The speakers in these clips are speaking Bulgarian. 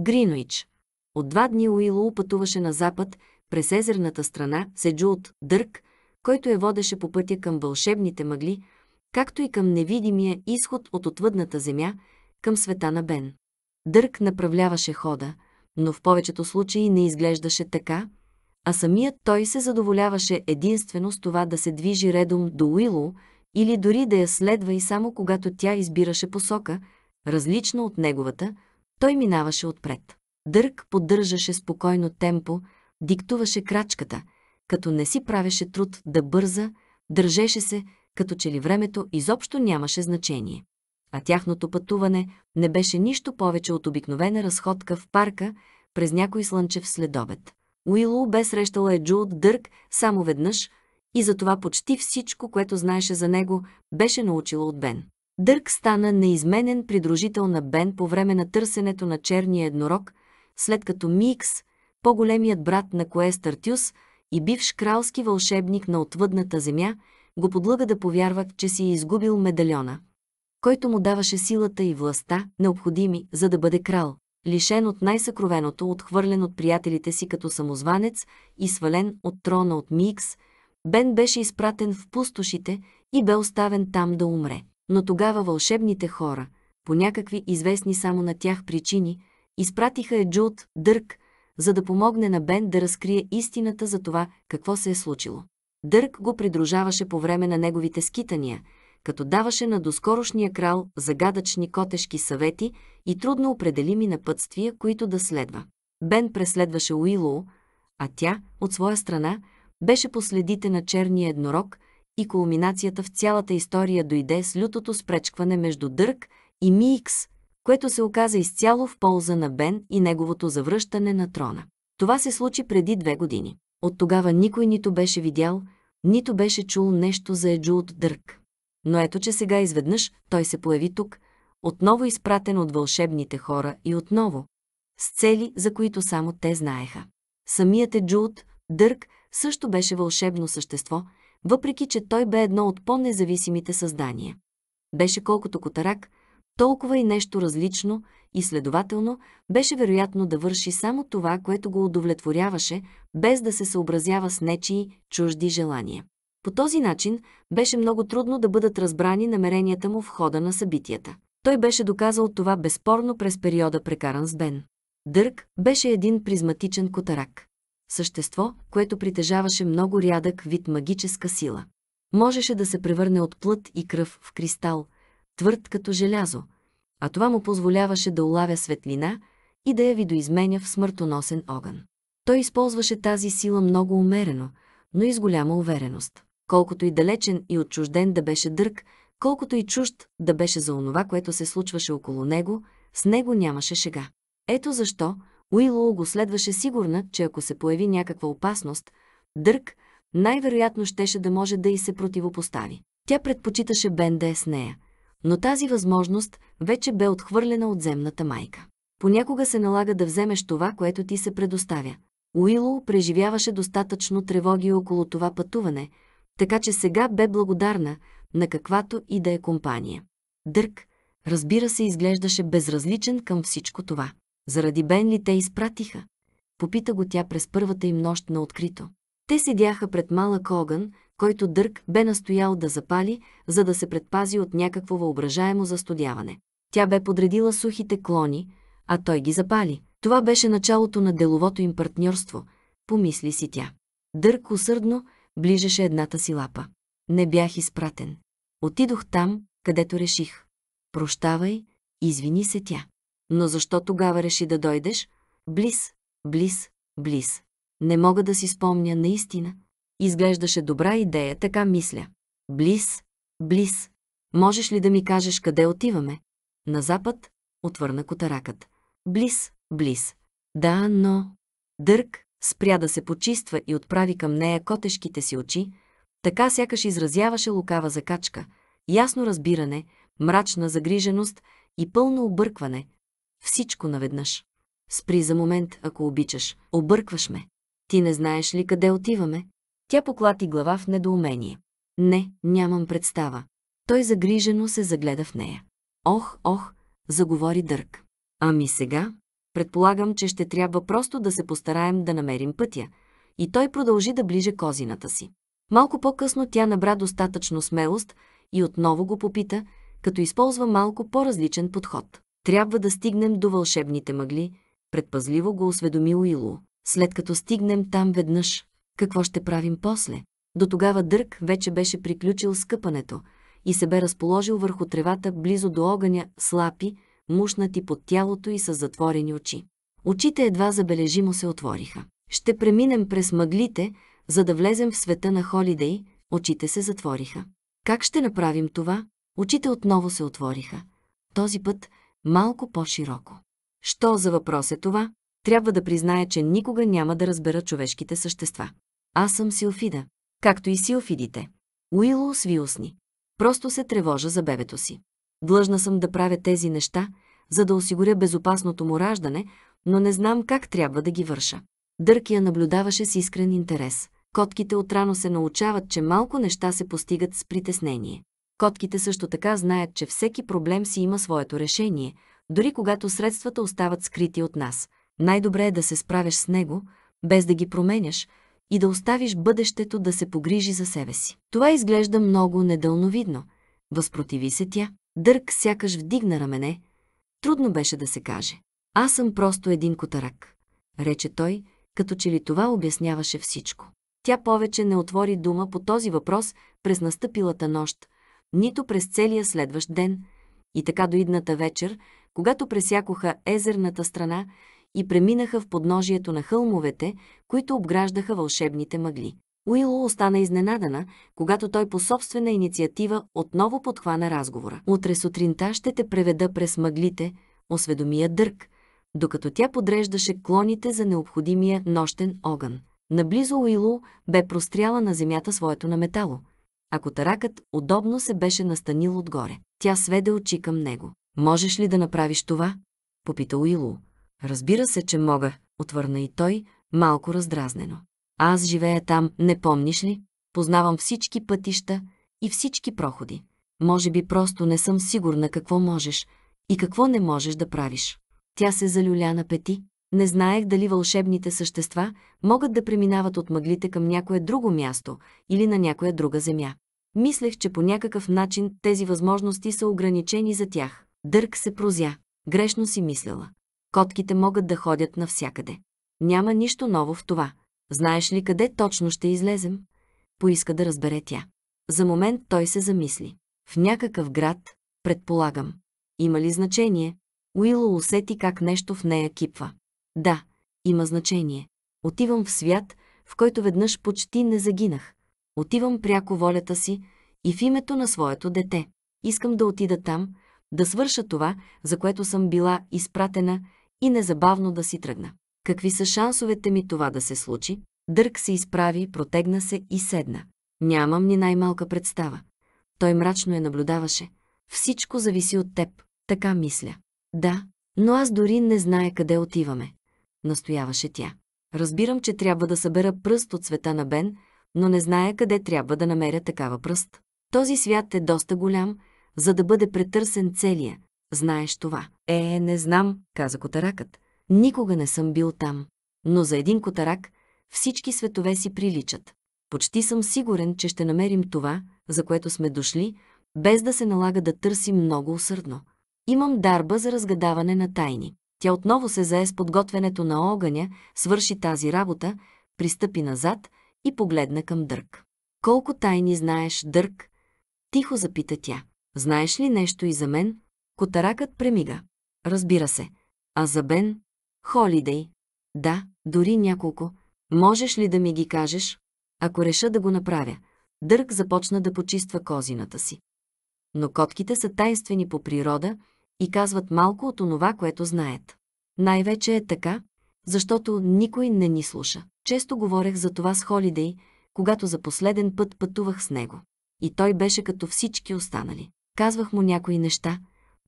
Гринвич. От два дни Уилоу пътуваше на запад, през езерната страна, седжу от Дърк, който я водеше по пътя към вълшебните мъгли, както и към невидимия изход от отвъдната земя, към света на Бен. Дърк направляваше хода, но в повечето случаи не изглеждаше така, а самият той се задоволяваше единствено с това да се движи редом до Уило или дори да я следва и само когато тя избираше посока, различна от неговата – той минаваше отпред. Дърк поддържаше спокойно темпо, диктуваше крачката, като не си правеше труд да бърза, държеше се, като че ли времето изобщо нямаше значение. А тяхното пътуване не беше нищо повече от обикновена разходка в парка през някой слънчев следобед. Уилу бе срещала Еджу от Дърк само веднъж и затова почти всичко, което знаеше за него, беше научила от Бен. Дърк стана неизменен придружител на Бен по време на търсенето на черния еднорог, след като Микс, по-големият брат на Коестър Тюс и бивш кралски вълшебник на отвъдната земя, го подлъга да повярва, че си е изгубил медальона, който му даваше силата и властта, необходими, за да бъде крал, лишен от най-съкровеното, отхвърлен от приятелите си като самозванец и свален от трона от Микс, Бен беше изпратен в пустошите и бе оставен там да умре но тогава вълшебните хора, по някакви известни само на тях причини, изпратиха Еджулт, Дърк, за да помогне на Бен да разкрие истината за това, какво се е случило. Дърк го придружаваше по време на неговите скитания, като даваше на доскорошния крал загадъчни котешки съвети и трудно определими напътствия, които да следва. Бен преследваше Уилоу, а тя, от своя страна, беше последите на черния еднорог, и кулминацията в цялата история дойде с лютото спречкване между Дърк и Миикс, което се оказа изцяло в полза на Бен и неговото завръщане на трона. Това се случи преди две години. От тогава никой нито беше видял, нито беше чул нещо за Еджу от Дърк. Но ето, че сега изведнъж той се появи тук, отново изпратен от вълшебните хора и отново, с цели, за които само те знаеха. Самият Еджуд, Дърк, също беше вълшебно същество, въпреки че той бе едно от по-независимите създания. Беше колкото котарак, толкова и нещо различно и следователно беше вероятно да върши само това, което го удовлетворяваше, без да се съобразява с нечии чужди желания. По този начин беше много трудно да бъдат разбрани намеренията му в хода на събитията. Той беше доказал това безспорно през периода прекаран с Бен. Дърк беше един призматичен котарак същество, което притежаваше много рядък вид магическа сила. Можеше да се превърне от плът и кръв в кристал, твърд като желязо, а това му позволяваше да улавя светлина и да я видоизменя в смъртоносен огън. Той използваше тази сила много умерено, но и с голяма увереност. Колкото и далечен и отчужден да беше Дърк, колкото и чужд да беше за онова, което се случваше около него, с него нямаше шега. Ето защо, Уилоу го следваше сигурна, че ако се появи някаква опасност, Дърк най-вероятно щеше да може да й се противопостави. Тя предпочиташе Бен да е с нея, но тази възможност вече бе отхвърлена от земната майка. Понякога се налага да вземеш това, което ти се предоставя. Уилоу преживяваше достатъчно тревоги около това пътуване, така че сега бе благодарна на каквато и да е компания. Дърк, разбира се, изглеждаше безразличен към всичко това. Заради Бен ли те изпратиха? Попита го тя през първата им нощ на открито. Те седяха пред малък огън, който Дърк бе настоял да запали, за да се предпази от някакво въображаемо застудяване. Тя бе подредила сухите клони, а той ги запали. Това беше началото на деловото им партньорство, помисли си тя. Дърк усърдно ближеше едната си лапа. Не бях изпратен. Отидох там, където реших. Прощавай, извини се тя. Но защо тогава реши да дойдеш? Близ, близ, близ. Не мога да си спомня наистина. Изглеждаше добра идея, така мисля. Близ, близ. Можеш ли да ми кажеш къде отиваме? На запад, отвърна котаракът. Близ, близ. Да, но... Дърк спря да се почиства и отправи към нея котешките си очи, така сякаш изразяваше лукава закачка, ясно разбиране, мрачна загриженост и пълно объркване, всичко наведнъж. Спри за момент, ако обичаш. Объркваш ме. Ти не знаеш ли къде отиваме? Тя поклати глава в недоумение. Не, нямам представа. Той загрижено се загледа в нея. Ох, ох, заговори Дърк. Ами сега? Предполагам, че ще трябва просто да се постараем да намерим пътя. И той продължи да ближе козината си. Малко по-късно тя набра достатъчно смелост и отново го попита, като използва малко по-различен подход. Трябва да стигнем до вълшебните мъгли, предпазливо го осведоми Уилу. След като стигнем там веднъж, какво ще правим после? До тогава Дърк вече беше приключил скъпането и се бе разположил върху тревата близо до огъня слапи, мушнати под тялото и с затворени очи. Очите едва забележимо се отвориха. Ще преминем през мъглите, за да влезем в света на Холидей, очите се затвориха. Как ще направим това? Очите отново се отвориха. Този път малко по-широко. Що за въпрос е това? Трябва да призная, че никога няма да разбера човешките същества. Аз съм силфида, както и силфидите. Уило свиусни. Просто се тревожа за бебето си. Длъжна съм да правя тези неща, за да осигуря безопасното му раждане, но не знам как трябва да ги върша. Дърки я наблюдаваше с искрен интерес. Котките отрано се научават, че малко неща се постигат с притеснение. Котките също така знаят, че всеки проблем си има своето решение, дори когато средствата остават скрити от нас. Най-добре е да се справяш с него, без да ги променяш, и да оставиш бъдещето да се погрижи за себе си. Това изглежда много недълновидно. Възпротиви се тя. Дърк сякаш вдигна рамене. Трудно беше да се каже. Аз съм просто един котарак, рече той, като че ли това обясняваше всичко. Тя повече не отвори дума по този въпрос през настъпилата нощ, нито през целия следващ ден, и така до идната вечер, когато пресякоха езерната страна и преминаха в подножието на хълмовете, които обграждаха вълшебните мъгли. Уило остана изненадана, когато той по собствена инициатива отново подхвана разговора. Утре сутринта ще те преведа през мъглите, осведомия Дърк, докато тя подреждаше клоните за необходимия нощен огън. Наблизо Уило бе простряла на земята своето наметало – ако таракът удобно се беше настанил отгоре. Тя сведе очи към него. «Можеш ли да направиш това?» попита Уилу. «Разбира се, че мога», отвърна и той, малко раздразнено. «Аз живея там, не помниш ли? Познавам всички пътища и всички проходи. Може би просто не съм сигурна какво можеш и какво не можеш да правиш». Тя се залюля на пети, не знаех дали вълшебните същества могат да преминават от мъглите към някое друго място или на някоя друга земя. Мислех, че по някакъв начин тези възможности са ограничени за тях. Дърк се прозя. Грешно си мислела. Котките могат да ходят навсякъде. Няма нищо ново в това. Знаеш ли къде точно ще излезем? Поиска да разбере тя. За момент той се замисли. В някакъв град, предполагам. Има ли значение? Уило усети как нещо в нея кипва. Да, има значение. Отивам в свят, в който веднъж почти не загинах. Отивам пряко волята си и в името на своето дете. Искам да отида там, да свърша това, за което съм била изпратена и незабавно да си тръгна. Какви са шансовете ми това да се случи? Дърк се изправи, протегна се и седна. Нямам ни най-малка представа. Той мрачно я наблюдаваше. Всичко зависи от теб, така мисля. Да, но аз дори не зная къде отиваме настояваше тя. Разбирам, че трябва да събера пръст от света на Бен, но не зная къде трябва да намеря такава пръст. Този свят е доста голям, за да бъде претърсен целия. Знаеш това. Е, не знам, каза котаракът. Никога не съм бил там. Но за един котарак всички светове си приличат. Почти съм сигурен, че ще намерим това, за което сме дошли, без да се налага да търсим много усърдно. Имам дарба за разгадаване на тайни. Тя отново се зае с подготвянето на огъня, свърши тази работа, пристъпи назад и погледна към Дърк. Колко тайни знаеш, Дърк? Тихо запита тя. Знаеш ли нещо и за мен? Котаракът премига. Разбира се. А за Бен? Холидей. Да, дори няколко. Можеш ли да ми ги кажеш? Ако реша да го направя. Дърк започна да почиства козината си. Но котките са тайнствени по природа, и казват малко от онова, което знаят. Най-вече е така, защото никой не ни слуша. Често говорех за това с Холидей, когато за последен път пътувах с него. И той беше като всички останали. Казвах му някои неща,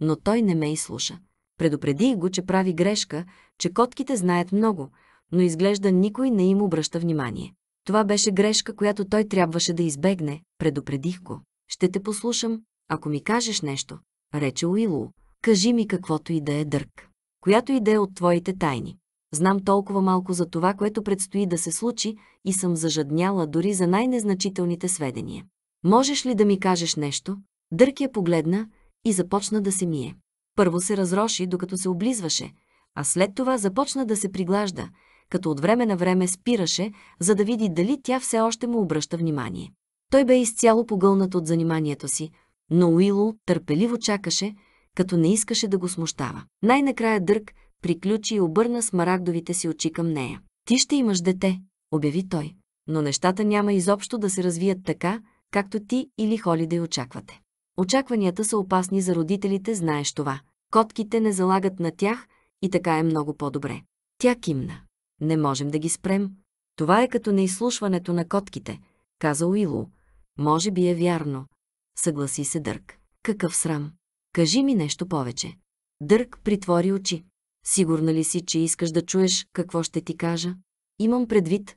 но той не ме слуша. Предупредих го, че прави грешка, че котките знаят много, но изглежда никой не им обръща внимание. Това беше грешка, която той трябваше да избегне. Предупредих го. Ще те послушам, ако ми кажеш нещо, рече Уилу, Кажи ми каквото и да е дърк. Която и да е от твоите тайни. Знам толкова малко за това, което предстои да се случи и съм зажадняла дори за най-незначителните сведения. Можеш ли да ми кажеш нещо? Дърк я погледна и започна да се мие. Първо се разроши, докато се облизваше, а след това започна да се приглажда, като от време на време спираше, за да види дали тя все още му обръща внимание. Той бе изцяло погълнат от заниманието си, но Уило търпеливо чакаше, като не искаше да го смущава. Най-накрая Дърк приключи и обърна смарагдовите си очи към нея. Ти ще имаш дете, обяви той. Но нещата няма изобщо да се развият така, както ти или Холи да я очаквате. Очакванията са опасни за родителите, знаеш това. Котките не залагат на тях и така е много по-добре. Тя кимна. Не можем да ги спрем. Това е като неизслушването на котките, каза Уило. Може би е вярно. Съгласи се Дърк. Какъв срам. Кажи ми нещо повече. Дърк притвори очи. Сигурна ли си, че искаш да чуеш какво ще ти кажа? Имам предвид.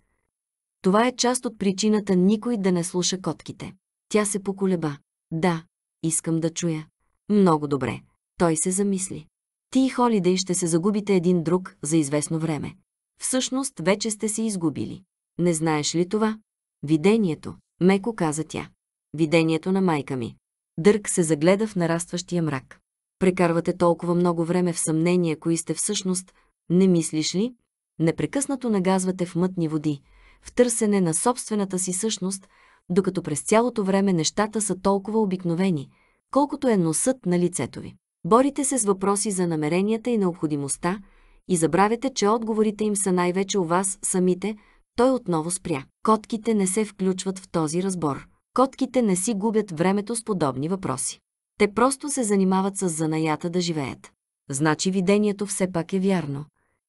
Това е част от причината никой да не слуша котките. Тя се поколеба. Да, искам да чуя. Много добре. Той се замисли. Ти и Холидей ще се загубите един друг за известно време. Всъщност вече сте се изгубили. Не знаеш ли това? Видението, меко каза тя. Видението на майка ми. Дърк се загледа в нарастващия мрак. Прекарвате толкова много време в съмнение, кои сте всъщност, не мислиш ли? Непрекъснато нагазвате в мътни води, в търсене на собствената си същност, докато през цялото време нещата са толкова обикновени, колкото е носът на лицето ви. Борите се с въпроси за намеренията и необходимостта и забравяте, че отговорите им са най-вече у вас самите, той отново спря. Котките не се включват в този разбор. Котките не си губят времето с подобни въпроси. Те просто се занимават с занаята да живеят. Значи видението все пак е вярно.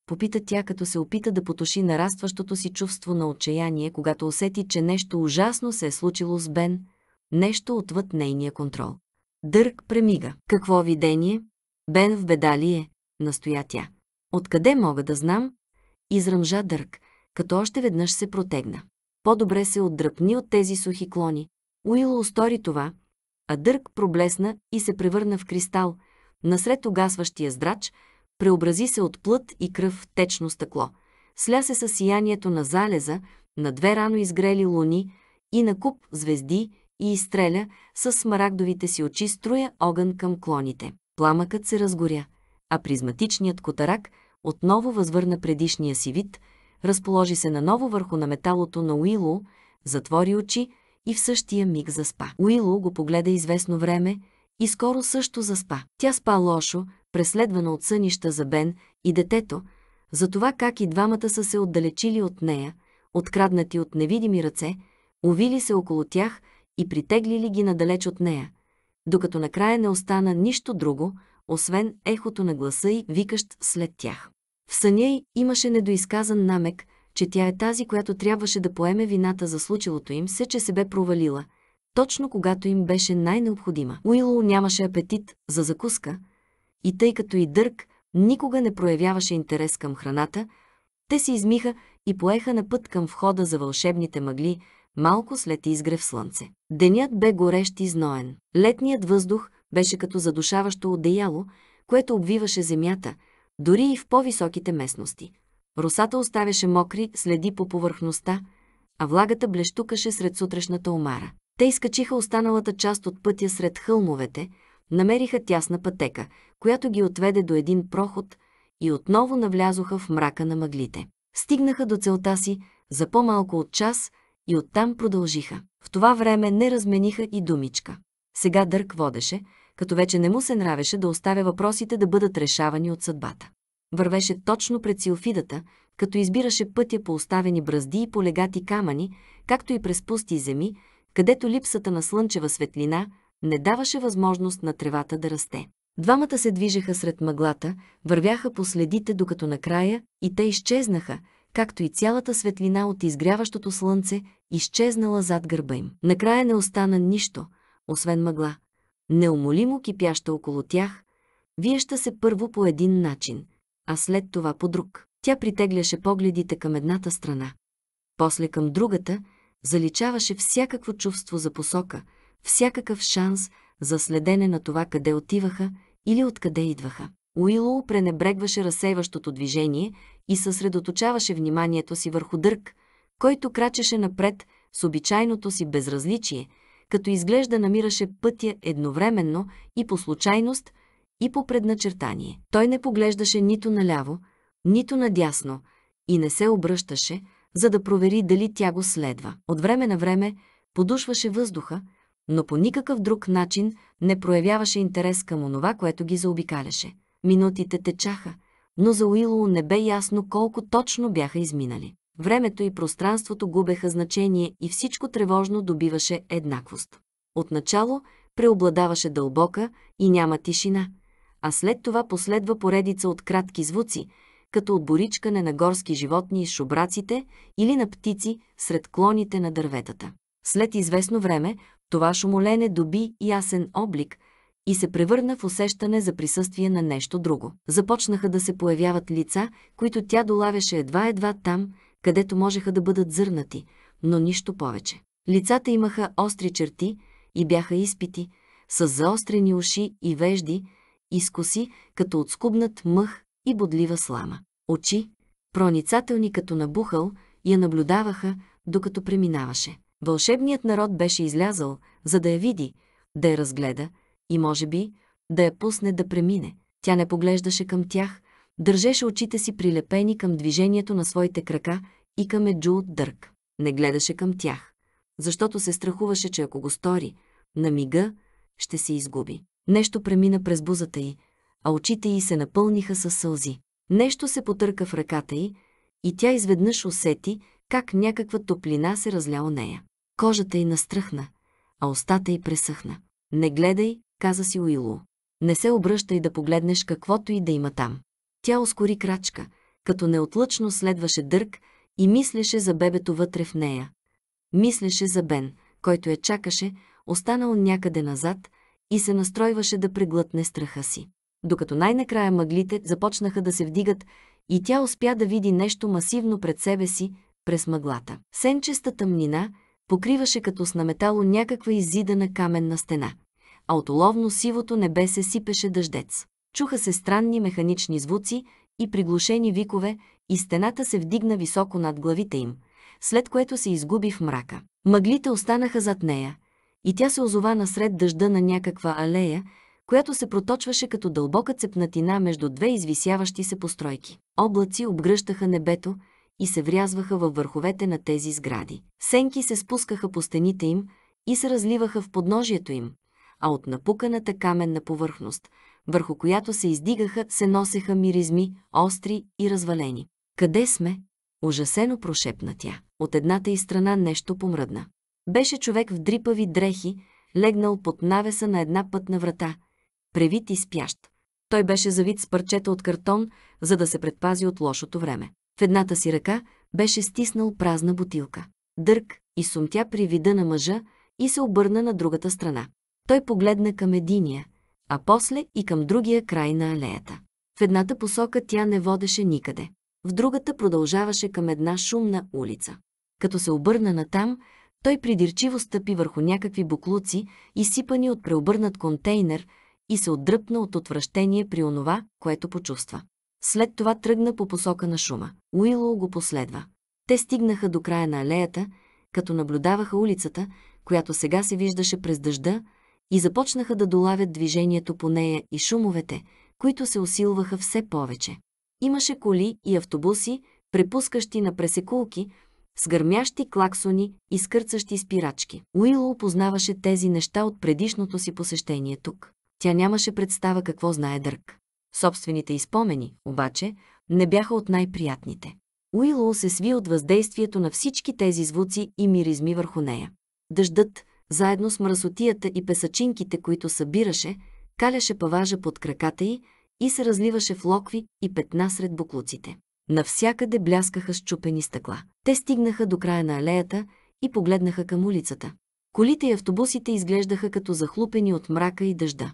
Попита тя, като се опита да потуши нарастващото си чувство на отчаяние, когато усети, че нещо ужасно се е случило с Бен, нещо отвъд нейния контрол. Дърк премига. Какво видение? Бен в беда ли е? Настоя тя. Откъде мога да знам? Изръмжа Дърк, като още веднъж се протегна. По-добре се отдръпни от тези сухи клони, Уило стори това, а Дърк проблесна и се превърна в кристал, насред огасващия здрач, преобрази се от плът и кръв в течно стъкло. Сля се със сиянието на залеза, на две рано изгрели луни и на куп звезди и изстреля с смарагдовите си очи струя огън към клоните. Пламъкът се разгоря, а призматичният котарак отново възвърна предишния си вид, разположи се наново върху на металото на Уило, затвори очи, и в същия миг заспа. Уило го погледа известно време и скоро също заспа. Тя спа лошо, преследвана от сънища за Бен и детето, за това как и двамата са се отдалечили от нея, откраднати от невидими ръце, увили се около тях и притеглили ги надалеч от нея, докато накрая не остана нищо друго, освен ехото на гласа й, викащ след тях. В съня й имаше недоизказан намек – че тя е тази, която трябваше да поеме вината за случилото им се, че се бе провалила, точно когато им беше най-необходима. Уилоу нямаше апетит за закуска и тъй като и Дърк никога не проявяваше интерес към храната, те се измиха и поеха на път към входа за вълшебните мъгли малко след изгрев слънце. Денят бе горещ и зноен. Летният въздух беше като задушаващо одеяло, което обвиваше земята, дори и в по-високите местности. Русата оставяше мокри следи по повърхността, а влагата блещукаше сред сутрешната омара. Те изкачиха останалата част от пътя сред хълмовете, намериха тясна пътека, която ги отведе до един проход и отново навлязоха в мрака на мъглите. Стигнаха до целта си за по-малко от час и оттам продължиха. В това време не размениха и думичка. Сега Дърк водеше, като вече не му се нравеше да оставя въпросите да бъдат решавани от съдбата. Вървеше точно пред Силфидата, като избираше пътя по оставени бръзди и полегати камъни, както и през пусти земи, където липсата на слънчева светлина не даваше възможност на тревата да расте. Двамата се движеха сред мъглата, вървяха по следите, докато накрая и те изчезнаха, както и цялата светлина от изгряващото слънце изчезнала зад гърба им. Накрая не остана нищо, освен мъгла. Неумолимо кипяща около тях, виеща се първо по един начин, а след това по друг. Тя притегляше погледите към едната страна. После към другата, заличаваше всякакво чувство за посока, всякакъв шанс за следене на това къде отиваха или откъде идваха. Уилоу пренебрегваше разсейващото движение и съсредоточаваше вниманието си върху Дърк, който крачеше напред с обичайното си безразличие, като изглежда намираше пътя едновременно и по случайност – и по предначертание. Той не поглеждаше нито наляво, нито надясно и не се обръщаше, за да провери дали тя го следва. От време на време подушваше въздуха, но по никакъв друг начин не проявяваше интерес към онова, което ги заобикаляше. Минутите течаха, но за Уилоу не бе ясно колко точно бяха изминали. Времето и пространството губеха значение и всичко тревожно добиваше еднаквост. Отначало преобладаваше дълбока и няма тишина – а след това последва поредица от кратки звуци, като от боричкане на горски животни с шубраците или на птици сред клоните на дърветата. След известно време това шумолене доби ясен облик и се превърна в усещане за присъствие на нещо друго. Започнаха да се появяват лица, които тя долавяше едва-едва там, където можеха да бъдат зърнати, но нищо повече. Лицата имаха остри черти и бяха изпити, с заострени уши и вежди, изкоси, като отскубнат мъх и бодлива слама. Очи, проницателни като набухал, я наблюдаваха, докато преминаваше. Вълшебният народ беше излязъл, за да я види, да я разгледа и, може би, да я пусне да премине. Тя не поглеждаше към тях, държеше очите си прилепени към движението на своите крака и към Еджу от Дърк. Не гледаше към тях, защото се страхуваше, че ако го стори, на мига ще се изгуби. Нещо премина през бузата й, а очите й се напълниха със сълзи. Нещо се потърка в ръката й и тя изведнъж усети, как някаква топлина се разля у нея. Кожата й настръхна, а устата й пресъхна. Не гледай, каза си Уилу. Не се обръщай да погледнеш каквото и да има там. Тя ускори крачка, като неотлъчно следваше дърг и мислеше за бебето вътре в нея. Мислеше за Бен, който я чакаше, останал някъде назад, и се настройваше да преглътне страха си. Докато най-накрая мъглите започнаха да се вдигат и тя успя да види нещо масивно пред себе си, през мъглата. Сенчеста тъмнина покриваше като с наметало някаква иззидана каменна стена, а от уловно сивото небе се сипеше дъждец. Чуха се странни механични звуци и приглушени викове и стената се вдигна високо над главите им, след което се изгуби в мрака. Мъглите останаха зад нея, и тя се озова насред дъжда на някаква алея, която се проточваше като дълбока цепнатина между две извисяващи се постройки. Облаци обгръщаха небето и се врязваха във върховете на тези сгради. Сенки се спускаха по стените им и се разливаха в подножието им, а от напуканата каменна повърхност, върху която се издигаха, се носеха миризми, остри и развалени. «Къде сме?» – ужасено прошепна тя. От едната и страна нещо помръдна. Беше човек в дрипави дрехи, легнал под навеса на една пътна врата, превит и спящ. Той беше завит с парчета от картон, за да се предпази от лошото време. В едната си ръка беше стиснал празна бутилка. Дърк и сумтя при вида на мъжа и се обърна на другата страна. Той погледна към единия, а после и към другия край на алеята. В едната посока тя не водеше никъде. В другата продължаваше към една шумна улица. Като се обърна натам, той придирчиво стъпи върху някакви буклуци, изсипани от преобърнат контейнер и се отдръпна от отвращение при онова, което почувства. След това тръгна по посока на шума. Уилоу го последва. Те стигнаха до края на алеята, като наблюдаваха улицата, която сега се виждаше през дъжда, и започнаха да долавят движението по нея и шумовете, които се усилваха все повече. Имаше коли и автобуси, препускащи на пресекулки, с гърмящи клаксони и скърцащи спирачки. Уило познаваше тези неща от предишното си посещение тук. Тя нямаше представа какво знае Дърк. Собствените изпомени, обаче, не бяха от най-приятните. Уило се сви от въздействието на всички тези звуци и миризми върху нея. Дъждът, заедно с мръсотията и песачинките, които събираше, каляше паважа под краката й и се разливаше в локви и петна сред буклуците. Навсякъде бляскаха чупени стъкла. Те стигнаха до края на алеята и погледнаха към улицата. Колите и автобусите изглеждаха като захлупени от мрака и дъжда.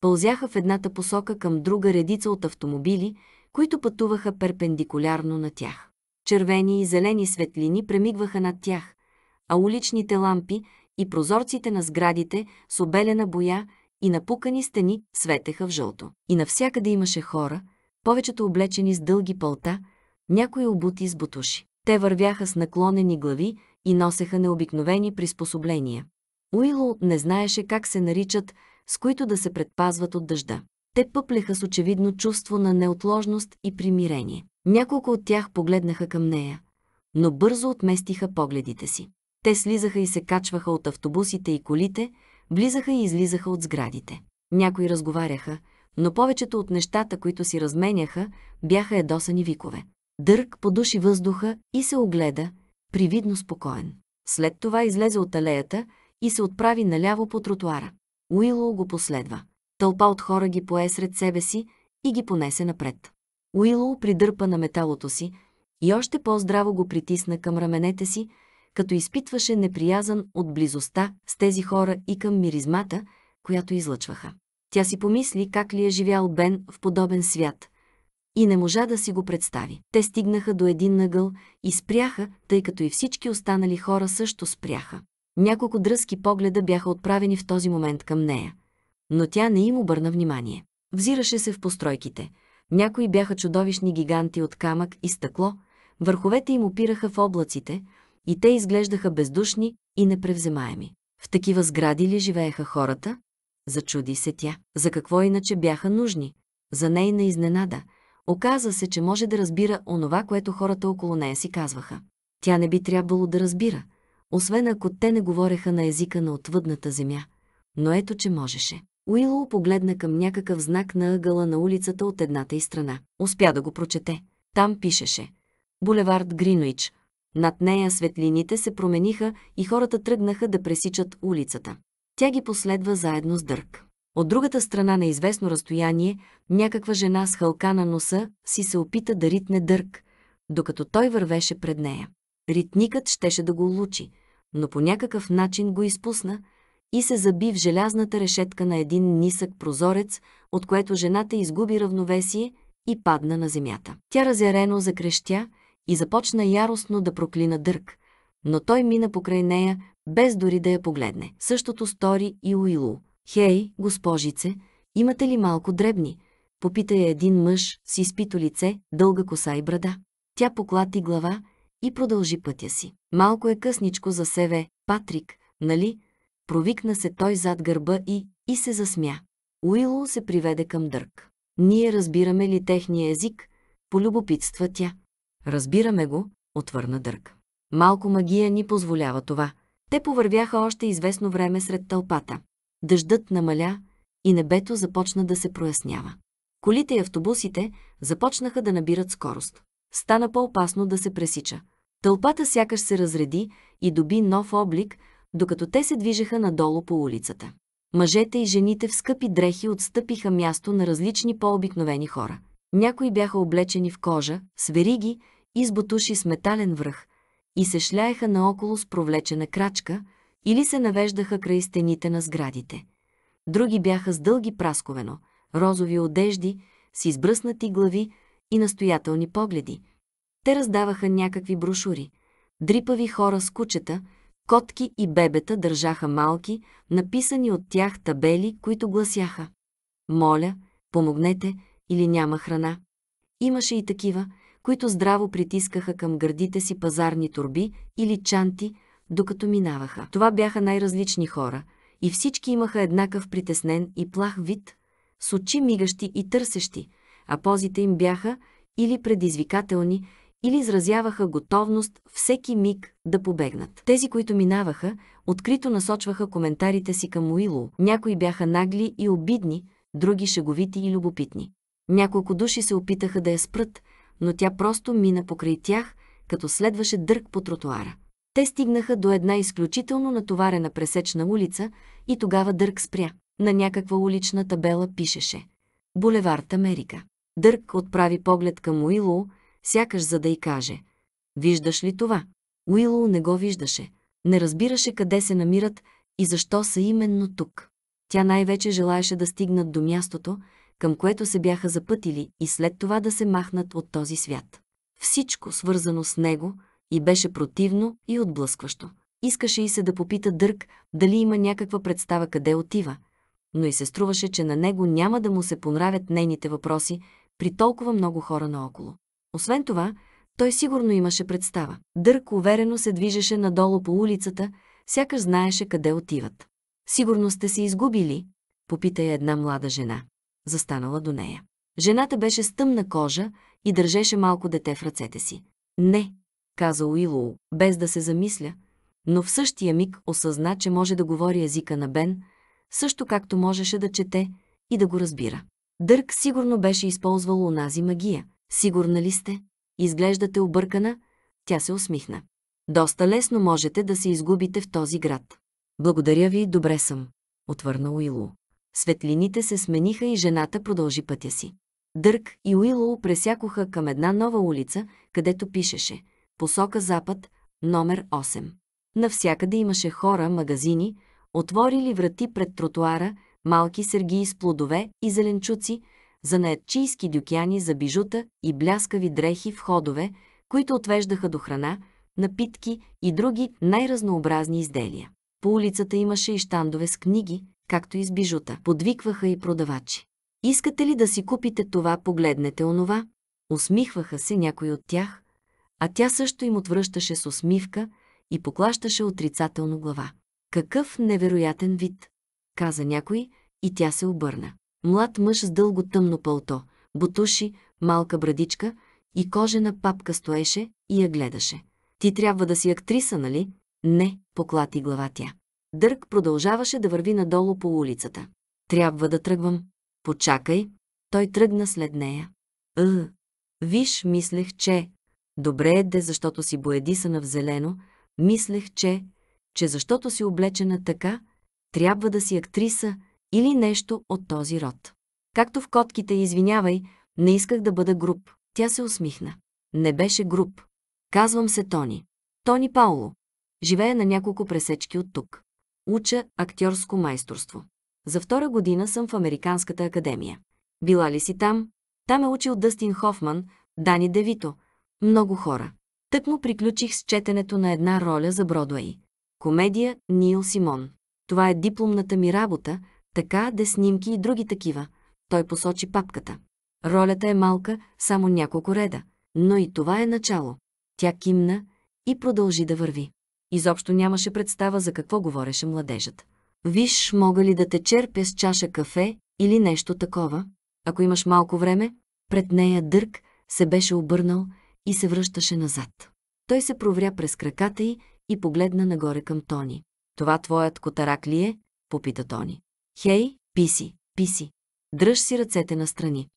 Пълзяха в едната посока към друга редица от автомобили, които пътуваха перпендикулярно на тях. Червени и зелени светлини премигваха над тях, а уличните лампи и прозорците на сградите с обелена боя и напукани стени светеха в жълто. И навсякъде имаше хора, повечето облечени с дълги пълта, някои обути с бутуши. Те вървяха с наклонени глави и носеха необикновени приспособления. Уило не знаеше как се наричат, с които да се предпазват от дъжда. Те пъплеха с очевидно чувство на неотложност и примирение. Няколко от тях погледнаха към нея, но бързо отместиха погледите си. Те слизаха и се качваха от автобусите и колите, влизаха и излизаха от сградите. Някои разговаряха, но повечето от нещата, които си разменяха, бяха едосани викове. Дърк подуши въздуха и се огледа, привидно спокоен. След това излезе от алеята и се отправи наляво по тротуара. Уилоу го последва. Тълпа от хора ги пое сред себе си и ги понесе напред. Уилоу придърпа на металото си и още по-здраво го притисна към раменете си, като изпитваше неприязан от близостта с тези хора и към миризмата, която излъчваха. Тя си помисли как ли е живял Бен в подобен свят – и не можа да си го представи. Те стигнаха до един нъгъл и спряха, тъй като и всички останали хора също спряха. Няколко дръзки погледа бяха отправени в този момент към нея, но тя не им обърна внимание. Взираше се в постройките. Някои бяха чудовищни гиганти от камък и стъкло, върховете им опираха в облаците и те изглеждаха бездушни и непревземаеми. В такива сгради ли живееха хората? Зачуди се тя. За какво иначе бяха нужни? За нейна изненада – Оказа се, че може да разбира онова, което хората около нея си казваха. Тя не би трябвало да разбира, освен ако те не говореха на езика на отвъдната земя. Но ето, че можеше. Уилоу погледна към някакъв знак на ъгъла на улицата от едната и страна. Успя да го прочете. Там пишеше «Булевард Гринвич». Над нея светлините се промениха и хората тръгнаха да пресичат улицата. Тя ги последва заедно с Дърк. От другата страна на известно разстояние, някаква жена с хълка на носа си се опита да ритне дърк, докато той вървеше пред нея. Ритникът щеше да го улучи, но по някакъв начин го изпусна и се заби в желязната решетка на един нисък прозорец, от което жената изгуби равновесие и падна на земята. Тя разярено закрещя и започна яростно да проклина дърк, но той мина покрай нея, без дори да я погледне. Същото стори и Уилу. Хей, госпожице, имате ли малко дребни? Попита я един мъж с изпито лице, дълга коса и брада. Тя поклати глава и продължи пътя си. Малко е късничко за себе, Патрик, нали? Провикна се той зад гърба и, и се засмя. Уило се приведе към Дърк. Ние разбираме ли техния език? Полюбопитства тя. Разбираме го, отвърна Дърк. Малко магия ни позволява това. Те повървяха още известно време сред тълпата. Дъждът намаля и небето започна да се прояснява. Колите и автобусите започнаха да набират скорост. Стана по-опасно да се пресича. Тълпата сякаш се разреди и доби нов облик, докато те се движеха надолу по улицата. Мъжете и жените в скъпи дрехи отстъпиха място на различни по-обикновени хора. Някои бяха облечени в кожа, с вериги и с бутуши с метален връх и се шляеха наоколо с провлечена крачка – или се навеждаха край стените на сградите. Други бяха с дълги прасковено, розови одежди, с избръснати глави и настоятелни погледи. Те раздаваха някакви брошури. Дрипави хора с кучета, котки и бебета държаха малки, написани от тях табели, които гласяха «Моля, помогнете или няма храна». Имаше и такива, които здраво притискаха към гърдите си пазарни турби или чанти – докато минаваха. Това бяха най-различни хора и всички имаха еднакъв притеснен и плах вид, с очи мигащи и търсещи, а позите им бяха или предизвикателни, или изразяваха готовност всеки миг да побегнат. Тези, които минаваха, открито насочваха коментарите си към Уило. Някои бяха нагли и обидни, други шеговити и любопитни. Няколко души се опитаха да я спрат, но тя просто мина покрай тях, като следваше дърг по тротуара. Те стигнаха до една изключително натоварена пресечна улица и тогава Дърк спря. На някаква улична табела пишеше «Булевард Америка». Дърк отправи поглед към Уилоу, сякаш за да й каже «Виждаш ли това?» Уилоу не го виждаше. Не разбираше къде се намират и защо са именно тук. Тя най-вече желаеше да стигнат до мястото, към което се бяха запътили и след това да се махнат от този свят. Всичко, свързано с него, и беше противно и отблъскващо. Искаше и се да попита Дърк дали има някаква представа къде отива, но и се струваше, че на него няма да му се понравят нейните въпроси при толкова много хора наоколо. Освен това, той сигурно имаше представа. Дърк уверено се движеше надолу по улицата, сякаш знаеше къде отиват. Сигурно сте се изгубили, попита я една млада жена, застанала до нея. Жената беше с тъмна кожа и държеше малко дете в ръцете си. Не, каза Уилоу, без да се замисля, но в същия миг осъзна, че може да говори езика на Бен, също както можеше да чете и да го разбира. Дърк сигурно беше използвал онази магия. Сигурна ли сте? Изглеждате объркана? Тя се усмихна. Доста лесно можете да се изгубите в този град. Благодаря ви, добре съм, отвърна Уилу. Светлините се смениха и жената продължи пътя си. Дърк и Уилоу пресякоха към една нова улица, където пишеше – посока запад, номер 8. Навсякъде имаше хора, магазини, отворили врати пред тротуара, малки сергии с плодове и зеленчуци, занаятчийски дюкяни за бижута и бляскави дрехи в ходове, които отвеждаха до храна, напитки и други най-разнообразни изделия. По улицата имаше и щандове с книги, както и с бижута. Подвикваха и продавачи. Искате ли да си купите това, погледнете онова? Усмихваха се някои от тях, а тя също им отвръщаше с усмивка и поклащаше отрицателно глава. Какъв невероятен вид! каза някой и тя се обърна. Млад мъж с дълго тъмно пълто, бутуши, малка брадичка и кожена папка стоеше и я гледаше. Ти трябва да си актриса, нали? Не, поклати глава тя. Дърк продължаваше да върви надолу по улицата. Трябва да тръгвам. Почакай. Той тръгна след нея. Ъ, виж, мислех, че Добре е де, защото си боядисана в зелено, мислех, че, че защото си облечена така, трябва да си актриса или нещо от този род. Както в котките, извинявай, не исках да бъда груб. Тя се усмихна. Не беше груб. Казвам се Тони. Тони Пауло. Живея на няколко пресечки от тук. Уча актьорско майсторство. За втора година съм в Американската академия. Била ли си там? Там е учил Дъстин Хофман, Дани Девито – много хора. Тък му приключих с четенето на една роля за Бродуей. Комедия Нил Симон. Това е дипломната ми работа, така де снимки и други такива. Той посочи папката. Ролята е малка, само няколко реда, но и това е начало. Тя кимна и продължи да върви. Изобщо нямаше представа за какво говореше младежът. Виж, мога ли да те черпя с чаша кафе или нещо такова? Ако имаш малко време, пред нея Дърк се беше обърнал и се връщаше назад. Той се провря през краката й и погледна нагоре към Тони. Това твоят котарак ли е? попита Тони. Хей, писи, писи. Дръж си ръцете настрани.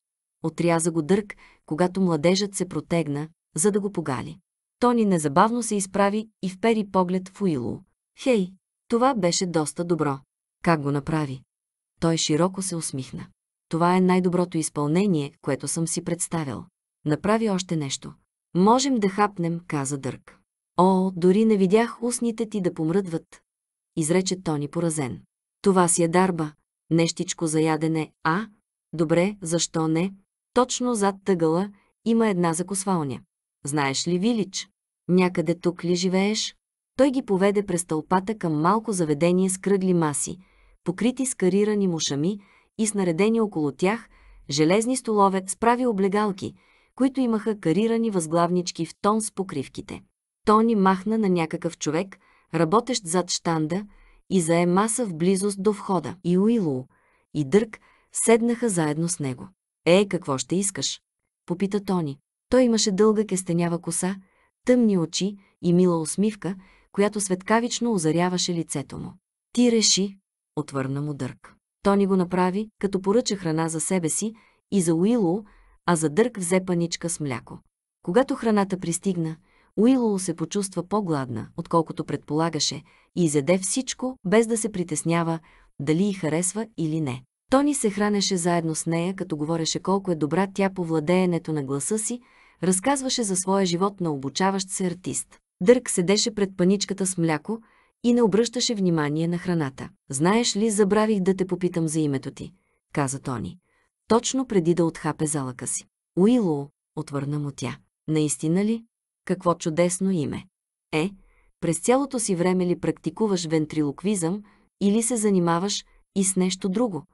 Отряза го дърк, когато младежът се протегна, за да го погали. Тони незабавно се изправи и впери поглед в Уилу. Хей, това беше доста добро. Как го направи? Той широко се усмихна. Това е най-доброто изпълнение, което съм си представил. Направи още нещо. Можем да хапнем, каза Дърк. О, дори не видях устните ти да помръдват, изрече Тони поразен. Това си е дарба, нещичко за ядене, а? Добре, защо не? Точно зад тъгъла има една закосвалня. Знаеш ли, Вилич? Някъде тук ли живееш? Той ги поведе през тълпата към малко заведение с кръгли маси, покрити с карирани мушами и с наредени около тях железни столове с прави облегалки – които имаха карирани възглавнички в тон с покривките. Тони махна на някакъв човек, работещ зад штанда, и зае маса в близост до входа. И Уилу, и Дърк седнаха заедно с него. «Е, какво ще искаш?» – попита Тони. Той имаше дълга кестенява коса, тъмни очи и мила усмивка, която светкавично озаряваше лицето му. «Ти реши», отвърна му Дърк. Тони го направи, като поръча храна за себе си и за Уилу, а за Дърк взе паничка с мляко. Когато храната пристигна, Уилоу се почувства по-гладна, отколкото предполагаше, и изеде всичко, без да се притеснява дали й харесва или не. Тони се хранеше заедно с нея, като говореше колко е добра тя по владеенето на гласа си, разказваше за своя живот на обучаващ се артист. Дърк седеше пред паничката с мляко и не обръщаше внимание на храната. «Знаеш ли, забравих да те попитам за името ти», каза Тони точно преди да отхапе залъка си. Уило, отвърна му тя. Наистина ли? Какво чудесно име. Е, през цялото си време ли практикуваш вентрилоквизъм или се занимаваш и с нещо друго?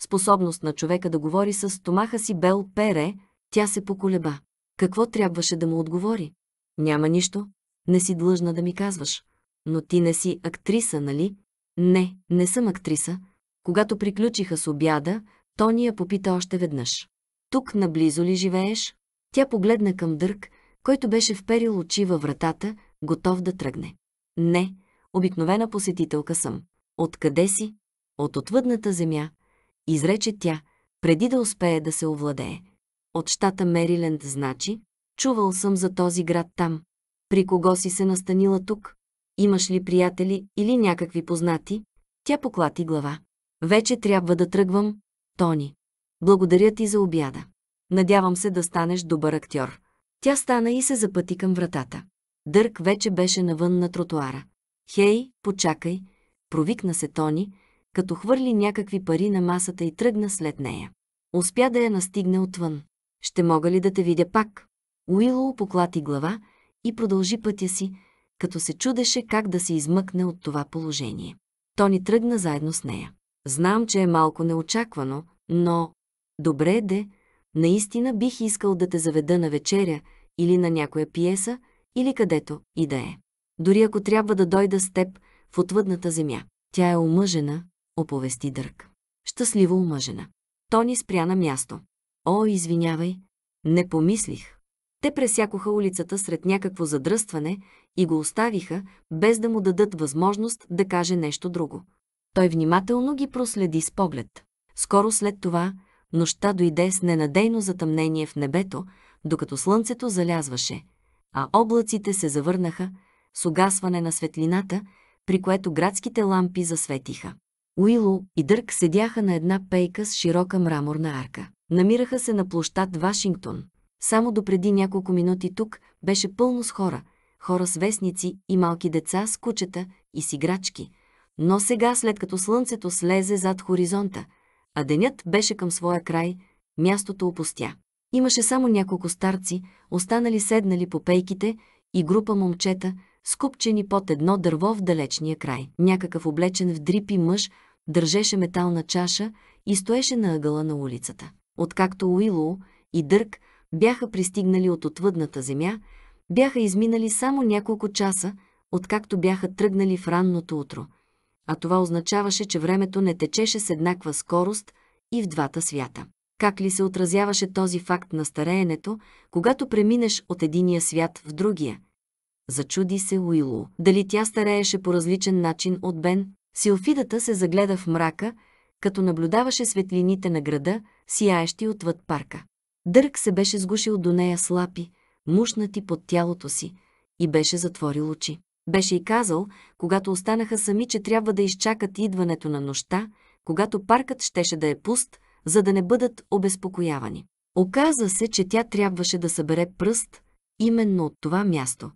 Способност на човека да говори с стомаха си Бел Пере, тя се поколеба. Какво трябваше да му отговори? Няма нищо. Не си длъжна да ми казваш. Но ти не си актриса, нали? Не, не съм актриса. Когато приключиха с обяда, Тони я попита още веднъж. Тук наблизо ли живееш? Тя погледна към Дърк, който беше вперил очи във вратата, готов да тръгне. Не, обикновена посетителка съм. Откъде си? От отвъдната земя, изрече тя, преди да успее да се овладее. От щата Мериленд, значи, чувал съм за този град там. При кого си се настанила тук? Имаш ли приятели или някакви познати? Тя поклати глава. Вече трябва да тръгвам, Тони. Благодаря ти за обяда. Надявам се да станеш добър актьор. Тя стана и се запъти към вратата. Дърк вече беше навън на тротуара. Хей, почакай, провикна се Тони, като хвърли някакви пари на масата и тръгна след нея. Успя да я настигне отвън. Ще мога ли да те видя пак? Уилоу поклати глава и продължи пътя си, като се чудеше как да се измъкне от това положение. Тони тръгна заедно с нея. Знам, че е малко неочаквано, но... Добре, де, наистина бих искал да те заведа на вечеря или на някоя пиеса, или където и да е. Дори ако трябва да дойда с теб в отвъдната земя. Тя е омъжена, оповести Дърк. Щастливо омъжена. Тони спря на място. О, извинявай, не помислих. Те пресякоха улицата сред някакво задръстване и го оставиха, без да му дадат възможност да каже нещо друго. Той внимателно ги проследи с поглед. Скоро след това нощта дойде с ненадейно затъмнение в небето, докато слънцето залязваше, а облаците се завърнаха с угасване на светлината, при което градските лампи засветиха. Уило и Дърк седяха на една пейка с широка мраморна арка. Намираха се на площад Вашингтон. Само допреди няколко минути тук беше пълно с хора, хора с вестници и малки деца с кучета и с играчки, но сега, след като слънцето слезе зад хоризонта, а денят беше към своя край, мястото опустя. Имаше само няколко старци, останали седнали по пейките и група момчета, скупчени под едно дърво в далечния край. Някакъв облечен в дрипи мъж държеше метална чаша и стоеше на ъгъла на улицата. Откакто Уилоу и Дърк бяха пристигнали от отвъдната земя, бяха изминали само няколко часа, откакто бяха тръгнали в ранното утро – а това означаваше, че времето не течеше с еднаква скорост и в двата свята. Как ли се отразяваше този факт на стареенето, когато преминеш от единия свят в другия? Зачуди се Уилу. Дали тя старееше по различен начин от Бен? Силфидата се загледа в мрака, като наблюдаваше светлините на града, сияещи отвъд парка. Дърк се беше сгушил до нея слапи, мушнати под тялото си, и беше затворил очи. Беше и казал, когато останаха сами, че трябва да изчакат идването на нощта, когато паркът щеше да е пуст, за да не бъдат обезпокоявани. Оказа се, че тя трябваше да събере пръст именно от това място,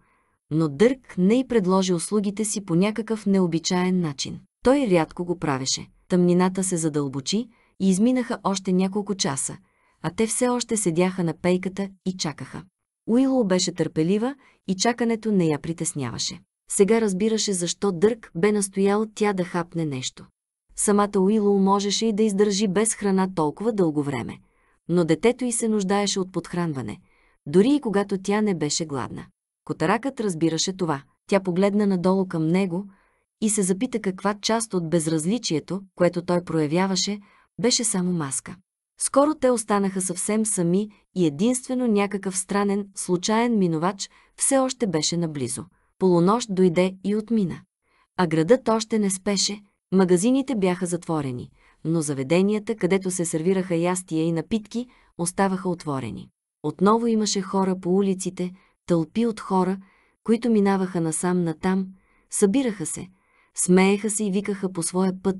но Дърк не й предложи услугите си по някакъв необичаен начин. Той рядко го правеше. Тъмнината се задълбочи и изминаха още няколко часа, а те все още седяха на пейката и чакаха. Уило беше търпелива и чакането не я притесняваше. Сега разбираше защо Дърк бе настоял тя да хапне нещо. Самата Уилоу можеше и да издържи без храна толкова дълго време, но детето й се нуждаеше от подхранване, дори и когато тя не беше гладна. Котаракът разбираше това. Тя погледна надолу към него и се запита каква част от безразличието, което той проявяваше, беше само маска. Скоро те останаха съвсем сами и единствено някакъв странен, случайен минувач все още беше наблизо. Полунощ дойде и отмина. А градът още не спеше, магазините бяха затворени, но заведенията, където се сервираха ястия и напитки, оставаха отворени. Отново имаше хора по улиците, тълпи от хора, които минаваха насам-натам, събираха се, смееха се и викаха по своя път,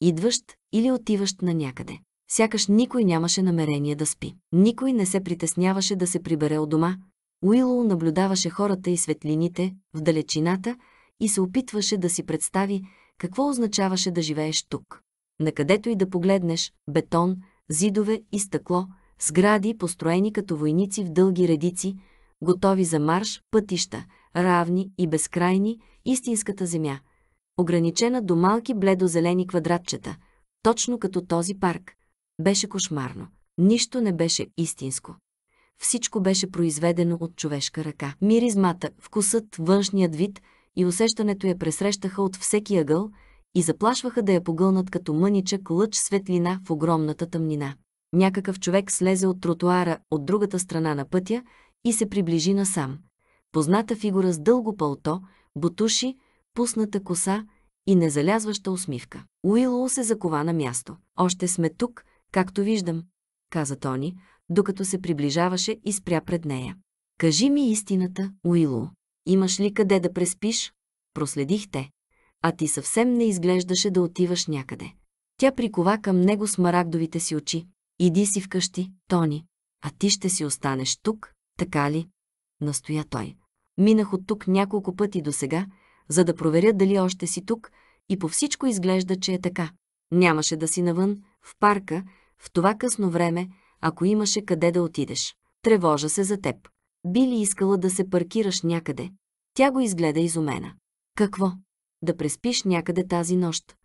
идващ или отиващ на някъде. Сякаш никой нямаше намерение да спи. Никой не се притесняваше да се прибере от дома, Уилоу наблюдаваше хората и светлините в далечината и се опитваше да си представи какво означаваше да живееш тук. Накъдето и да погледнеш – бетон, зидове и стъкло, сгради, построени като войници в дълги редици, готови за марш, пътища, равни и безкрайни, истинската земя, ограничена до малки бледозелени квадратчета, точно като този парк. Беше кошмарно. Нищо не беше истинско всичко беше произведено от човешка ръка. Миризмата, вкусът, външният вид и усещането я пресрещаха от всеки ъгъл и заплашваха да я погълнат като мъничък лъч светлина в огромната тъмнина. Някакъв човек слезе от тротуара от другата страна на пътя и се приближи насам. Позната фигура с дълго пълто, бутуши, пусната коса и незалязваща усмивка. Уилоу се закова на място. Още сме тук, както виждам, каза Тони, докато се приближаваше и спря пред нея. Кажи ми истината, Уилу. Имаш ли къде да преспиш? Проследих те. А ти съвсем не изглеждаше да отиваш някъде. Тя прикова към него с марагдовите си очи. Иди си вкъщи, Тони. А ти ще си останеш тук, така ли? Настоя той. Минах от тук няколко пъти до сега, за да проверя дали още си тук, и по всичко изглежда, че е така. Нямаше да си навън, в парка, в това късно време, ако имаше къде да отидеш. Тревожа се за теб. Би ли искала да се паркираш някъде? Тя го изгледа изумена. Какво? Да преспиш някъде тази нощ.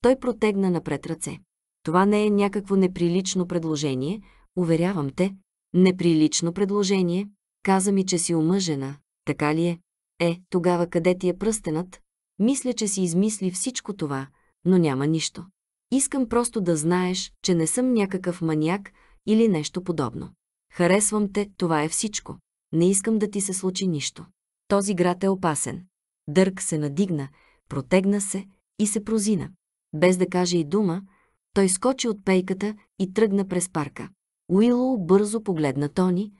Той протегна напред ръце. Това не е някакво неприлично предложение, уверявам те. Неприлично предложение? Каза ми, че си омъжена. Така ли е? Е, тогава къде ти е пръстенът? Мисля, че си измисли всичко това, но няма нищо. Искам просто да знаеш, че не съм някакъв маняк, или нещо подобно. Харесвам те, това е всичко. Не искам да ти се случи нищо. Този град е опасен. Дърк се надигна, протегна се и се прозина. Без да каже и дума, той скочи от пейката и тръгна през парка. Уилоу бързо погледна Тони,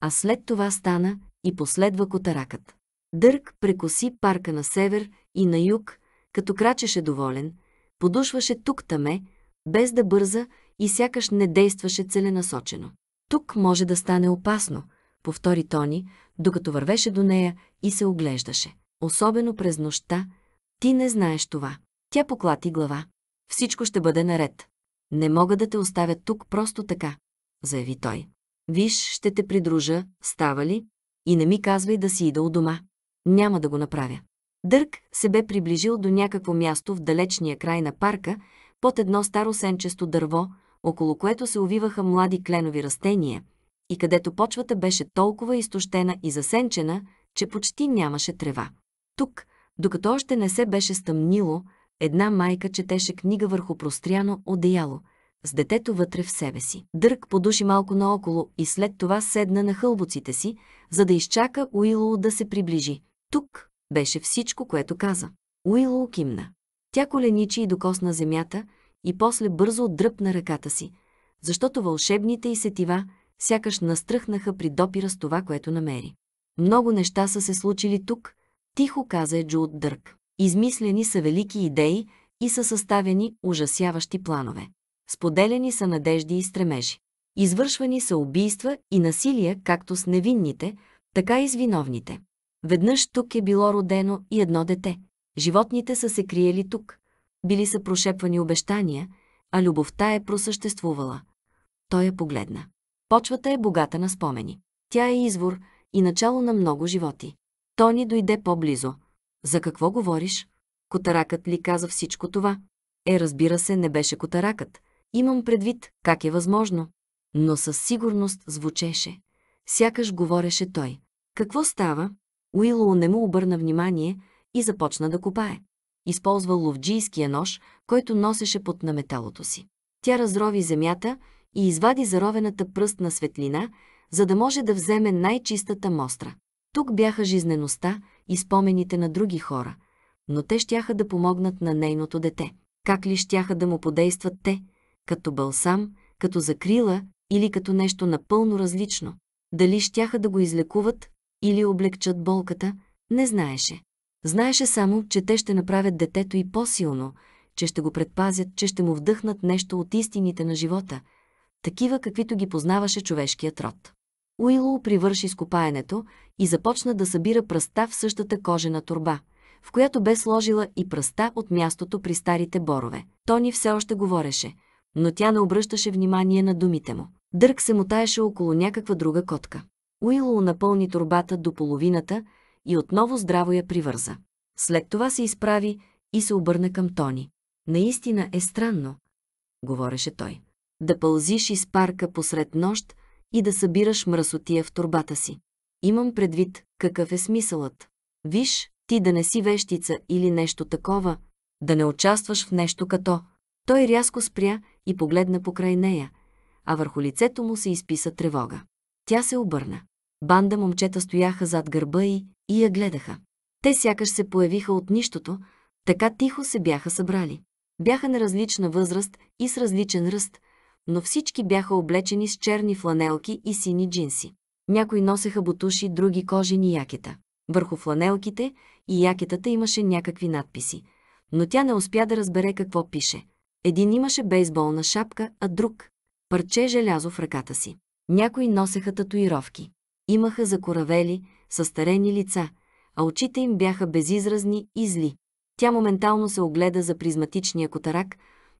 а след това стана и последва котаракът. Дърк прекоси парка на север и на юг, като крачеше доволен, подушваше тук-таме, без да бърза и сякаш не действаше целенасочено. Тук може да стане опасно, повтори Тони, докато вървеше до нея и се оглеждаше. Особено през нощта. Ти не знаеш това. Тя поклати глава. Всичко ще бъде наред. Не мога да те оставя тук просто така, заяви той. Виж, ще те придружа, става ли? И не ми казвай да си ида у дома. Няма да го направя. Дърк се бе приближил до някакво място в далечния край на парка, под едно старо сенчесто дърво, около което се увиваха млади кленови растения, и където почвата беше толкова изтощена и засенчена, че почти нямаше трева. Тук, докато още не се беше стъмнило, една майка четеше книга върху простряно одеяло, с детето вътре в себе си. Дърк подуши малко наоколо и след това седна на хълбоците си, за да изчака Уилоу да се приближи. Тук беше всичко, което каза. Уилоу кимна. Тя коленичи и докосна земята, и после бързо отдръпна ръката си, защото вълшебните и сетива сякаш настръхнаха при допира с това, което намери. Много неща са се случили тук, тихо каза е Джуд Дърк. Измислени са велики идеи и са съставени ужасяващи планове. Споделени са надежди и стремежи. Извършвани са убийства и насилия както с невинните, така и с виновните. Веднъж тук е било родено и едно дете. Животните са се криели тук били са прошепвани обещания, а любовта е просъществувала. Той я погледна. Почвата е богата на спомени. Тя е извор и начало на много животи. Тони дойде по-близо. За какво говориш? Котаракът ли каза всичко това? Е, разбира се, не беше котаракът. Имам предвид, как е възможно. Но със сигурност звучеше. Сякаш говореше той. Какво става? Уилоу не му обърна внимание и започна да копае използвал ловджийския нож, който носеше под наметалото си. Тя разрови земята и извади заровената пръст на светлина, за да може да вземе най-чистата мостра. Тук бяха жизнеността и спомените на други хора, но те щяха да помогнат на нейното дете. Как ли щяха да му подействат те? Като бълсам, като закрила или като нещо напълно различно? Дали щяха да го излекуват или облегчат болката, не знаеше. Знаеше само, че те ще направят детето и по-силно, че ще го предпазят, че ще му вдъхнат нещо от истините на живота, такива каквито ги познаваше човешкият род. Уилу привърши скопаенето и започна да събира пръста в същата кожена турба, в която бе сложила и пръста от мястото при старите борове. Тони все още говореше, но тя не обръщаше внимание на думите му. Дърк се мотаеше около някаква друга котка. Уилу напълни турбата до половината – и отново здраво я привърза. След това се изправи и се обърна към Тони. Наистина е странно, говореше той, да пълзиш из парка посред нощ и да събираш мръсотия в турбата си. Имам предвид какъв е смисълът. Виж, ти да не си вещица или нещо такова, да не участваш в нещо като. Той рязко спря и погледна покрай нея, а върху лицето му се изписа тревога. Тя се обърна. Банда момчета стояха зад гърба и и я гледаха. Те сякаш се появиха от нищото, така тихо се бяха събрали. Бяха на различна възраст и с различен ръст, но всички бяха облечени с черни фланелки и сини джинси. Някои носеха бутуши, други кожени якета. Върху фланелките и якетата имаше някакви надписи, но тя не успя да разбере какво пише. Един имаше бейсболна шапка, а друг – парче желязо в ръката си. Някои носеха татуировки. Имаха закоравели, Състарени лица, а очите им бяха безизразни и зли. Тя моментално се огледа за призматичния котарак,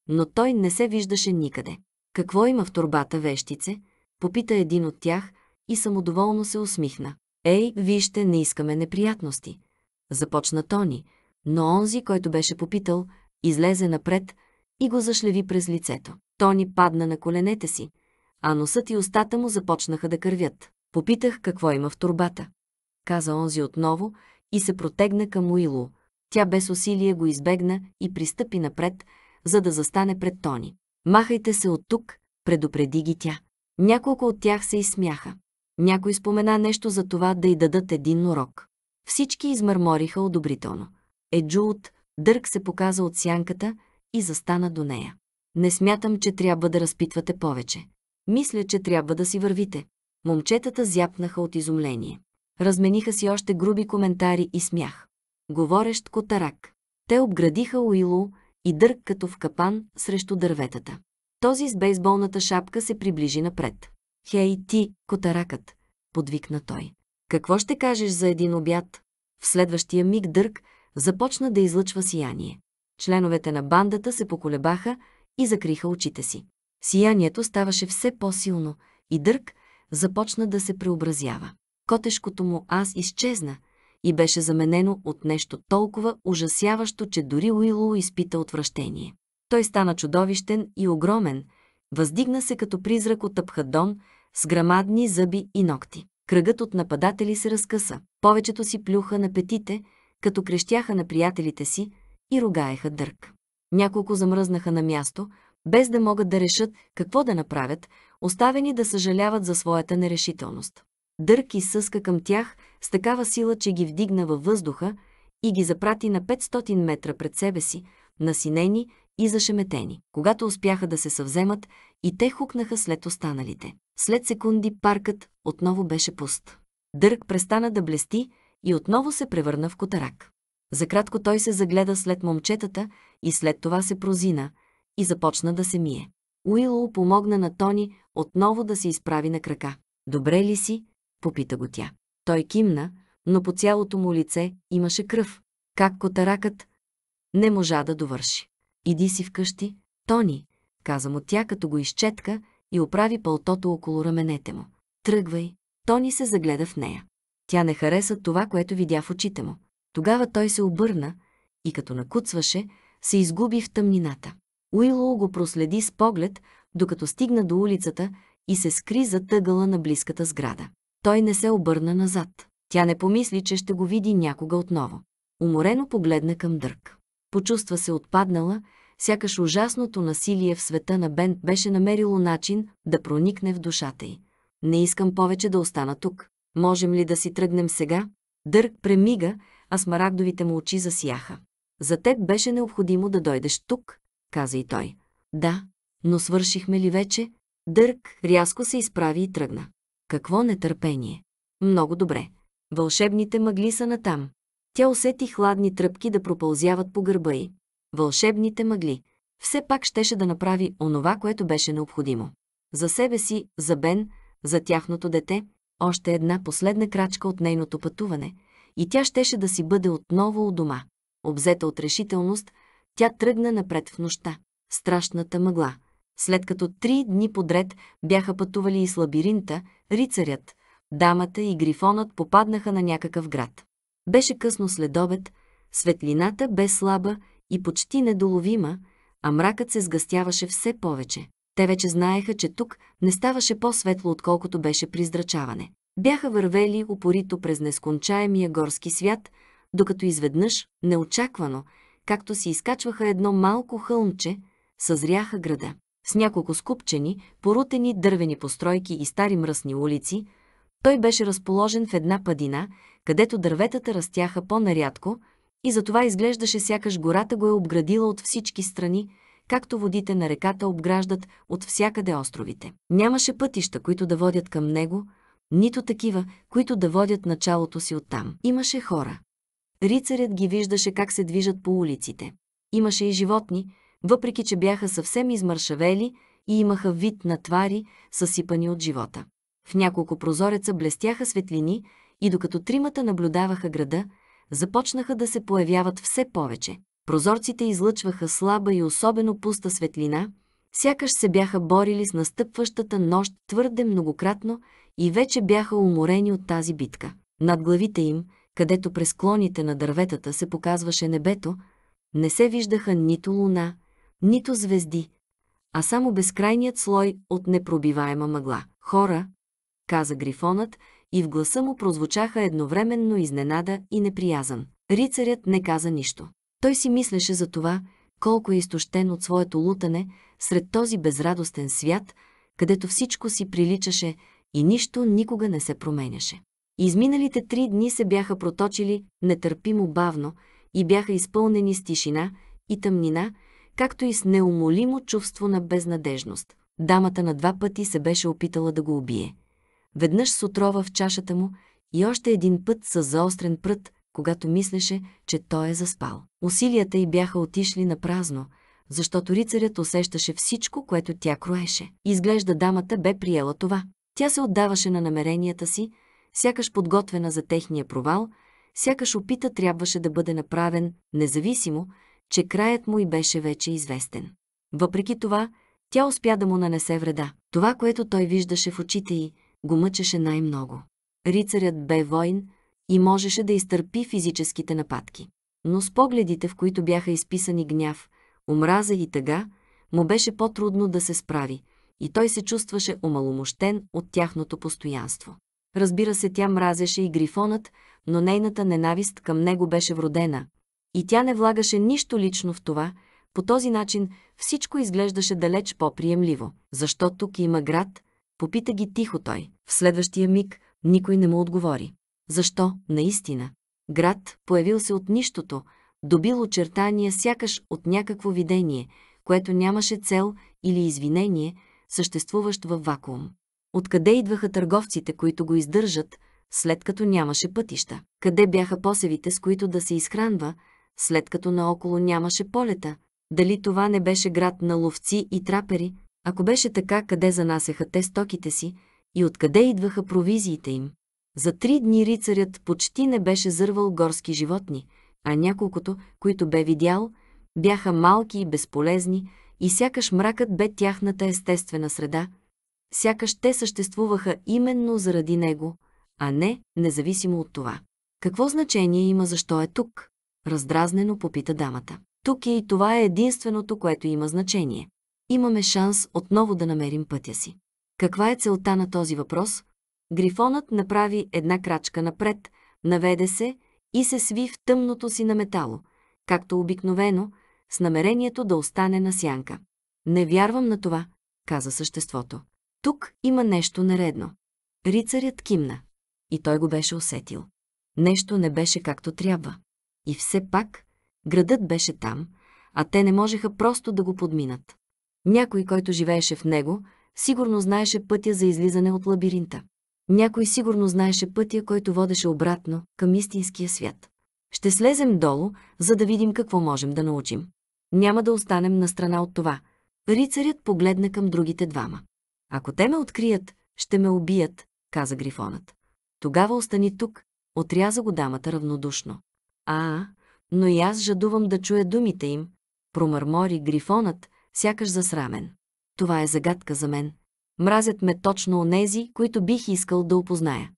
но той не се виждаше никъде. Какво има в турбата вещице? Попита един от тях и самодоволно се усмихна. Ей, вижте, не искаме неприятности. Започна Тони, но онзи, който беше попитал, излезе напред и го зашлеви през лицето. Тони падна на коленете си, а носът и устата му започнаха да кървят. Попитах какво има в турбата каза онзи отново и се протегна към Уило. Тя без усилие го избегна и пристъпи напред, за да застане пред Тони. Махайте се от тук, предупреди ги тя. Няколко от тях се изсмяха. Някой спомена нещо за това да й дадат един урок. Всички измърмориха одобрително. Еджу от Дърк се показа от сянката и застана до нея. Не смятам, че трябва да разпитвате повече. Мисля, че трябва да си вървите. Момчетата зяпнаха от изумление. Размениха си още груби коментари и смях. Говорещ котарак. Те обградиха Уило и дърг като в капан срещу дърветата. Този с бейсболната шапка се приближи напред. «Хей ти, котаракът!» подвикна той. «Какво ще кажеш за един обяд?» В следващия миг Дърк започна да излъчва сияние. Членовете на бандата се поколебаха и закриха очите си. Сиянието ставаше все по-силно и Дърк започна да се преобразява котешкото му аз изчезна и беше заменено от нещо толкова ужасяващо, че дори Уилу изпита отвращение. Той стана чудовищен и огромен, въздигна се като призрак от Абхадон с грамадни зъби и ногти. Кръгът от нападатели се разкъса. Повечето си плюха на петите, като крещяха на приятелите си и ругаеха дърк. Няколко замръзнаха на място, без да могат да решат какво да направят, оставени да съжаляват за своята нерешителност. Дърк изсъска към тях с такава сила, че ги вдигна във въздуха и ги запрати на 500 метра пред себе си, насинени и зашеметени. Когато успяха да се съвземат, и те хукнаха след останалите. След секунди паркът отново беше пуст. Дърк престана да блести и отново се превърна в котарак. Закратко той се загледа след момчетата и след това се прозина и започна да се мие. Уилоу помогна на Тони отново да се изправи на крака. Добре ли си? попита го тя. Той кимна, но по цялото му лице имаше кръв. Как котаракът не можа да довърши. Иди си вкъщи, Тони, каза му тя, като го изчетка и оправи пълтото около раменете му. Тръгвай. Тони се загледа в нея. Тя не хареса това, което видя в очите му. Тогава той се обърна и като накуцваше, се изгуби в тъмнината. Уилоу го проследи с поглед, докато стигна до улицата и се скри за тъгъла на близката сграда. Той не се обърна назад. Тя не помисли, че ще го види някога отново. Уморено погледна към Дърк. Почувства се отпаднала, сякаш ужасното насилие в света на Бент беше намерило начин да проникне в душата й. Не искам повече да остана тук. Можем ли да си тръгнем сега? Дърк премига, а смарагдовите му очи засияха. За теб беше необходимо да дойдеш тук, каза и той. Да, но свършихме ли вече? Дърк рязко се изправи и тръгна какво нетърпение. Много добре. Вълшебните мъгли са натам. Тя усети хладни тръпки да пропълзяват по гърба й. Вълшебните мъгли. Все пак щеше да направи онова, което беше необходимо. За себе си, за Бен, за тяхното дете, още една последна крачка от нейното пътуване, и тя щеше да си бъде отново у дома. Обзета от решителност, тя тръгна напред в нощта. Страшната мъгла. След като три дни подред бяха пътували из лабиринта, рицарят, дамата и грифонът попаднаха на някакъв град. Беше късно след обед, светлината бе слаба и почти недоловима, а мракът се сгъстяваше все повече. Те вече знаеха, че тук не ставаше по-светло, отколкото беше при здрачаване. Бяха вървели упорито през нескончаемия горски свят, докато изведнъж, неочаквано, както си изкачваха едно малко хълмче, съзряха града с няколко скупчени, порутени дървени постройки и стари мръсни улици, той беше разположен в една падина, където дърветата растяха по-нарядко и затова изглеждаше сякаш гората го е обградила от всички страни, както водите на реката обграждат от всякъде островите. Нямаше пътища, които да водят към него, нито такива, които да водят началото си оттам. Имаше хора. Рицарят ги виждаше как се движат по улиците. Имаше и животни, въпреки че бяха съвсем измършавели и имаха вид на твари, съсипани от живота. В няколко прозореца блестяха светлини и докато тримата наблюдаваха града, започнаха да се появяват все повече. Прозорците излъчваха слаба и особено пуста светлина, сякаш се бяха борили с настъпващата нощ твърде многократно и вече бяха уморени от тази битка. Над главите им, където през клоните на дърветата се показваше небето, не се виждаха нито луна, нито звезди, а само безкрайният слой от непробиваема мъгла. Хора, каза грифонът, и в гласа му прозвучаха едновременно изненада и неприязан. Рицарят не каза нищо. Той си мислеше за това, колко е изтощен от своето лутане сред този безрадостен свят, където всичко си приличаше и нищо никога не се променяше. Изминалите три дни се бяха проточили нетърпимо бавно и бяха изпълнени с тишина и тъмнина, както и с неумолимо чувство на безнадежност. Дамата на два пъти се беше опитала да го убие. Веднъж с отрова в чашата му и още един път с заострен прът, когато мислеше, че той е заспал. Усилията й бяха отишли на празно, защото рицарят усещаше всичко, което тя кроеше. Изглежда дамата бе приела това. Тя се отдаваше на намеренията си, сякаш подготвена за техния провал, сякаш опита трябваше да бъде направен, независимо, че краят му и беше вече известен. Въпреки това, тя успя да му нанесе вреда. Това, което той виждаше в очите й, го мъчеше най-много. Рицарят бе войн и можеше да изтърпи физическите нападки. Но с погледите, в които бяха изписани гняв, омраза и тъга, му беше по-трудно да се справи и той се чувстваше омаломощен от тяхното постоянство. Разбира се, тя мразеше и грифонът, но нейната ненавист към него беше вродена, и тя не влагаше нищо лично в това, по този начин всичко изглеждаше далеч по-приемливо. Защо тук има град? Попита ги тихо той. В следващия миг никой не му отговори. Защо, наистина? Град, появил се от нищото, добил очертания сякаш от някакво видение, което нямаше цел или извинение, съществуващ във вакуум. Откъде идваха търговците, които го издържат, след като нямаше пътища? Къде бяха посевите, с които да се изхранва, след като наоколо нямаше полета. Дали това не беше град на ловци и трапери? Ако беше така, къде занасяха те стоките си и откъде идваха провизиите им? За три дни рицарят почти не беше зървал горски животни, а няколкото, които бе видял, бяха малки и безполезни, и сякаш мракът бе тяхната естествена среда, сякаш те съществуваха именно заради него, а не независимо от това. Какво значение има защо е тук? Раздразнено попита дамата. Тук е и това е единственото, което има значение. Имаме шанс отново да намерим пътя си. Каква е целта на този въпрос? Грифонът направи една крачка напред, наведе се и се сви в тъмното си на метало, както обикновено, с намерението да остане на сянка. Не вярвам на това, каза съществото. Тук има нещо нередно. Рицарят кимна. И той го беше усетил. Нещо не беше както трябва. И все пак градът беше там, а те не можеха просто да го подминат. Някой, който живееше в него, сигурно знаеше пътя за излизане от лабиринта. Някой сигурно знаеше пътя, който водеше обратно към истинския свят. Ще слезем долу, за да видим какво можем да научим. Няма да останем на страна от това. Рицарят погледна към другите двама. Ако те ме открият, ще ме убият, каза грифонът. Тогава остани тук, отряза го дамата равнодушно. А, но и аз жадувам да чуя думите им, промърмори грифонът, сякаш засрамен. Това е загадка за мен. Мразят ме точно онези, които бих искал да опозная.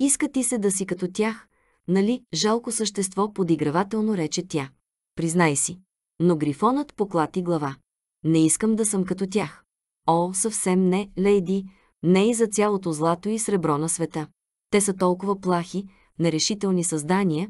Иска ти се да си като тях, нали, жалко същество подигравателно рече тя. Признай си. Но грифонът поклати глава. Не искам да съм като тях. О, съвсем не, лейди, не и за цялото злато и сребро на света. Те са толкова плахи, нерешителни създания,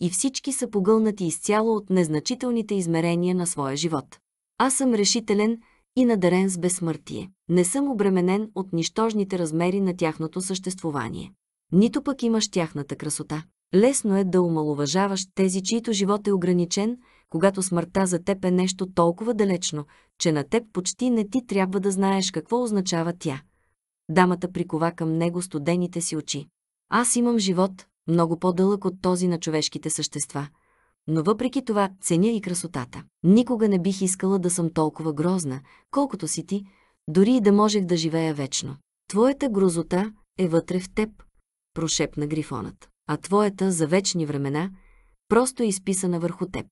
и всички са погълнати изцяло от незначителните измерения на своя живот. Аз съм решителен и надарен с безсмъртие. Не съм обременен от нищожните размери на тяхното съществуване. Нито пък имаш тяхната красота. Лесно е да омалуважаваш тези, чието живот е ограничен, когато смъртта за теб е нещо толкова далечно, че на теб почти не ти трябва да знаеш какво означава тя. Дамата прикова към него студените си очи. Аз имам живот, много по-дълъг от този на човешките същества. Но въпреки това ценя и красотата. Никога не бих искала да съм толкова грозна, колкото си ти, дори и да можех да живея вечно. Твоята грозота е вътре в теб, прошепна грифонът, а твоята за вечни времена просто е изписана върху теб.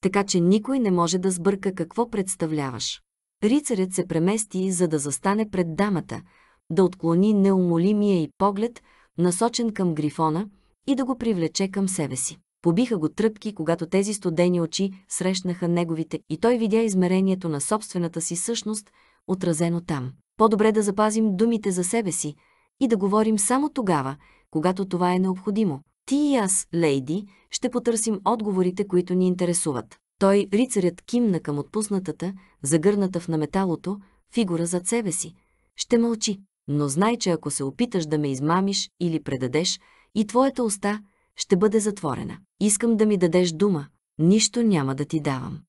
Така че никой не може да сбърка какво представляваш. Рицарят се премести, за да застане пред дамата, да отклони неумолимия и поглед, насочен към грифона, и да го привлече към себе си. Побиха го тръпки, когато тези студени очи срещнаха неговите и той видя измерението на собствената си същност, отразено там. По-добре да запазим думите за себе си и да говорим само тогава, когато това е необходимо. Ти и аз, лейди, ще потърсим отговорите, които ни интересуват. Той, рицарят, кимна към отпуснатата, загърната в наметалото, фигура зад себе си. Ще мълчи, но знай, че ако се опиташ да ме измамиш или предадеш, и твоята уста ще бъде затворена. Искам да ми дадеш дума, нищо няма да ти давам.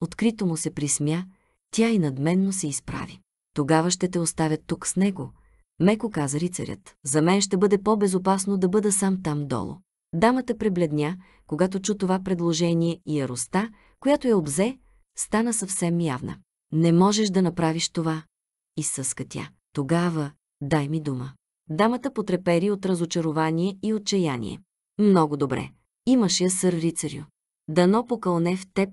Открито му се присмя, тя и надменно се изправи. Тогава ще те оставят тук с него, меко каза рицарят. За мен ще бъде по-безопасно да бъда сам там долу. Дамата пребледня, когато чу това предложение и яроста, която я обзе, стана съвсем явна. Не можеш да направиш това, изсъска тя. Тогава дай ми дума. Дамата потрепери от разочарование и отчаяние. Много добре. Имаш я, сър рицарю. Дано покълне в теб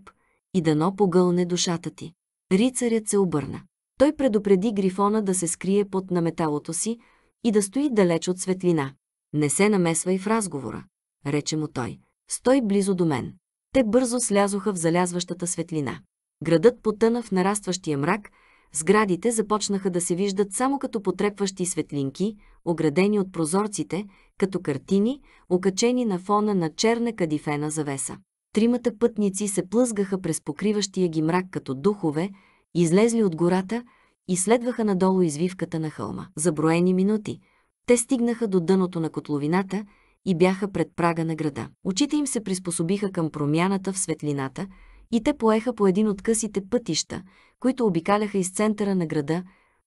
и дано погълне душата ти. Рицарят се обърна. Той предупреди Грифона да се скрие под наметалото си и да стои далеч от светлина. Не се намесвай в разговора, рече му той. Стой близо до мен. Те бързо слязоха в залязващата светлина. Градът потъна в нарастващия мрак сградите започнаха да се виждат само като потрепващи светлинки, оградени от прозорците, като картини, окачени на фона на черна кадифена завеса. Тримата пътници се плъзгаха през покриващия ги мрак като духове, излезли от гората и следваха надолу извивката на хълма. За броени минути те стигнаха до дъното на котловината и бяха пред прага на града. Очите им се приспособиха към промяната в светлината – и те поеха по един от късите пътища, които обикаляха из центъра на града,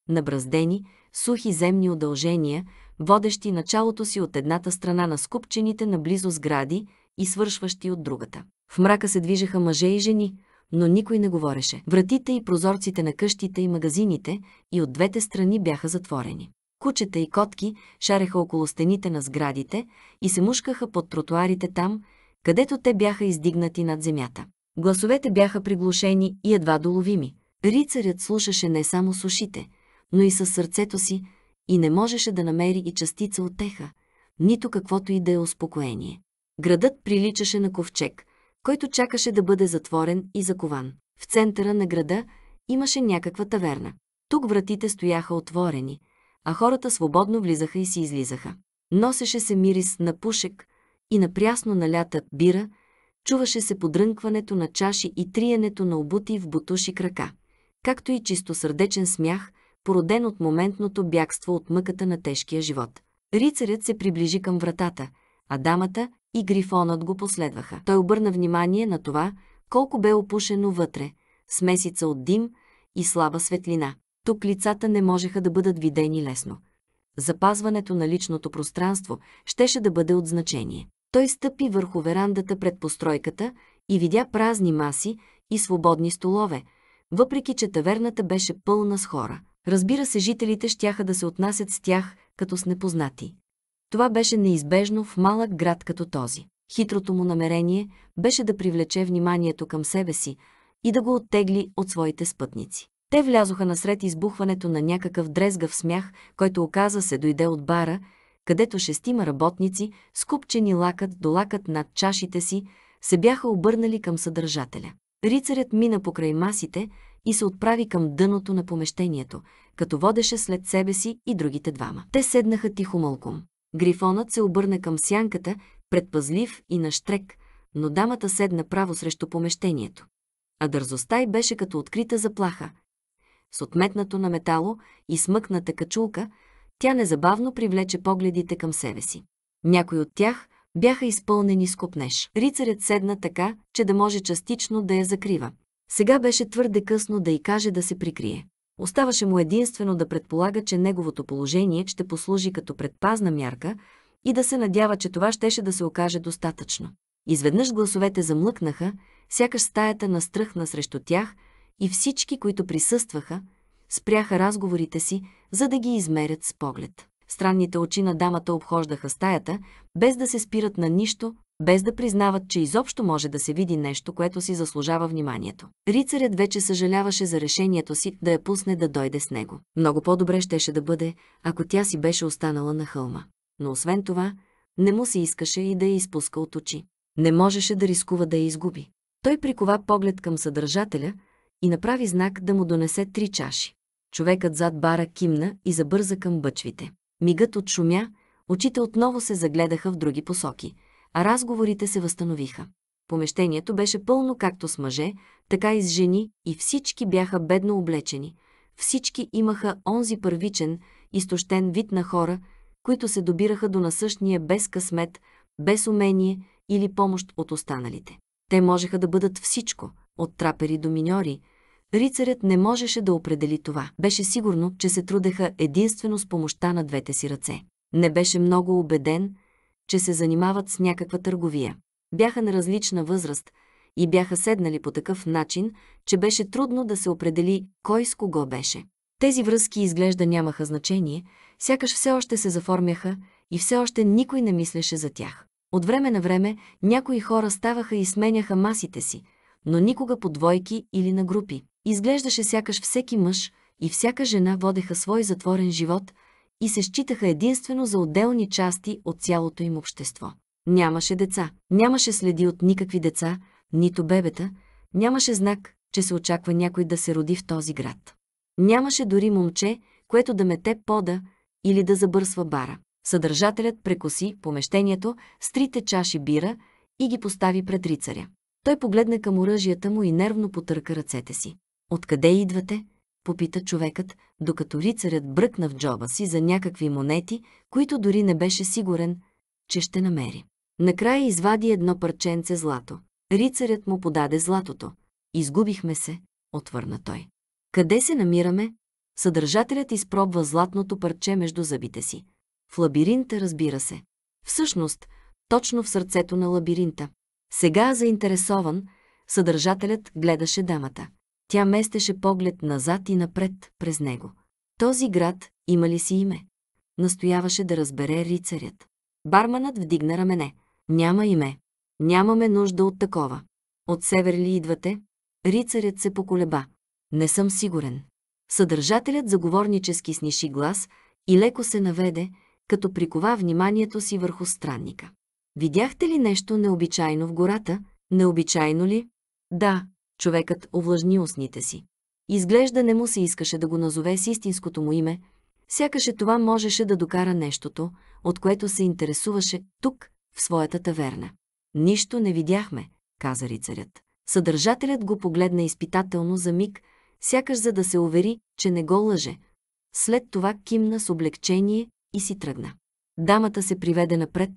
набраздени, сухи земни удължения, водещи началото си от едната страна на скупчените наблизо сгради и свършващи от другата. В мрака се движеха мъже и жени, но никой не говореше. Вратите и прозорците на къщите и магазините и от двете страни бяха затворени. Кучета и котки шареха около стените на сградите и се мушкаха под тротуарите там, където те бяха издигнати над земята. Гласовете бяха приглушени и едва доловими. Рицарят слушаше не само с ушите, но и със сърцето си и не можеше да намери и частица отеха, нито каквото и да е успокоение. Градът приличаше на ковчег, който чакаше да бъде затворен и закован. В центъра на града имаше някаква таверна. Тук вратите стояха отворени, а хората свободно влизаха и си излизаха. Носеше се мирис на пушек и на прясно налята бира – Чуваше се подрънкването на чаши и триенето на обути в бутуши крака, както и чистосърдечен смях, породен от моментното бягство от мъката на тежкия живот. Рицарят се приближи към вратата, а дамата и грифонът го последваха. Той обърна внимание на това, колко бе опушено вътре, смесица от дим и слаба светлина. Тук лицата не можеха да бъдат видени лесно. Запазването на личното пространство щеше да бъде от значение. Той стъпи върху верандата пред постройката и видя празни маси и свободни столове, въпреки че таверната беше пълна с хора. Разбира се, жителите щяха да се отнасят с тях като с непознати. Това беше неизбежно в малък град като този. Хитрото му намерение беше да привлече вниманието към себе си и да го оттегли от своите спътници. Те влязоха насред избухването на някакъв дрезгав смях, който оказа се дойде от бара където шестима работници, скупчени лакът до лакът над чашите си, се бяха обърнали към съдържателя. Рицарят мина покрай масите и се отправи към дъното на помещението, като водеше след себе си и другите двама. Те седнаха тихо мълком. Грифонът се обърна към сянката, предпазлив и наштрек, но дамата седна право срещу помещението. А дързостта й беше като открита заплаха. С отметнато на метало и смъкната качулка – тя незабавно привлече погледите към себе си. Някои от тях бяха изпълнени с копнеж. Рицарят седна така, че да може частично да я закрива. Сега беше твърде късно да й каже да се прикрие. Оставаше му единствено да предполага, че неговото положение ще послужи като предпазна мярка и да се надява, че това щеше да се окаже достатъчно. Изведнъж гласовете замлъкнаха, сякаш стаята настръхна срещу тях и всички, които присъстваха, спряха разговорите си, за да ги измерят с поглед. Странните очи на дамата обхождаха стаята, без да се спират на нищо, без да признават, че изобщо може да се види нещо, което си заслужава вниманието. Рицарят вече съжаляваше за решението си да я пусне да дойде с него. Много по-добре щеше да бъде, ако тя си беше останала на хълма. Но освен това, не му се искаше и да я изпуска от очи. Не можеше да рискува да я изгуби. Той прикова поглед към съдържателя и направи знак да му донесе три чаши човекът зад бара кимна и забърза към бъчвите. Мигът от шумя, очите отново се загледаха в други посоки, а разговорите се възстановиха. Помещението беше пълно както с мъже, така и с жени и всички бяха бедно облечени. Всички имаха онзи първичен, изтощен вид на хора, които се добираха до насъщния без късмет, без умение или помощ от останалите. Те можеха да бъдат всичко, от трапери до миньори, Рицарят не можеше да определи това. Беше сигурно, че се трудеха единствено с помощта на двете си ръце. Не беше много убеден, че се занимават с някаква търговия. Бяха на различна възраст и бяха седнали по такъв начин, че беше трудно да се определи кой с кого беше. Тези връзки изглежда нямаха значение, сякаш все още се заформяха и все още никой не мислеше за тях. От време на време някои хора ставаха и сменяха масите си, но никога по двойки или на групи. Изглеждаше сякаш всеки мъж и всяка жена водеха свой затворен живот и се считаха единствено за отделни части от цялото им общество. Нямаше деца, нямаше следи от никакви деца, нито бебета, нямаше знак, че се очаква някой да се роди в този град. Нямаше дори момче, което да мете пода или да забърсва бара. Съдържателят прекоси помещението с трите чаши бира и ги постави пред рицаря. Той погледна към оръжията му и нервно потърка ръцете си. Откъде идвате? попита човекът, докато рицарят бръкна в джоба си за някакви монети, които дори не беше сигурен, че ще намери. Накрая извади едно парченце злато. Рицарят му подаде златото. Изгубихме се, отвърна той. Къде се намираме? Съдържателят изпробва златното парче между зъбите си. В лабиринта, разбира се. Всъщност, точно в сърцето на лабиринта. Сега заинтересован, съдържателят гледаше дамата. Тя местеше поглед назад и напред през него. Този град има ли си име? Настояваше да разбере рицарят. Барманът вдигна рамене. Няма име. Нямаме нужда от такова. От север ли идвате? Рицарят се поколеба. Не съм сигурен. Съдържателят заговорнически сниши глас и леко се наведе, като прикова вниманието си върху странника. Видяхте ли нещо необичайно в гората? Необичайно ли? Да, човекът увлажни устните си. Изглежда не му се искаше да го назове с истинското му име, сякаше това можеше да докара нещото, от което се интересуваше тук, в своята таверна. Нищо не видяхме, каза рицарят. Съдържателят го погледна изпитателно за миг, сякаш за да се увери, че не го лъже. След това кимна с облегчение и си тръгна. Дамата се приведе напред,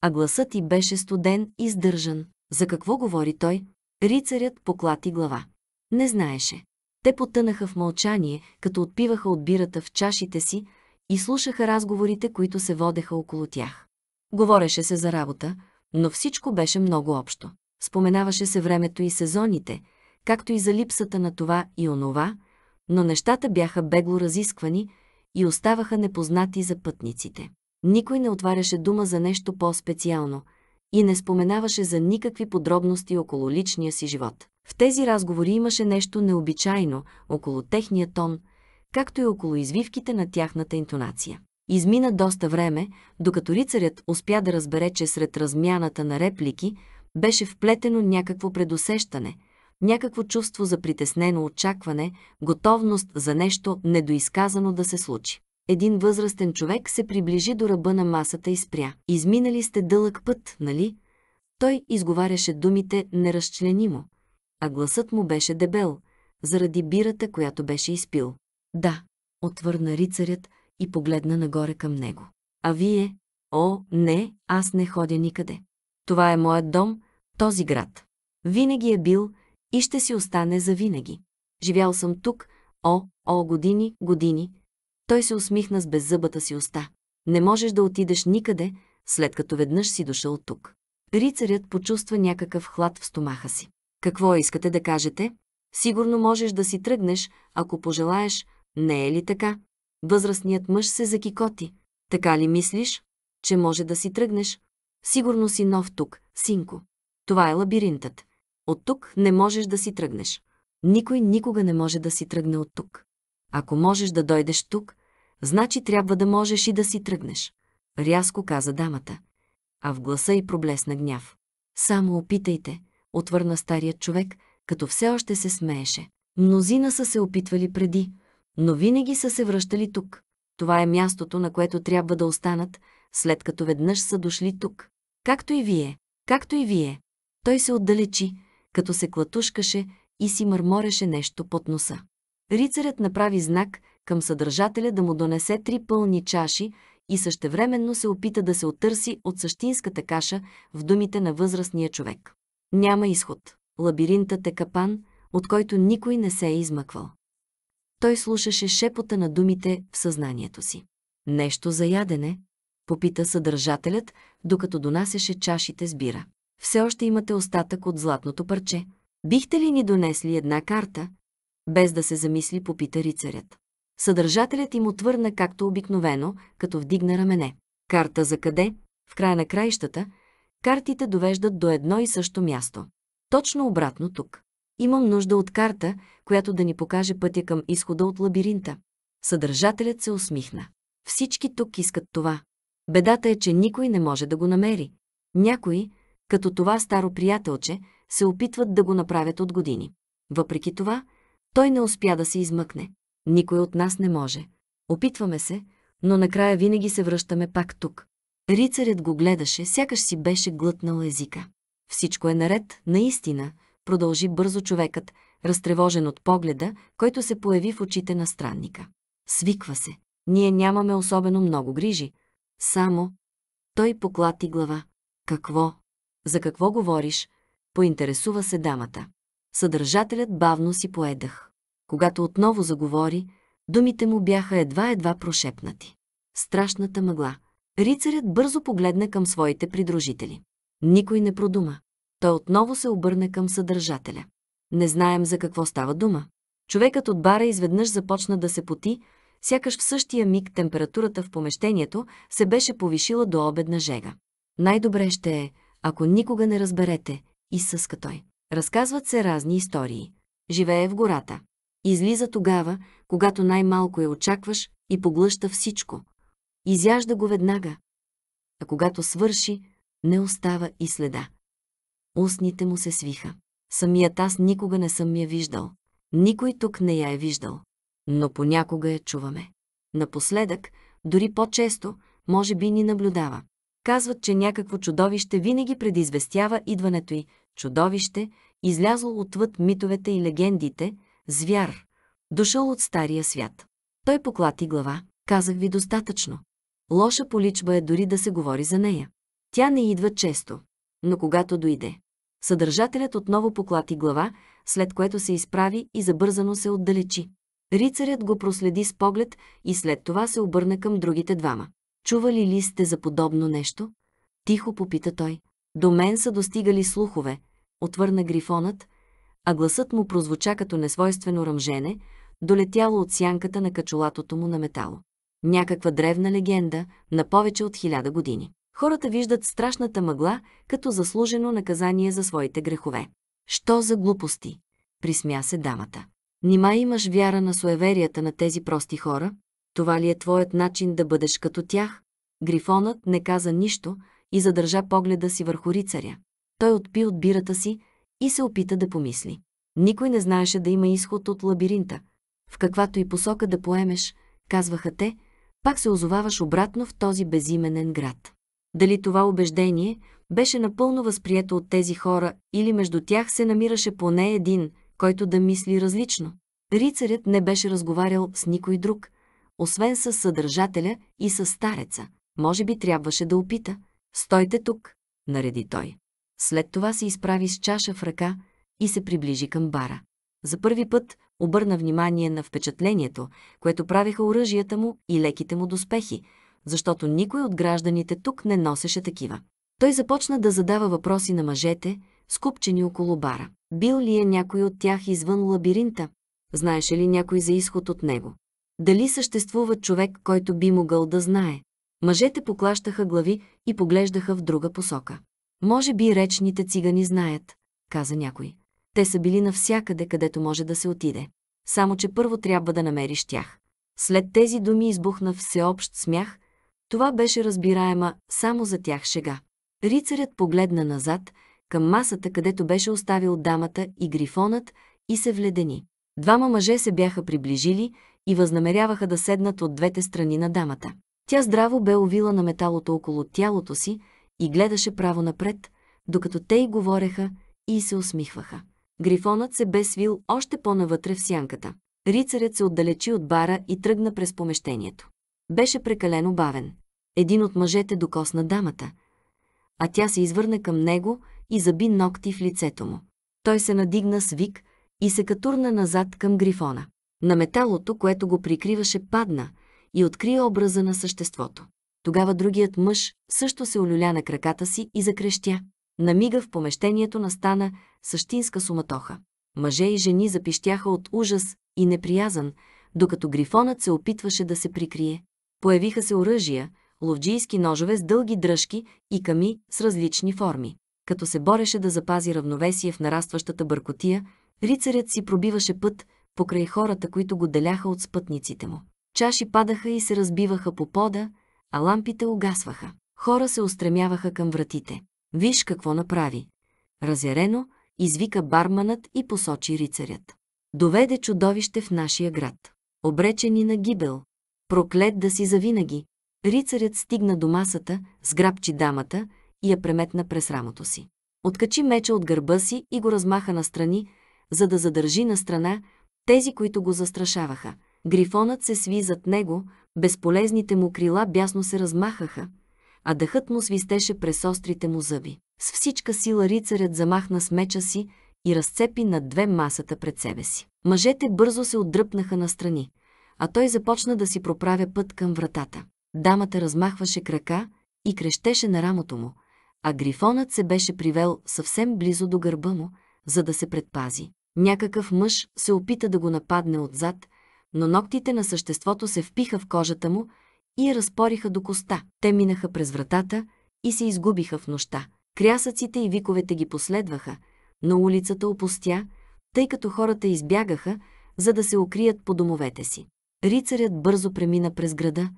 а гласът й беше студен и сдържан. За какво говори той, Рицарят поклати глава. Не знаеше. Те потънаха в мълчание, като отпиваха от бирата в чашите си и слушаха разговорите, които се водеха около тях. Говореше се за работа, но всичко беше много общо. Споменаваше се времето и сезоните, както и за липсата на това и онова, но нещата бяха бегло разисквани и оставаха непознати за пътниците. Никой не отваряше дума за нещо по-специално – и не споменаваше за никакви подробности около личния си живот. В тези разговори имаше нещо необичайно около техния тон, както и около извивките на тяхната интонация. Измина доста време, докато рицарят успя да разбере, че сред размяната на реплики беше вплетено някакво предусещане, някакво чувство за притеснено очакване, готовност за нещо недоизказано да се случи един възрастен човек се приближи до ръба на масата и спря. Изминали сте дълъг път, нали? Той изговаряше думите неразчленимо, а гласът му беше дебел, заради бирата, която беше изпил. Да, отвърна рицарят и погледна нагоре към него. А вие? О, не, аз не ходя никъде. Това е моят дом, този град. Винаги е бил и ще си остане завинаги. Живял съм тук, о, о, години, години, той се усмихна с беззъбата си уста. Не можеш да отидеш никъде, след като веднъж си дошъл тук. Рицарят почувства някакъв хлад в стомаха си. Какво искате да кажете? Сигурно можеш да си тръгнеш, ако пожелаеш. Не е ли така? Възрастният мъж се закикоти. Така ли мислиш, че може да си тръгнеш? Сигурно си нов тук, синко. Това е лабиринтът. От тук не можеш да си тръгнеш. Никой никога не може да си тръгне от тук. Ако можеш да дойдеш тук, значи трябва да можеш и да си тръгнеш. Рязко каза дамата, а в гласа и проблесна гняв. Само опитайте, отвърна старият човек, като все още се смееше. Мнозина са се опитвали преди, но винаги са се връщали тук. Това е мястото, на което трябва да останат, след като веднъж са дошли тук. Както и вие, както и вие. Той се отдалечи, като се клатушкаше и си мърмореше нещо под носа. Рицарят направи знак към съдържателя да му донесе три пълни чаши и същевременно се опита да се отърси от същинската каша в думите на възрастния човек. Няма изход. Лабиринтът е капан, от който никой не се е измъквал. Той слушаше шепота на думите в съзнанието си. Нещо за ядене? Попита съдържателят, докато донасяше чашите с бира. Все още имате остатък от златното парче. Бихте ли ни донесли една карта, без да се замисли попита рицарят. Съдържателят им отвърна както обикновено, като вдигна рамене. Карта за къде? В края на краищата, картите довеждат до едно и също място. Точно обратно тук. Имам нужда от карта, която да ни покаже пътя към изхода от лабиринта. Съдържателят се усмихна. Всички тук искат това. Бедата е, че никой не може да го намери. Някои, като това старо приятелче, се опитват да го направят от години. Въпреки това, той не успя да се измъкне. Никой от нас не може. Опитваме се, но накрая винаги се връщаме пак тук. Рицарят го гледаше, сякаш си беше глътнал езика. Всичко е наред, наистина, продължи бързо човекът, разтревожен от погледа, който се появи в очите на странника. Свиква се. Ние нямаме особено много грижи. Само... Той поклати глава. Какво? За какво говориш? Поинтересува се дамата. Съдържателят бавно си поедах. Когато отново заговори, думите му бяха едва-едва прошепнати. Страшната мъгла. Рицарят бързо погледна към своите придружители. Никой не продума. Той отново се обърна към съдържателя. Не знаем за какво става дума. Човекът от бара изведнъж започна да се поти, сякаш в същия миг температурата в помещението се беше повишила до обедна жега. Най-добре ще е, ако никога не разберете, изсъска той. Разказват се разни истории. Живее в гората. Излиза тогава, когато най-малко я очакваш и поглъща всичко. Изяжда го веднага. А когато свърши, не остава и следа. Устните му се свиха. Самият аз никога не съм я виждал. Никой тук не я е виждал. Но понякога я чуваме. Напоследък, дори по-често, може би ни наблюдава. Казват, че някакво чудовище винаги предизвестява идването й. Чудовище, излязло отвъд митовете и легендите – звяр, дошъл от стария свят. Той поклати глава. Казах ви достатъчно. Лоша поличба е дори да се говори за нея. Тя не идва често, но когато дойде. Съдържателят отново поклати глава, след което се изправи и забързано се отдалечи. Рицарят го проследи с поглед и след това се обърна към другите двама. Чували ли сте за подобно нещо? Тихо попита той. До мен са достигали слухове, отвърна грифонът, а гласът му прозвуча като несвойствено ръмжене, долетяло от сянката на качулатото му на метало. Някаква древна легенда на повече от хиляда години. Хората виждат страшната мъгла като заслужено наказание за своите грехове. Що за глупости? Присмя се дамата. Нима имаш вяра на суеверията на тези прости хора? Това ли е твоят начин да бъдеш като тях? Грифонът не каза нищо и задържа погледа си върху рицаря. Той отпи от бирата си, и се опита да помисли. Никой не знаеше да има изход от лабиринта. В каквато и посока да поемеш, казваха те, пак се озоваваш обратно в този безименен град. Дали това убеждение беше напълно възприето от тези хора или между тях се намираше поне един, който да мисли различно. Рицарят не беше разговарял с никой друг, освен с съдържателя и с стареца. Може би трябваше да опита. Стойте тук, нареди той. След това се изправи с чаша в ръка и се приближи към бара. За първи път обърна внимание на впечатлението, което правиха оръжията му и леките му доспехи, защото никой от гражданите тук не носеше такива. Той започна да задава въпроси на мъжете, скупчени около бара. Бил ли е някой от тях извън лабиринта? Знаеше ли някой за изход от него? Дали съществува човек, който би могъл да знае? Мъжете поклащаха глави и поглеждаха в друга посока. Може би речните цигани знаят, каза някой. Те са били навсякъде, където може да се отиде. Само, че първо трябва да намериш тях. След тези думи избухна всеобщ смях. Това беше разбираема само за тях шега. Рицарят погледна назад, към масата, където беше оставил дамата и грифонът, и се вледени. Двама мъже се бяха приближили и възнамеряваха да седнат от двете страни на дамата. Тя здраво бе увила на металото около тялото си, и гледаше право напред, докато те й говореха и се усмихваха. Грифонът се бе свил още по-навътре в сянката. Рицарят се отдалечи от бара и тръгна през помещението. Беше прекалено бавен. Един от мъжете докосна дамата, а тя се извърна към него и заби ногти в лицето му. Той се надигна с вик и се катурна назад към грифона. На металото, което го прикриваше, падна и откри образа на съществото. Тогава другият мъж също се олюля на краката си и закрещя. Намига в помещението настана същинска суматоха. Мъже и жени запищяха от ужас и неприязан, докато грифонът се опитваше да се прикрие. Появиха се оръжия, ловджийски ножове с дълги дръжки и ками с различни форми. Като се бореше да запази равновесие в нарастващата бъркотия, рицарят си пробиваше път покрай хората, които го деляха от спътниците му. Чаши падаха и се разбиваха по пода, а лампите угасваха. Хора се устремяваха към вратите. Виж какво направи. Разярено, извика барманът и посочи рицарят. Доведе чудовище в нашия град. Обречени на гибел. Проклет да си завинаги. Рицарят стигна до масата, сграбчи дамата и я преметна през рамото си. Откачи меча от гърба си и го размаха настрани, за да задържи на страна тези, които го застрашаваха. Грифонът се сви зад него, Безполезните му крила бясно се размахаха, а дъхът му свистеше през острите му зъби. С всичка сила рицарят замахна с меча си и разцепи над две масата пред себе си. Мъжете бързо се отдръпнаха настрани, а той започна да си проправя път към вратата. Дамата размахваше крака и крещеше на рамото му, а грифонът се беше привел съвсем близо до гърба му, за да се предпази. Някакъв мъж се опита да го нападне отзад, но ногтите на съществото се впиха в кожата му и я разпориха до коста. Те минаха през вратата и се изгубиха в нощта. Крясъците и виковете ги последваха, но улицата опустя, тъй като хората избягаха, за да се укрият по домовете си. Рицарят бързо премина през града,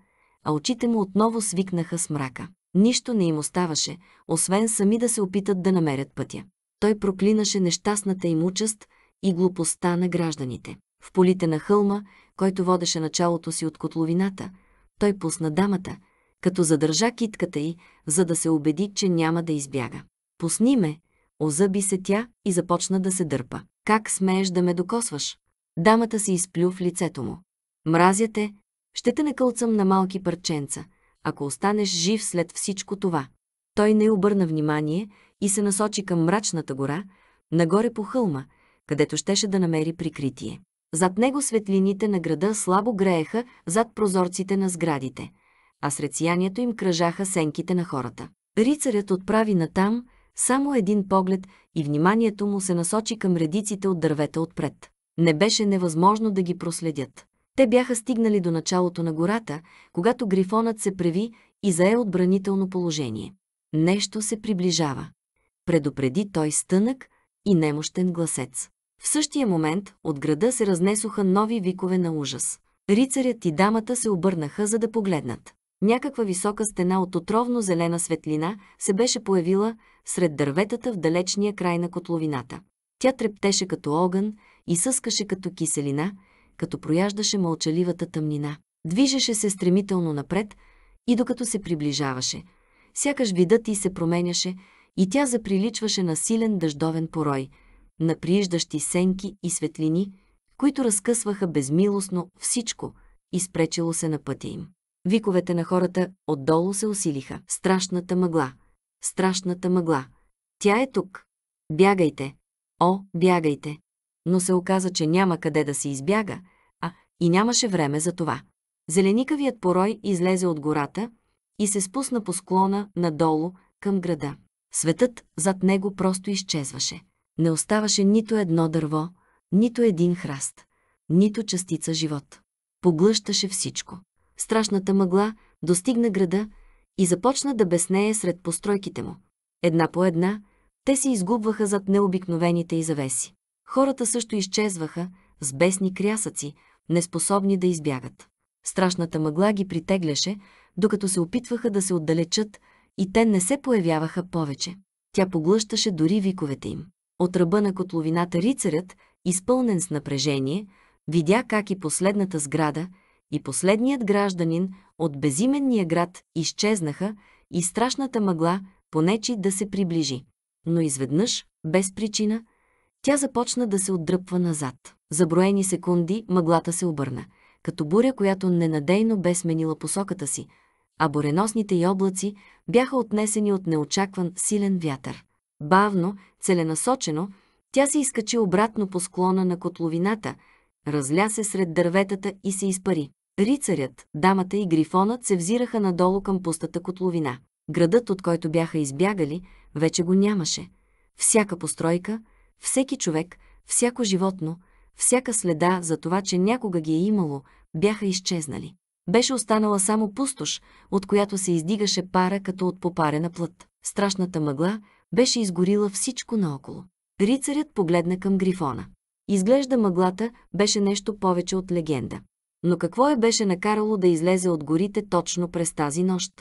а очите му отново свикнаха с мрака. Нищо не им оставаше, освен сами да се опитат да намерят пътя. Той проклинаше нещастната им участ и глупостта на гражданите. В полите на хълма, който водеше началото си от котловината, той пусна дамата, като задържа китката й, за да се убеди, че няма да избяга. «Пусни ме!» Озъби се тя и започна да се дърпа. «Как смееш да ме докосваш?» Дамата си изплю в лицето му. «Мразя те, ще те накълцам на малки парченца, ако останеш жив след всичко това». Той не обърна внимание и се насочи към мрачната гора, нагоре по хълма, където щеше да намери прикритие. Зад него светлините на града слабо грееха зад прозорците на сградите, а сред сиянието им кръжаха сенките на хората. Рицарят отправи натам само един поглед и вниманието му се насочи към редиците от дървета отпред. Не беше невъзможно да ги проследят. Те бяха стигнали до началото на гората, когато грифонът се преви и зае отбранително положение. Нещо се приближава. Предупреди той стънък и немощен гласец. В същия момент от града се разнесоха нови викове на ужас. Рицарят и дамата се обърнаха, за да погледнат. Някаква висока стена от отровно зелена светлина се беше появила сред дърветата в далечния край на котловината. Тя трептеше като огън и съскаше като киселина, като прояждаше мълчаливата тъмнина. Движеше се стремително напред и докато се приближаваше, сякаш видът й се променяше и тя заприличваше на силен дъждовен порой – прииждащи сенки и светлини, които разкъсваха безмилостно всичко, изпречило се на пътя им. Виковете на хората отдолу се усилиха. Страшната мъгла! Страшната мъгла! Тя е тук! Бягайте! О, бягайте! Но се оказа, че няма къде да се избяга, а и нямаше време за това. Зеленикавият порой излезе от гората и се спусна по склона надолу към града. Светът зад него просто изчезваше не оставаше нито едно дърво, нито един храст, нито частица живот. Поглъщаше всичко. Страшната мъгла достигна града и започна да беснее сред постройките му. Една по една те се изгубваха зад необикновените и завеси. Хората също изчезваха с бесни крясъци, неспособни да избягат. Страшната мъгла ги притегляше, докато се опитваха да се отдалечат и те не се появяваха повече. Тя поглъщаше дори виковете им. От ръба на котловината рицарят, изпълнен с напрежение, видя как и последната сграда, и последният гражданин от безименния град изчезнаха и страшната мъгла понечи да се приближи. Но изведнъж, без причина, тя започна да се отдръпва назад. За броени секунди мъглата се обърна, като буря, която ненадейно бе сменила посоката си, а буреносните й облаци бяха отнесени от неочакван силен вятър. Бавно, целенасочено, тя се изкачи обратно по склона на котловината, разля се сред дърветата и се изпари. Рицарят, дамата и грифонът се взираха надолу към пустата котловина. Градът, от който бяха избягали, вече го нямаше. Всяка постройка, всеки човек, всяко животно, всяка следа за това, че някога ги е имало, бяха изчезнали. Беше останала само пустош, от която се издигаше пара като от попарена плът. Страшната мъгла, беше изгорила всичко наоколо. Рицарят погледна към Грифона. Изглежда мъглата беше нещо повече от легенда. Но какво е беше накарало да излезе от горите точно през тази нощ?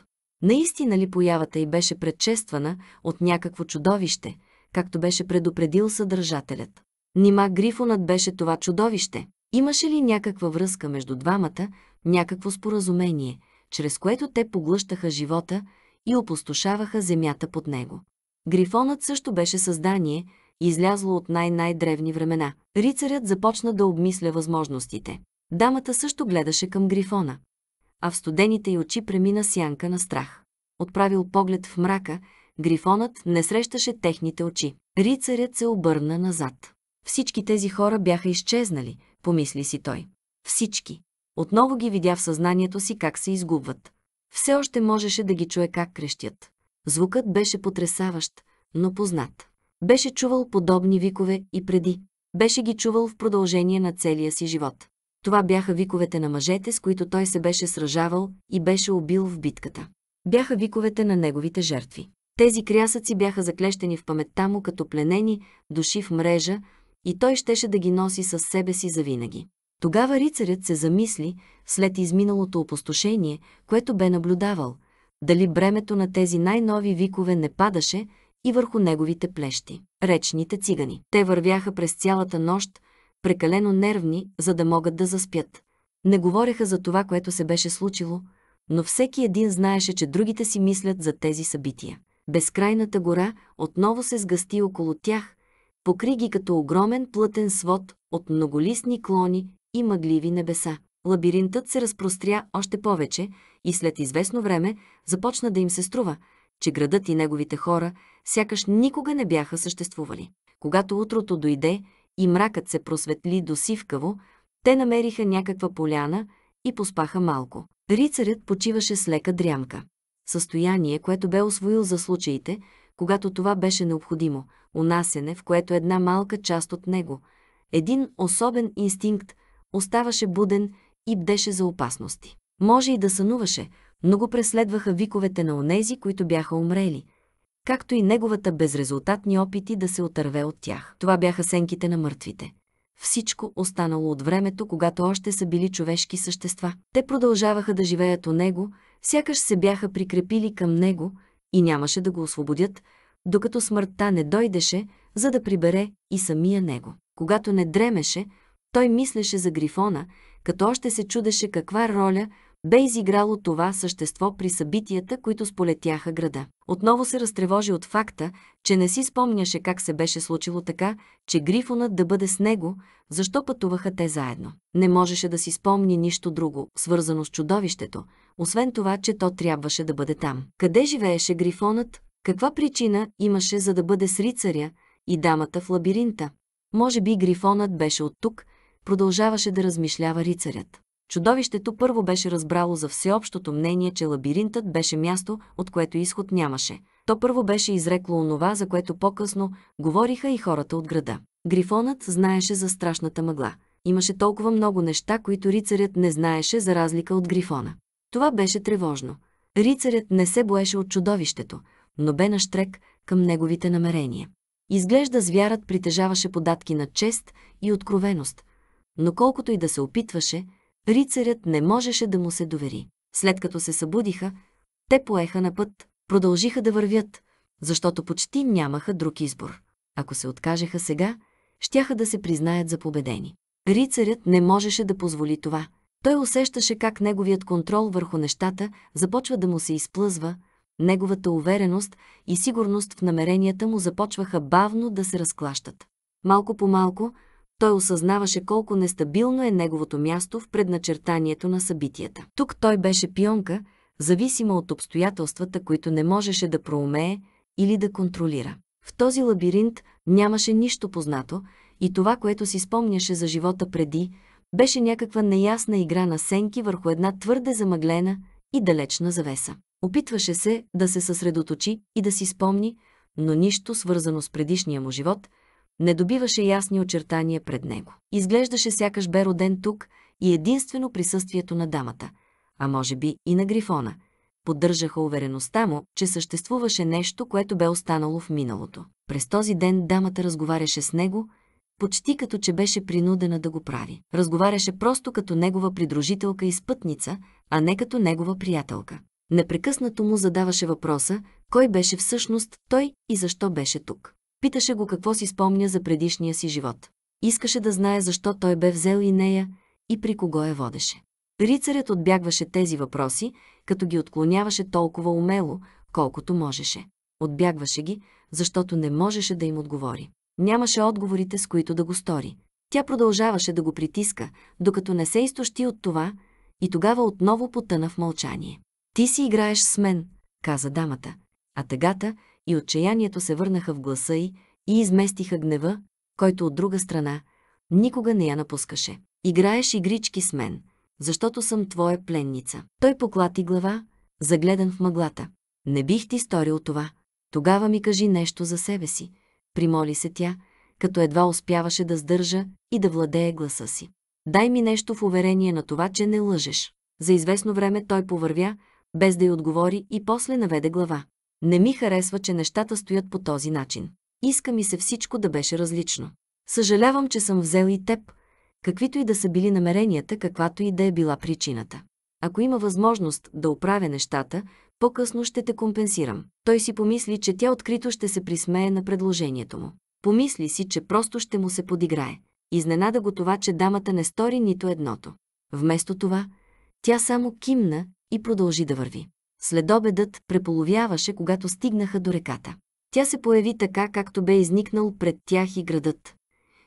Наистина ли появата й беше предшествана от някакво чудовище, както беше предупредил съдържателят? Нима Грифонът беше това чудовище? Имаше ли някаква връзка между двамата, някакво споразумение, чрез което те поглъщаха живота и опустошаваха земята под него? Грифонът също беше създание, излязло от най-най-древни времена. Рицарят започна да обмисля възможностите. Дамата също гледаше към Грифона, а в студените й очи премина сянка на страх. Отправил поглед в мрака, Грифонът не срещаше техните очи. Рицарят се обърна назад. Всички тези хора бяха изчезнали, помисли си той. Всички. Отново ги видя в съзнанието си как се изгубват. Все още можеше да ги чуе как крещят. Звукът беше потрясаващ, но познат. Беше чувал подобни викове и преди. Беше ги чувал в продължение на целия си живот. Това бяха виковете на мъжете, с които той се беше сражавал и беше убил в битката. Бяха виковете на неговите жертви. Тези крясъци бяха заклещени в паметта му като пленени души в мрежа и той щеше да ги носи със себе си завинаги. Тогава рицарят се замисли след изминалото опустошение, което бе наблюдавал – дали бремето на тези най-нови викове не падаше и върху неговите плещи. Речните цигани. Те вървяха през цялата нощ, прекалено нервни, за да могат да заспят. Не говореха за това, което се беше случило, но всеки един знаеше, че другите си мислят за тези събития. Безкрайната гора отново се сгъсти около тях, покри ги като огромен плътен свод от многолистни клони и мъгливи небеса. Лабиринтът се разпростря още повече, и след известно време започна да им се струва, че градът и неговите хора сякаш никога не бяха съществували. Когато утрото дойде и мракът се просветли до сивкаво, те намериха някаква поляна и поспаха малко. Рицарят почиваше с лека дрямка. Състояние, което бе освоил за случаите, когато това беше необходимо, унасене, в което една малка част от него, един особен инстинкт, оставаше буден и бдеше за опасности. Може и да сънуваше, но го преследваха виковете на онези, които бяха умрели, както и неговата безрезултатни опити да се отърве от тях. Това бяха сенките на мъртвите. Всичко останало от времето, когато още са били човешки същества. Те продължаваха да живеят у него, сякаш се бяха прикрепили към него и нямаше да го освободят, докато смъртта не дойдеше, за да прибере и самия него. Когато не дремеше, той мислеше за Грифона, като още се чудеше каква роля бе изиграло това същество при събитията, които сполетяха града. Отново се разтревожи от факта, че не си спомняше как се беше случило така, че Грифонът да бъде с него, защо пътуваха те заедно. Не можеше да си спомни нищо друго, свързано с чудовището, освен това, че то трябваше да бъде там. Къде живееше Грифонът? Каква причина имаше за да бъде с рицаря и дамата в лабиринта? Може би Грифонът беше от тук, продължаваше да размишлява рицарят. Чудовището първо беше разбрало за всеобщото мнение, че лабиринтът беше място, от което изход нямаше. То първо беше изрекло онова, за което по-късно говориха и хората от града. Грифонът знаеше за страшната мъгла. Имаше толкова много неща, които рицарят не знаеше за разлика от грифона. Това беше тревожно. Рицарят не се боеше от чудовището, но бе наштрек към неговите намерения. Изглежда звярат притежаваше податки на чест и откровеност, но колкото и да се опитваше – рицарят не можеше да му се довери. След като се събудиха, те поеха на път, продължиха да вървят, защото почти нямаха друг избор. Ако се откажеха сега, щяха да се признаят за победени. Рицарят не можеше да позволи това. Той усещаше как неговият контрол върху нещата започва да му се изплъзва, неговата увереност и сигурност в намеренията му започваха бавно да се разклащат. Малко по малко, той осъзнаваше колко нестабилно е неговото място в предначертанието на събитията. Тук той беше пионка, зависима от обстоятелствата, които не можеше да проумее или да контролира. В този лабиринт нямаше нищо познато и това, което си спомняше за живота преди, беше някаква неясна игра на сенки върху една твърде замъглена и далечна завеса. Опитваше се да се съсредоточи и да си спомни, но нищо свързано с предишния му живот – не добиваше ясни очертания пред него. Изглеждаше сякаш бе роден тук и единствено присъствието на дамата, а може би и на грифона, поддържаха увереността му, че съществуваше нещо, което бе останало в миналото. През този ден дамата разговаряше с него, почти като че беше принудена да го прави. Разговаряше просто като негова придружителка и спътница, а не като негова приятелка. Непрекъснато му задаваше въпроса, кой беше всъщност той и защо беше тук. Питаше го какво си спомня за предишния си живот. Искаше да знае защо той бе взел и нея и при кого я водеше. Рицарят отбягваше тези въпроси, като ги отклоняваше толкова умело, колкото можеше. Отбягваше ги, защото не можеше да им отговори. Нямаше отговорите, с които да го стори. Тя продължаваше да го притиска, докато не се изтощи от това, и тогава отново потъна в мълчание. «Ти си играеш с мен», каза дамата, а тъгата, и отчаянието се върнаха в гласа й и изместиха гнева, който от друга страна никога не я напускаше. Играеш игрички с мен, защото съм твоя пленница. Той поклати глава, загледан в мъглата. Не бих ти сторил това. Тогава ми кажи нещо за себе си. Примоли се тя, като едва успяваше да сдържа и да владее гласа си. Дай ми нещо в уверение на това, че не лъжеш. За известно време той повървя, без да й отговори и после наведе глава. Не ми харесва, че нещата стоят по този начин. Иска ми се всичко да беше различно. Съжалявам, че съм взел и теб, каквито и да са били намеренията, каквато и да е била причината. Ако има възможност да оправя нещата, по-късно ще те компенсирам. Той си помисли, че тя открито ще се присмее на предложението му. Помисли си, че просто ще му се подиграе. Изненада го това, че дамата не стори нито едното. Вместо това, тя само кимна и продължи да върви. Следобедът преполовяваше, когато стигнаха до реката. Тя се появи така, както бе изникнал пред тях и градът.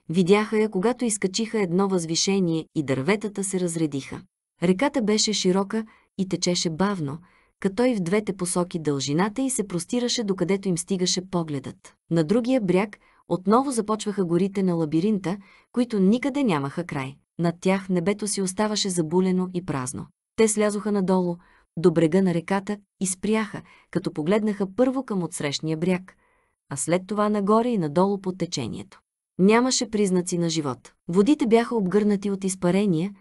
Видяха я, когато изкачиха едно възвишение и дърветата се разредиха. Реката беше широка и течеше бавно, като и в двете посоки дължината и се простираше докъдето им стигаше погледът. На другия бряг отново започваха горите на лабиринта, които никъде нямаха край. Над тях небето си оставаше забулено и празно. Те слязоха надолу, до брега на реката и спряха, като погледнаха първо към отсрещния бряг, а след това нагоре и надолу по течението. Нямаше признаци на живот. Водите бяха обгърнати от изпарения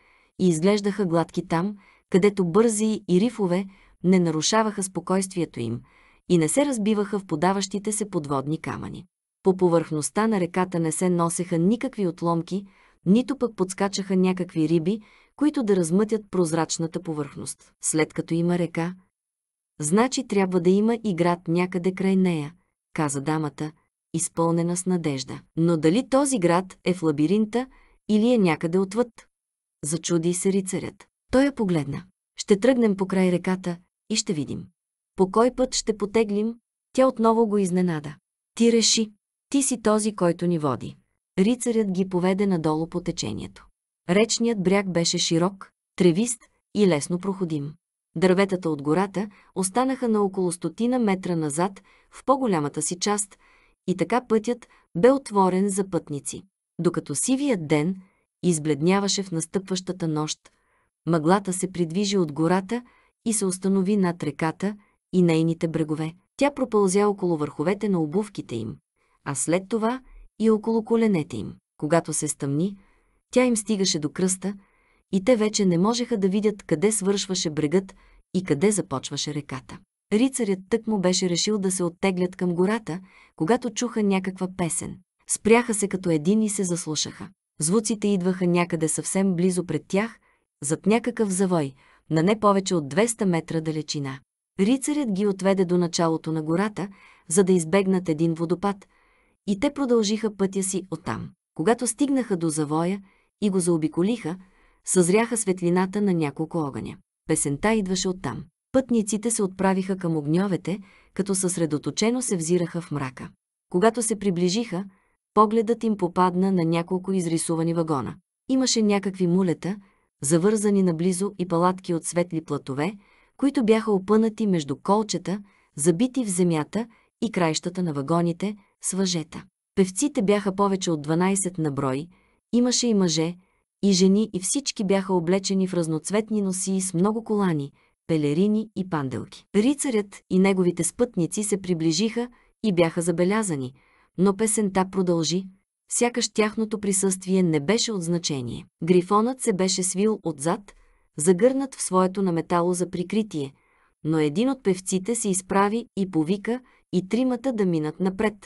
и изглеждаха гладки там, където бързи и рифове не нарушаваха спокойствието им и не се разбиваха в подаващите се подводни камъни. По повърхността на реката не се носеха никакви отломки, нито пък подскачаха някакви риби които да размътят прозрачната повърхност. След като има река, значи трябва да има и град някъде край нея, каза дамата, изпълнена с надежда. Но дали този град е в лабиринта или е някъде отвъд? Зачуди се рицарят. Той я погледна. Ще тръгнем по край реката и ще видим. По кой път ще потеглим? Тя отново го изненада. Ти реши. Ти си този, който ни води. Рицарят ги поведе надолу по течението. Речният бряг беше широк, тревист и лесно проходим. Дърветата от гората останаха на около стотина метра назад в по-голямата си част и така пътят бе отворен за пътници. Докато сивият ден избледняваше в настъпващата нощ, мъглата се придвижи от гората и се установи над реката и нейните брегове. Тя пропълзя около върховете на обувките им, а след това и около коленете им. Когато се стъмни, тя им стигаше до кръста и те вече не можеха да видят къде свършваше брегът и къде започваше реката. Рицарят тък му беше решил да се оттеглят към гората, когато чуха някаква песен. Спряха се като един и се заслушаха. Звуците идваха някъде съвсем близо пред тях, зад някакъв завой, на не повече от 200 метра далечина. Рицарят ги отведе до началото на гората, за да избегнат един водопад, и те продължиха пътя си оттам. Когато стигнаха до завоя, и го заобиколиха, съзряха светлината на няколко огъня. Песента идваше оттам. Пътниците се отправиха към огньовете, като съсредоточено се взираха в мрака. Когато се приближиха, погледът им попадна на няколко изрисувани вагона. Имаше някакви мулета, завързани наблизо и палатки от светли платове, които бяха опънати между колчета, забити в земята и краищата на вагоните с въжета. Певците бяха повече от 12 на брой – Имаше и мъже, и жени и всички бяха облечени в разноцветни носи с много колани, пелерини и панделки. Рицарят и неговите спътници се приближиха и бяха забелязани, но песента продължи, сякаш тяхното присъствие не беше от значение. Грифонът се беше свил отзад, загърнат в своето на метало за прикритие, но един от певците се изправи и повика и тримата да минат напред –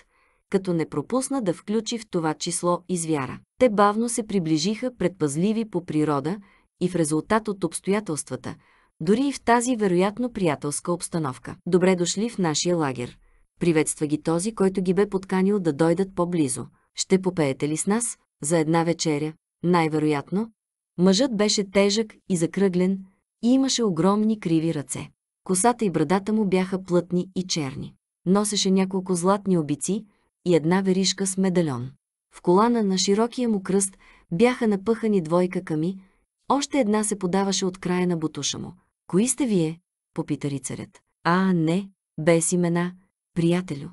като не пропусна да включи в това число и звяра. Те бавно се приближиха предпазливи по природа и в резултат от обстоятелствата, дори и в тази вероятно приятелска обстановка. Добре дошли в нашия лагер. Приветства ги този, който ги бе подканил да дойдат по-близо. Ще попеете ли с нас за една вечеря? Най-вероятно. Мъжът беше тежък и закръглен и имаше огромни криви ръце. Косата и брадата му бяха плътни и черни. Носеше няколко златни обици, и една веришка с медальон. В колана на широкия му кръст бяха напъхани двойка ками, още една се подаваше от края на бутуша му. «Кои сте вие?» – попита рицарят. «А, не, без имена, приятелю»,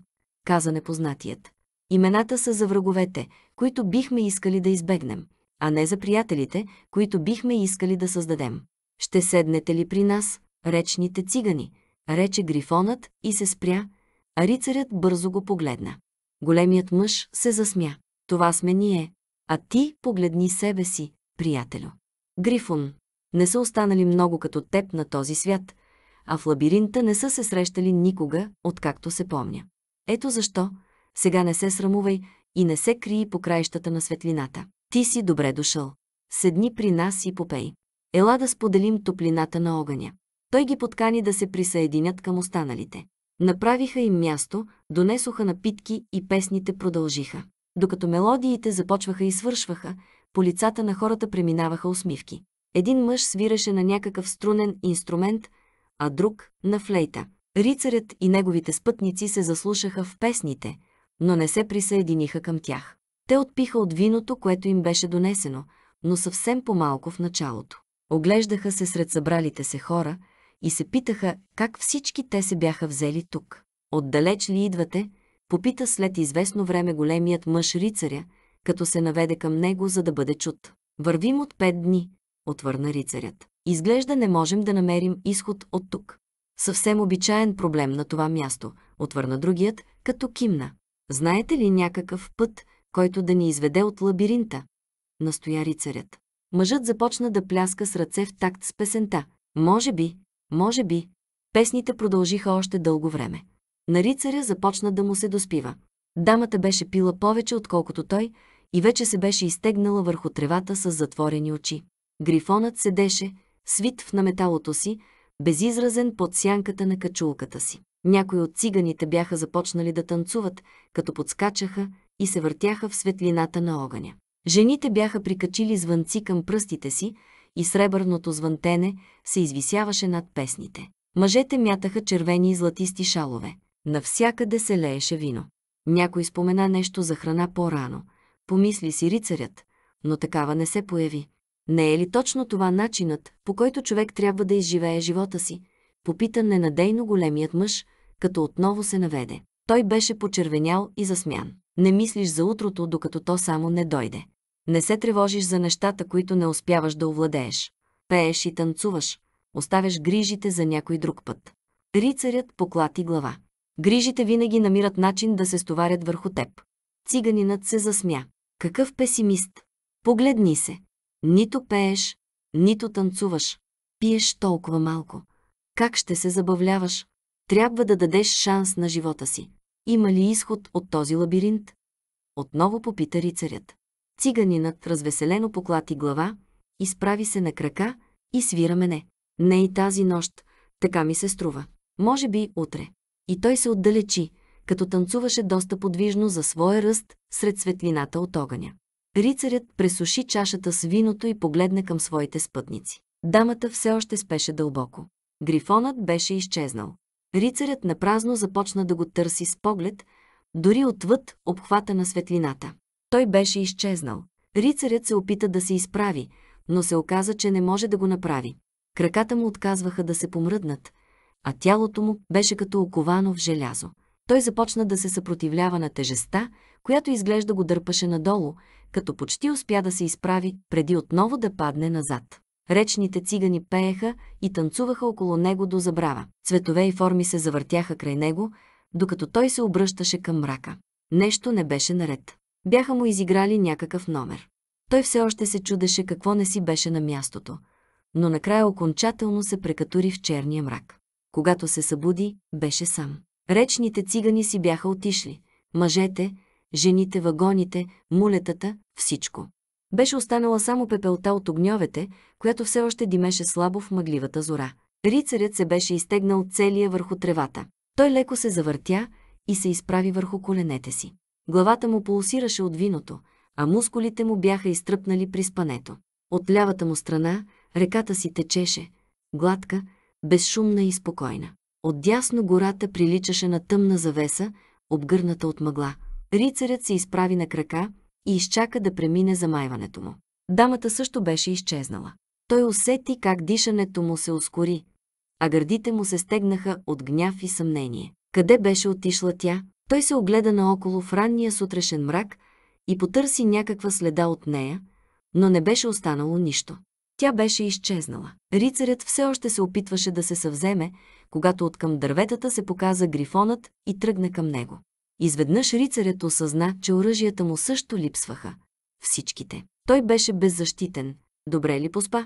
каза непознатият. Имената са за враговете, които бихме искали да избегнем, а не за приятелите, които бихме искали да създадем. «Ще седнете ли при нас, речните цигани?» рече грифонът и се спря, а рицарят бързо го погледна. Големият мъж се засмя. Това сме ние. А ти погледни себе си, приятелю. Грифон, не са останали много като теб на този свят, а в лабиринта не са се срещали никога, откакто се помня. Ето защо, сега не се срамувай и не се крии по краищата на светлината. Ти си добре дошъл. Седни при нас и попей. Ела да споделим топлината на огъня. Той ги подкани да се присъединят към останалите. Направиха им място, донесоха напитки и песните продължиха. Докато мелодиите започваха и свършваха, по лицата на хората преминаваха усмивки. Един мъж свиреше на някакъв струнен инструмент, а друг – на флейта. Рицарят и неговите спътници се заслушаха в песните, но не се присъединиха към тях. Те отпиха от виното, което им беше донесено, но съвсем по-малко в началото. Оглеждаха се сред събралите се хора и се питаха как всички те се бяха взели тук. Отдалеч ли идвате? Попита след известно време големият мъж рицаря, като се наведе към него, за да бъде чут. Вървим от пет дни, отвърна рицарят. Изглежда не можем да намерим изход от тук. Съвсем обичаен проблем на това място, отвърна другият, като кимна. Знаете ли някакъв път, който да ни изведе от лабиринта? Настоя рицарят. Мъжът започна да пляска с ръце в такт с песента. Може би, може би. Песните продължиха още дълго време на рицаря започна да му се доспива. Дамата беше пила повече, отколкото той, и вече се беше изтегнала върху тревата с затворени очи. Грифонът седеше, свит в наметалото си, безизразен под сянката на качулката си. Някои от циганите бяха започнали да танцуват, като подскачаха и се въртяха в светлината на огъня. Жените бяха прикачили звънци към пръстите си и сребърното звънтене се извисяваше над песните. Мъжете мятаха червени и златисти шалове. Навсякъде се лееше вино. Някой спомена нещо за храна по-рано. Помисли си рицарят, но такава не се появи. Не е ли точно това начинът, по който човек трябва да изживее живота си? Попита ненадейно големият мъж, като отново се наведе. Той беше почервенял и засмян. Не мислиш за утрото, докато то само не дойде. Не се тревожиш за нещата, които не успяваш да овладееш. Пееш и танцуваш. Оставяш грижите за някой друг път. Рицарят поклати глава. Грижите винаги намират начин да се стоварят върху теб. Циганинът се засмя. Какъв песимист! Погледни се. Нито пееш, нито танцуваш. Пиеш толкова малко. Как ще се забавляваш? Трябва да дадеш шанс на живота си. Има ли изход от този лабиринт? Отново попита рицарят. Циганинът развеселено поклати глава, изправи се на крака и свира мене. Не и тази нощ, така ми се струва. Може би утре. И той се отдалечи, като танцуваше доста подвижно за своя ръст сред светлината от огъня. Рицарят пресуши чашата с виното и погледна към своите спътници. Дамата все още спеше дълбоко. Грифонът беше изчезнал. Рицарят напразно започна да го търси с поглед, дори отвъд обхвата на светлината. Той беше изчезнал. Рицарят се опита да се изправи, но се оказа, че не може да го направи. Краката му отказваха да се помръднат, а тялото му беше като оковано в желязо. Той започна да се съпротивлява на тежеста, която изглежда го дърпаше надолу, като почти успя да се изправи, преди отново да падне назад. Речните цигани пееха и танцуваха около него до забрава. Цветове и форми се завъртяха край него, докато той се обръщаше към мрака. Нещо не беше наред. Бяха му изиграли някакъв номер. Той все още се чудеше какво не си беше на мястото, но накрая окончателно се прекатури в черния мрак. Когато се събуди, беше сам. Речните цигани си бяха отишли. Мъжете, жените, вагоните, мулетата, всичко. Беше останала само пепелта от огньовете, която все още димеше слабо в мъгливата зора. Рицарят се беше изтегнал целия върху тревата. Той леко се завъртя и се изправи върху коленете си. Главата му пулсираше от виното, а мускулите му бяха изтръпнали при спането. От лявата му страна реката си течеше, гладка, безшумна и спокойна. Отдясно гората приличаше на тъмна завеса, обгърната от мъгла. Рицарят се изправи на крака и изчака да премине замайването му. Дамата също беше изчезнала. Той усети как дишането му се ускори, а гърдите му се стегнаха от гняв и съмнение. Къде беше отишла тя? Той се огледа наоколо в ранния сутрешен мрак и потърси някаква следа от нея, но не беше останало нищо. Тя беше изчезнала. Рицарят все още се опитваше да се съвземе, когато откъм дърветата се показа грифонът и тръгна към него. Изведнъж рицарят осъзна, че оръжията му също липсваха. Всичките. Той беше беззащитен. Добре ли поспа?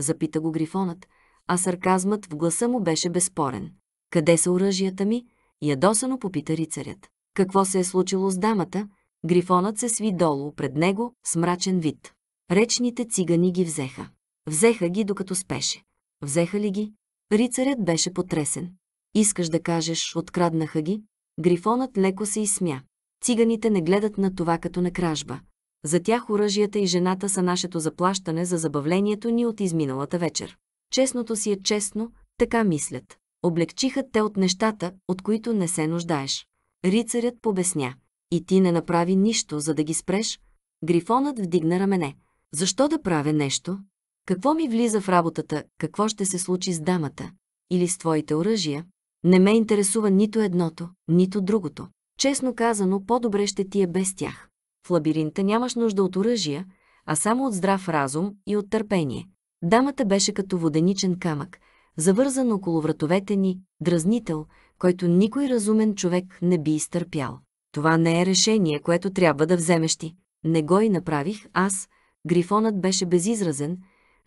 Запита го грифонът, а сарказмът в гласа му беше безспорен. Къде са оръжията ми? Ядосано попита рицарят. Какво се е случило с дамата? Грифонът се сви долу пред него с мрачен вид. Речните цигани ги взеха. Взеха ги, докато спеше. Взеха ли ги? Рицарят беше потресен. Искаш да кажеш, откраднаха ги? Грифонът леко се изсмя. Циганите не гледат на това като на кражба. За тях оръжията и жената са нашето заплащане за забавлението ни от изминалата вечер. Честното си е честно, така мислят. Облегчиха те от нещата, от които не се нуждаеш. Рицарят побесня. И ти не направи нищо, за да ги спреш. Грифонът вдигна рамене. Защо да правя нещо? Какво ми влиза в работата, какво ще се случи с дамата или с твоите оръжия, не ме интересува нито едното, нито другото. Честно казано, по-добре ще ти е без тях. В лабиринта нямаш нужда от оръжия, а само от здрав разум и от търпение. Дамата беше като воденичен камък, завързан около вратовете ни, дразнител, който никой разумен човек не би изтърпял. Това не е решение, което трябва да вземеш ти. Не го и направих аз. Грифонът беше безизразен,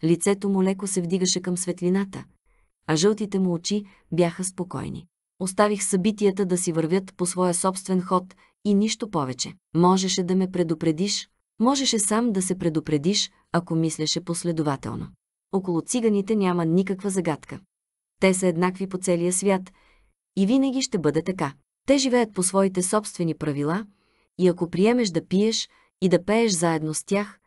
Лицето му леко се вдигаше към светлината, а жълтите му очи бяха спокойни. Оставих събитията да си вървят по своя собствен ход и нищо повече. Можеше да ме предупредиш, можеше сам да се предупредиш, ако мислеше последователно. Около циганите няма никаква загадка. Те са еднакви по целия свят и винаги ще бъде така. Те живеят по своите собствени правила и ако приемеш да пиеш и да пееш заедно с тях,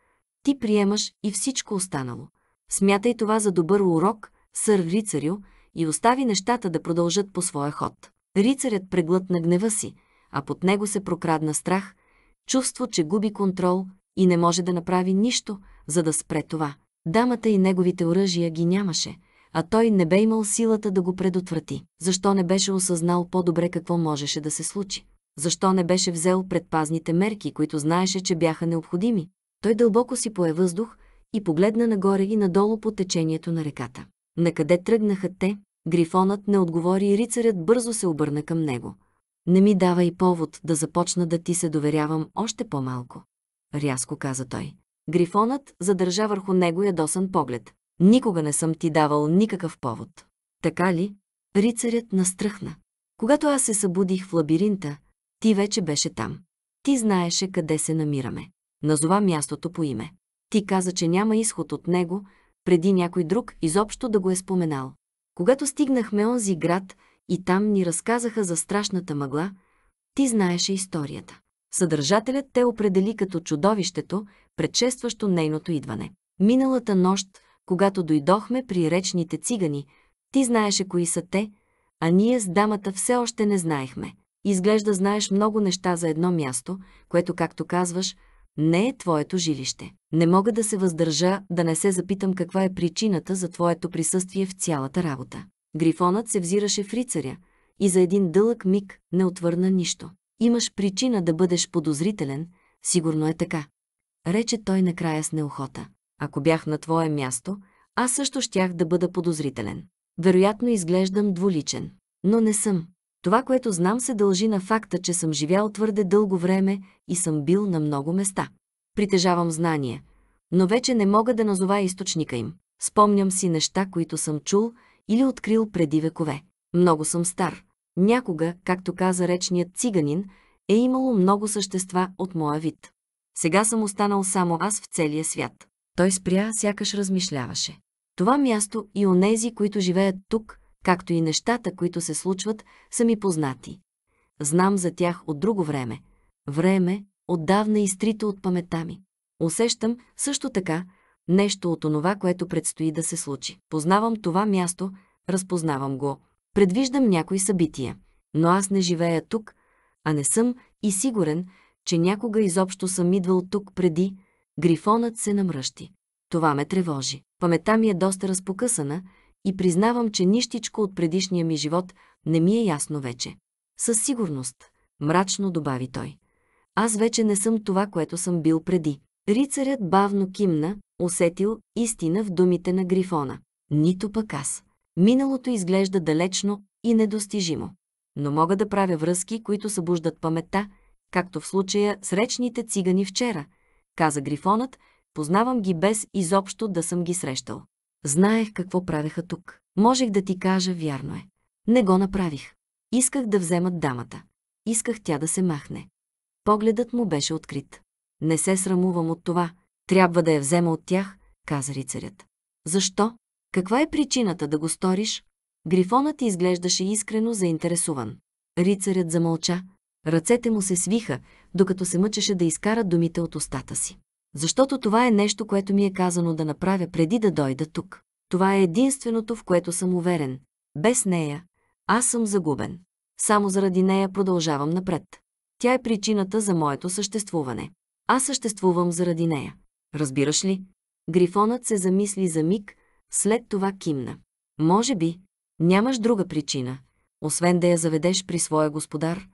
ти приемаш и всичко останало – Смятай това за добър урок, сър рицарю, и остави нещата да продължат по своя ход. Рицарят преглътна гнева си, а под него се прокрадна страх, чувство, че губи контрол и не може да направи нищо, за да спре това. Дамата и неговите оръжия ги нямаше, а той не бе имал силата да го предотврати. Защо не беше осъзнал по-добре какво можеше да се случи? Защо не беше взел предпазните мерки, които знаеше, че бяха необходими? Той дълбоко си пое въздух, и погледна нагоре и надолу по течението на реката. Накъде тръгнаха те? Грифонът не отговори и рицарят бързо се обърна към него. Не ми дава и повод да започна да ти се доверявам още по-малко. Рязко каза той. Грифонът задържа върху него ядосан поглед. Никога не съм ти давал никакъв повод. Така ли? Рицарят настръхна. Когато аз се събудих в лабиринта, ти вече беше там. Ти знаеше къде се намираме. Назова мястото по име. Ти каза, че няма изход от него, преди някой друг изобщо да го е споменал. Когато стигнахме онзи град и там ни разказаха за страшната мъгла, ти знаеше историята. Съдържателят те определи като чудовището, предшестващо нейното идване. Миналата нощ, когато дойдохме при речните цигани, ти знаеше кои са те, а ние с дамата все още не знаехме. Изглежда знаеш много неща за едно място, което, както казваш, не е твоето жилище. Не мога да се въздържа да не се запитам каква е причината за твоето присъствие в цялата работа. Грифонът се взираше в рицаря и за един дълъг миг не отвърна нищо. Имаш причина да бъдеш подозрителен, сигурно е така. Рече той накрая с неохота. Ако бях на твое място, аз също щях да бъда подозрителен. Вероятно изглеждам дволичен, но не съм. Това, което знам, се дължи на факта, че съм живял твърде дълго време и съм бил на много места. Притежавам знания, но вече не мога да назова източника им. Спомням си неща, които съм чул или открил преди векове. Много съм стар. Някога, както каза речният циганин, е имало много същества от моя вид. Сега съм останал само аз в целия свят. Той спря, сякаш размишляваше. Това място и онези, които живеят тук, както и нещата, които се случват, са ми познати. Знам за тях от друго време. Време, отдавна изтрито от памета ми. Усещам също така нещо от онова, което предстои да се случи. Познавам това място, разпознавам го. Предвиждам някои събития. Но аз не живея тук, а не съм и сигурен, че някога изобщо съм идвал тук преди. Грифонът се намръщи. Това ме тревожи. Памета ми е доста разпокъсана – и признавам, че нищичко от предишния ми живот не ми е ясно вече. Със сигурност, мрачно добави той. Аз вече не съм това, което съм бил преди. Рицарят бавно кимна, усетил истина в думите на Грифона. Нито пък аз. Миналото изглежда далечно и недостижимо. Но мога да правя връзки, които събуждат паметта, както в случая с речните цигани вчера, каза Грифонът, познавам ги без изобщо да съм ги срещал. Знаех какво правеха тук. Можех да ти кажа, вярно е. Не го направих. Исках да вземат дамата. Исках тя да се махне. Погледът му беше открит. Не се срамувам от това. Трябва да я взема от тях, каза рицарят. Защо? Каква е причината да го сториш? Грифонът изглеждаше искрено заинтересуван. Рицарят замълча. Ръцете му се свиха, докато се мъчеше да изкара думите от устата си. Защото това е нещо, което ми е казано да направя преди да дойда тук. Това е единственото, в което съм уверен. Без нея аз съм загубен. Само заради нея продължавам напред. Тя е причината за моето съществуване. Аз съществувам заради нея. Разбираш ли? Грифонът се замисли за миг, след това кимна. Може би, нямаш друга причина, освен да я заведеш при своя господар,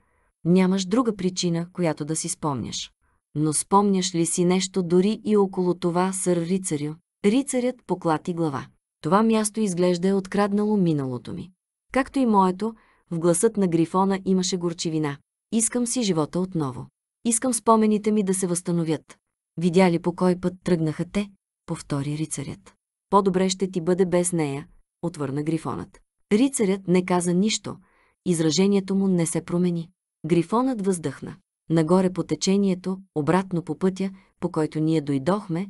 нямаш друга причина, която да си спомняш но спомняш ли си нещо дори и около това, сър рицарю? Рицарят поклати глава. Това място изглежда е откраднало миналото ми. Както и моето, в гласът на Грифона имаше горчивина. Искам си живота отново. Искам спомените ми да се възстановят. Видя ли по кой път тръгнаха те? Повтори рицарят. По-добре ще ти бъде без нея, отвърна Грифонът. Рицарят не каза нищо. Изражението му не се промени. Грифонът въздъхна нагоре по течението, обратно по пътя, по който ние дойдохме,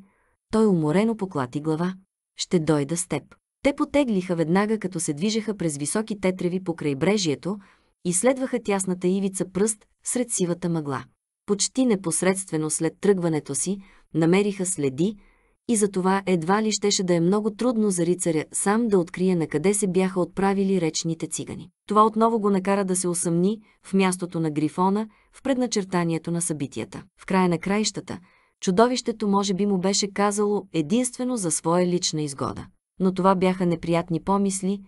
той уморено поклати глава. Ще дойда с теб. Те потеглиха веднага, като се движеха през високи тетреви по крайбрежието и следваха тясната ивица пръст сред сивата мъгла. Почти непосредствено след тръгването си намериха следи, и затова едва ли щеше да е много трудно за рицаря сам да открие на къде се бяха отправили речните цигани. Това отново го накара да се усъмни в мястото на Грифона, в предначертанието на събитията. В края на краищата, чудовището може би му беше казало единствено за своя лична изгода. Но това бяха неприятни помисли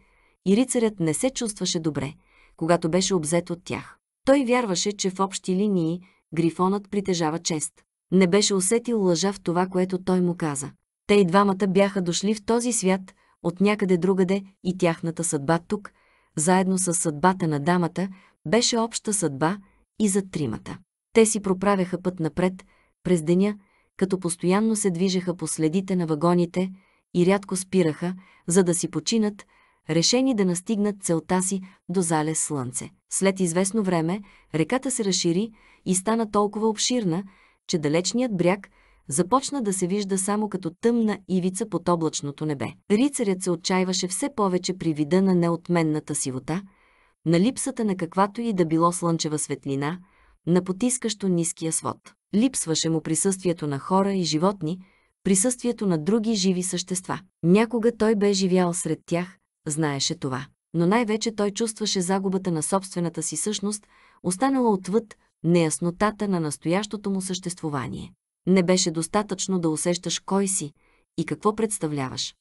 и рицарят не се чувстваше добре, когато беше обзет от тях. Той вярваше, че в общи линии Грифонът притежава чест. Не беше усетил лъжа в това, което той му каза. Те и двамата бяха дошли в този свят, от някъде другаде и тяхната съдба тук, заедно с съдбата на дамата, беше обща съдба и за тримата. Те си проправяха път напред, през деня, като постоянно се движеха по следите на вагоните и рядко спираха, за да си починат, решени да настигнат целта си до зале слънце. След известно време реката се разшири и стана толкова обширна, че далечният бряг започна да се вижда само като тъмна ивица под облачното небе. Рицарят се отчаиваше все повече при вида на неотменната сивота, на липсата на каквато и да било слънчева светлина, на потискащо ниския свод. Липсваше му присъствието на хора и животни, присъствието на други живи същества. Някога той бе живял сред тях, знаеше това. Но най-вече той чувстваше загубата на собствената си същност, останала отвъд неяснотата на настоящото му съществувание. Не беше достатъчно да усещаш кой си и какво представляваш.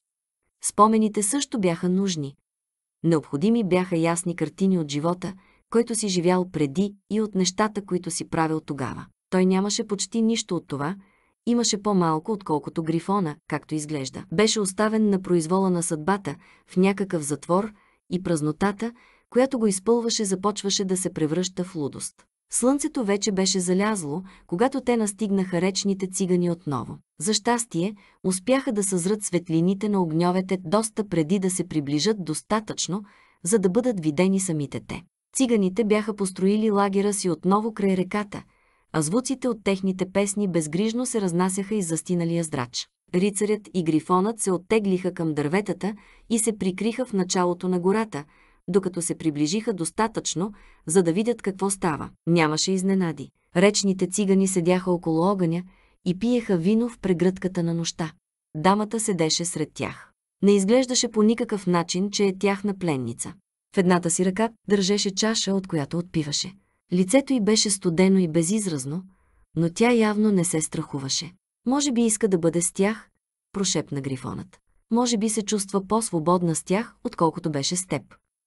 Спомените също бяха нужни. Необходими бяха ясни картини от живота, който си живял преди и от нещата, които си правил тогава. Той нямаше почти нищо от това, имаше по-малко, отколкото Грифона, както изглежда. Беше оставен на произвола на съдбата, в някакъв затвор и празнотата, която го изпълваше, започваше да се превръща в лудост. Слънцето вече беше залязло, когато те настигнаха речните цигани отново. За щастие, успяха да съзрат светлините на огньовете доста преди да се приближат достатъчно, за да бъдат видени самите те. Циганите бяха построили лагера си отново край реката, а звуците от техните песни безгрижно се разнасяха из застиналия здрач. Рицарят и грифонът се оттеглиха към дърветата и се прикриха в началото на гората – докато се приближиха достатъчно, за да видят какво става. Нямаше изненади. Речните цигани седяха около огъня и пиеха вино в прегръдката на нощта. Дамата седеше сред тях. Не изглеждаше по никакъв начин, че е тяхна пленница. В едната си ръка държеше чаша, от която отпиваше. Лицето й беше студено и безизразно, но тя явно не се страхуваше. Може би иска да бъде с тях, прошепна грифонът. Може би се чувства по-свободна с тях, отколкото беше с теб.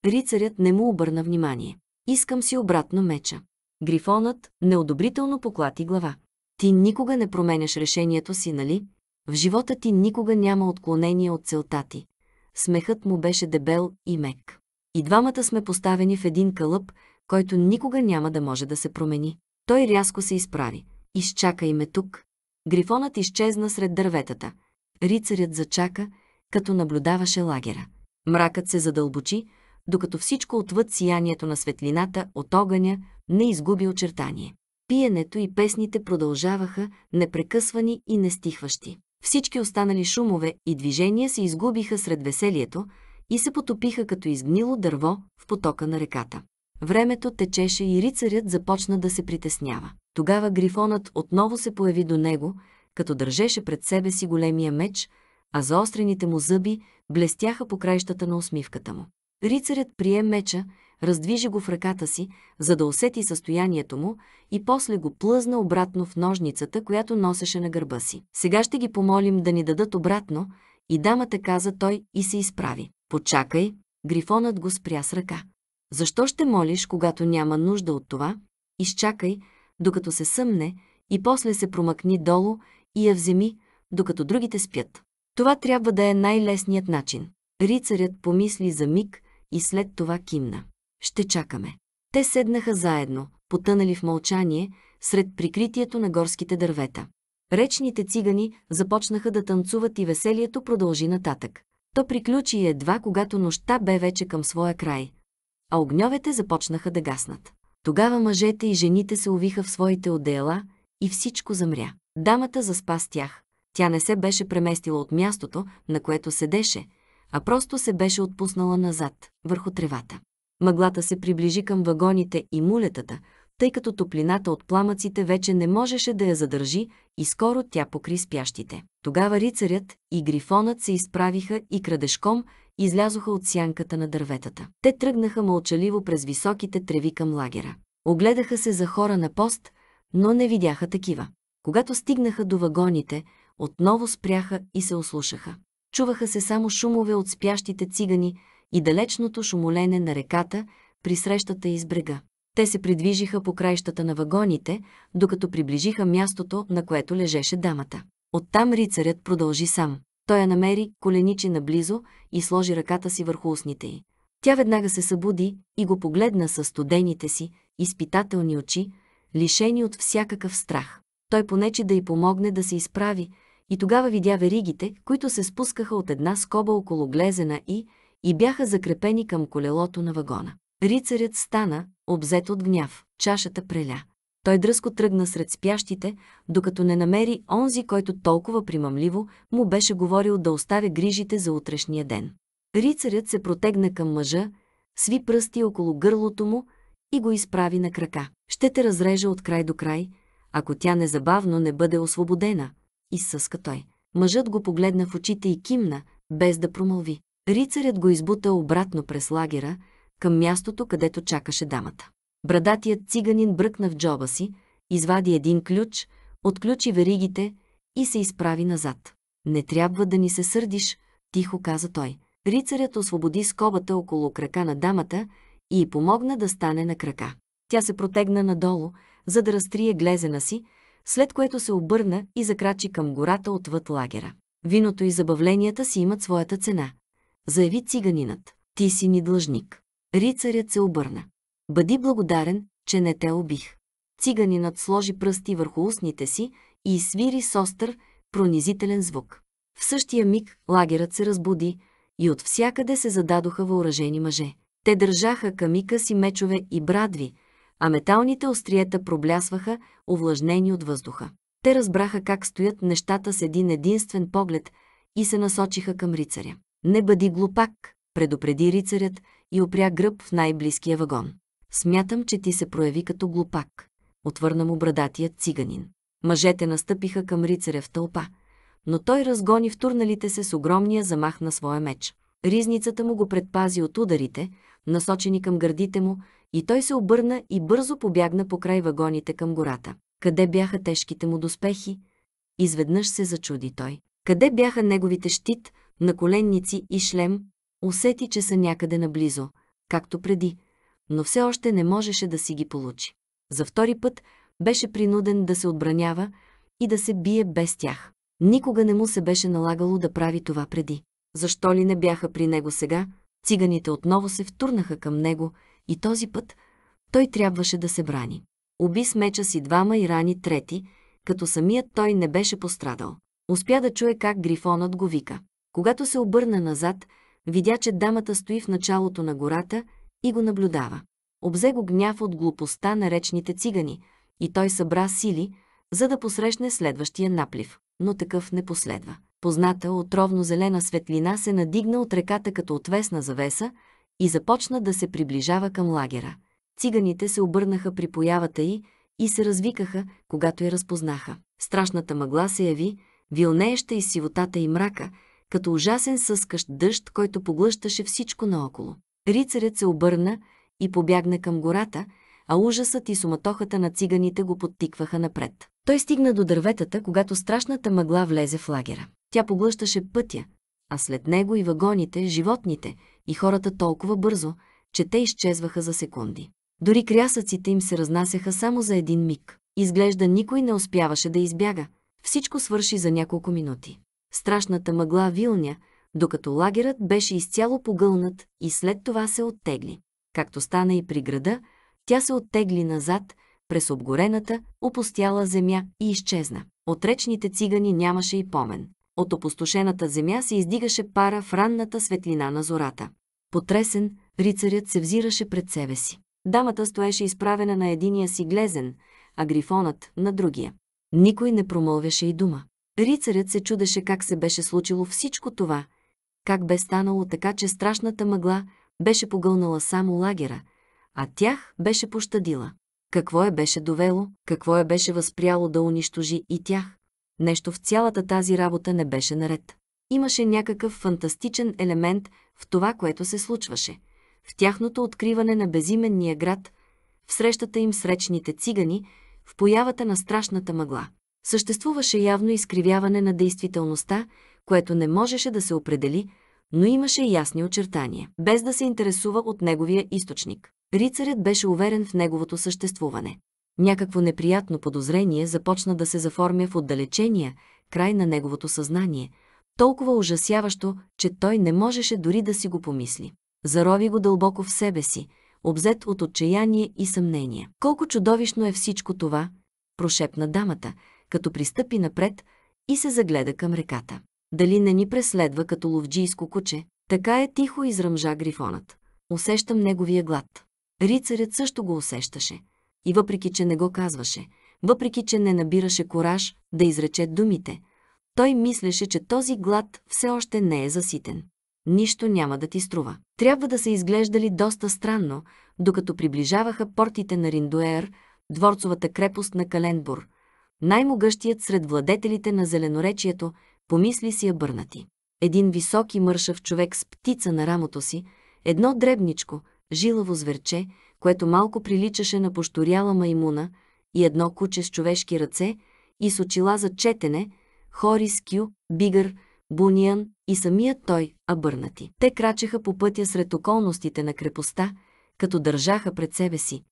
Рицарят не му обърна внимание. Искам си обратно меча. Грифонът неодобрително поклати глава. Ти никога не променяш решението си, нали? В живота ти никога няма отклонение от целта ти. Смехът му беше дебел и мек. И двамата сме поставени в един кълъп, който никога няма да може да се промени. Той рязко се изправи. Изчакай ме тук. Грифонът изчезна сред дърветата. Рицарят зачака, като наблюдаваше лагера. Мракът се задълбочи, докато всичко отвъд сиянието на светлината от огъня не изгуби очертание. Пиенето и песните продължаваха, непрекъсвани и нестихващи. Всички останали шумове и движения се изгубиха сред веселието и се потопиха като изгнило дърво в потока на реката. Времето течеше и рицарят започна да се притеснява. Тогава грифонът отново се появи до него, като държеше пред себе си големия меч, а заострените му зъби блестяха по краищата на усмивката му. Рицарят прие меча, раздвижи го в ръката си, за да усети състоянието му и после го плъзна обратно в ножницата, която носеше на гърба си. Сега ще ги помолим да ни дадат обратно и дамата каза той и се изправи. Почакай, грифонът го спря с ръка. Защо ще молиш, когато няма нужда от това? Изчакай, докато се съмне и после се промъкни долу и я вземи, докато другите спят. Това трябва да е най-лесният начин. Рицарят помисли за миг – и след това кимна. Ще чакаме. Те седнаха заедно, потънали в мълчание, сред прикритието на горските дървета. Речните цигани започнаха да танцуват и веселието продължи нататък. То приключи едва, когато нощта бе вече към своя край, а огньовете започнаха да гаснат. Тогава мъжете и жените се увиха в своите отдела и всичко замря. Дамата заспа с тях. Тя не се беше преместила от мястото, на което седеше – а просто се беше отпуснала назад, върху тревата. Мъглата се приближи към вагоните и мулетата, тъй като топлината от пламъците вече не можеше да я задържи и скоро тя покри спящите. Тогава рицарят и грифонът се изправиха и крадешком излязоха от сянката на дърветата. Те тръгнаха мълчаливо през високите треви към лагера. Огледаха се за хора на пост, но не видяха такива. Когато стигнаха до вагоните, отново спряха и се ослушаха. Чуваха се само шумове от спящите цигани и далечното шумолене на реката при срещата из брега. Те се придвижиха по краищата на вагоните, докато приближиха мястото, на което лежеше дамата. Оттам рицарят продължи сам. Той я намери, коленичи наблизо и сложи ръката си върху устните й. Тя веднага се събуди и го погледна със студените си, изпитателни очи, лишени от всякакъв страх. Той понечи да й помогне да се изправи, и тогава видя веригите, които се спускаха от една скоба около глезена и, и бяха закрепени към колелото на вагона. Рицарят стана, обзет от гняв, чашата преля. Той дръско тръгна сред спящите, докато не намери онзи, който толкова примамливо му беше говорил да оставя грижите за утрешния ден. Рицарят се протегна към мъжа, сви пръсти около гърлото му и го изправи на крака. Ще те разрежа от край до край, ако тя незабавно не бъде освободена – изсъска той. Мъжът го погледна в очите и кимна, без да промълви. Рицарят го избута обратно през лагера, към мястото, където чакаше дамата. Брадатият циганин бръкна в джоба си, извади един ключ, отключи веригите и се изправи назад. «Не трябва да ни се сърдиш», тихо каза той. Рицарят освободи скобата около крака на дамата и й помогна да стане на крака. Тя се протегна надолу, за да разтрие глезена си, след което се обърна и закрачи към гората отвъд лагера. Виното и забавленията си имат своята цена, заяви циганинът. Ти си ни длъжник. Рицарят се обърна. Бъди благодарен, че не те убих. Циганинът сложи пръсти върху устните си и свири с остър, пронизителен звук. В същия миг лагерът се разбуди и от всякъде се зададоха въоръжени мъже. Те държаха камика си мечове и брадви, а металните остриета проблясваха, увлажнени от въздуха. Те разбраха как стоят нещата с един единствен поглед и се насочиха към рицаря. «Не бъди глупак», предупреди рицарят и опря гръб в най-близкия вагон. «Смятам, че ти се прояви като глупак», отвърна му брадатият циганин. Мъжете настъпиха към рицаря в тълпа, но той разгони в турналите се с огромния замах на своя меч. Ризницата му го предпази от ударите, насочени към гърдите му и той се обърна и бързо побягна покрай вагоните към гората. Къде бяха тежките му доспехи? Изведнъж се зачуди той. Къде бяха неговите щит, наколенници и шлем? Усети, че са някъде наблизо, както преди, но все още не можеше да си ги получи. За втори път беше принуден да се отбранява и да се бие без тях. Никога не му се беше налагало да прави това преди. Защо ли не бяха при него сега? Циганите отново се втурнаха към него – и този път той трябваше да се брани. Уби с меча си двама и рани трети, като самият той не беше пострадал. Успя да чуе как грифонът го вика. Когато се обърна назад, видя, че дамата стои в началото на гората и го наблюдава. Обзе го гняв от глупостта на речните цигани и той събра сили, за да посрещне следващия наплив, но такъв не последва. Позната отровно зелена светлина се надигна от реката като отвесна завеса, и започна да се приближава към лагера. Циганите се обърнаха при появата й и се развикаха, когато я разпознаха. Страшната мъгла се яви, вилнееща из сивотата и мрака, като ужасен съскащ дъжд, който поглъщаше всичко наоколо. Рицарят се обърна и побягна към гората, а ужасът и суматохата на циганите го подтикваха напред. Той стигна до дърветата, когато страшната мъгла влезе в лагера. Тя поглъщаше пътя, а след него и вагоните, животните и хората толкова бързо, че те изчезваха за секунди. Дори крясъците им се разнасяха само за един миг. Изглежда никой не успяваше да избяга. Всичко свърши за няколко минути. Страшната мъгла вилня, докато лагерът беше изцяло погълнат и след това се оттегли. Както стана и при града, тя се оттегли назад, през обгорената, опустяла земя и изчезна. От речните цигани нямаше и помен. От опустошената земя се издигаше пара в ранната светлина на зората. Потресен, рицарят се взираше пред себе си. Дамата стоеше изправена на единия си глезен, а грифонът – на другия. Никой не промълваше и дума. Рицарят се чудеше как се беше случило всичко това, как бе станало така, че страшната мъгла беше погълнала само лагера, а тях беше пощадила. Какво е беше довело, какво е беше възпряло да унищожи и тях? Нещо в цялата тази работа не беше наред. Имаше някакъв фантастичен елемент в това, което се случваше. В тяхното откриване на безименния град, в срещата им с речните цигани, в появата на страшната мъгла. Съществуваше явно изкривяване на действителността, което не можеше да се определи, но имаше ясни очертания, без да се интересува от неговия източник. Рицарят беше уверен в неговото съществуване. Някакво неприятно подозрение започна да се заформя в отдалечения край на неговото съзнание, толкова ужасяващо, че той не можеше дори да си го помисли. Зарови го дълбоко в себе си, обзет от отчаяние и съмнение. Колко чудовищно е всичко това, прошепна дамата, като пристъпи напред и се загледа към реката. Дали не ни преследва като ловджийско куче? Така е тихо изръмжа грифонът. Усещам неговия глад. Рицарят също го усещаше и въпреки, че не го казваше, въпреки, че не набираше кораж да изрече думите, той мислеше, че този глад все още не е заситен. Нищо няма да ти струва. Трябва да се изглеждали доста странно, докато приближаваха портите на Риндуер, дворцовата крепост на Каленбур. Най-могъщият сред владетелите на зеленоречието, помисли си я бърнати. Един висок и мършав човек с птица на рамото си, едно дребничко, жилаво зверче, което малко приличаше на пошторяла маймуна, и едно куче с човешки ръце и с очила за четене, Хорис Кю, Бигър, Буниан и самият той, обърнати. Те крачеха по пътя сред околностите на крепостта, като държаха пред себе си.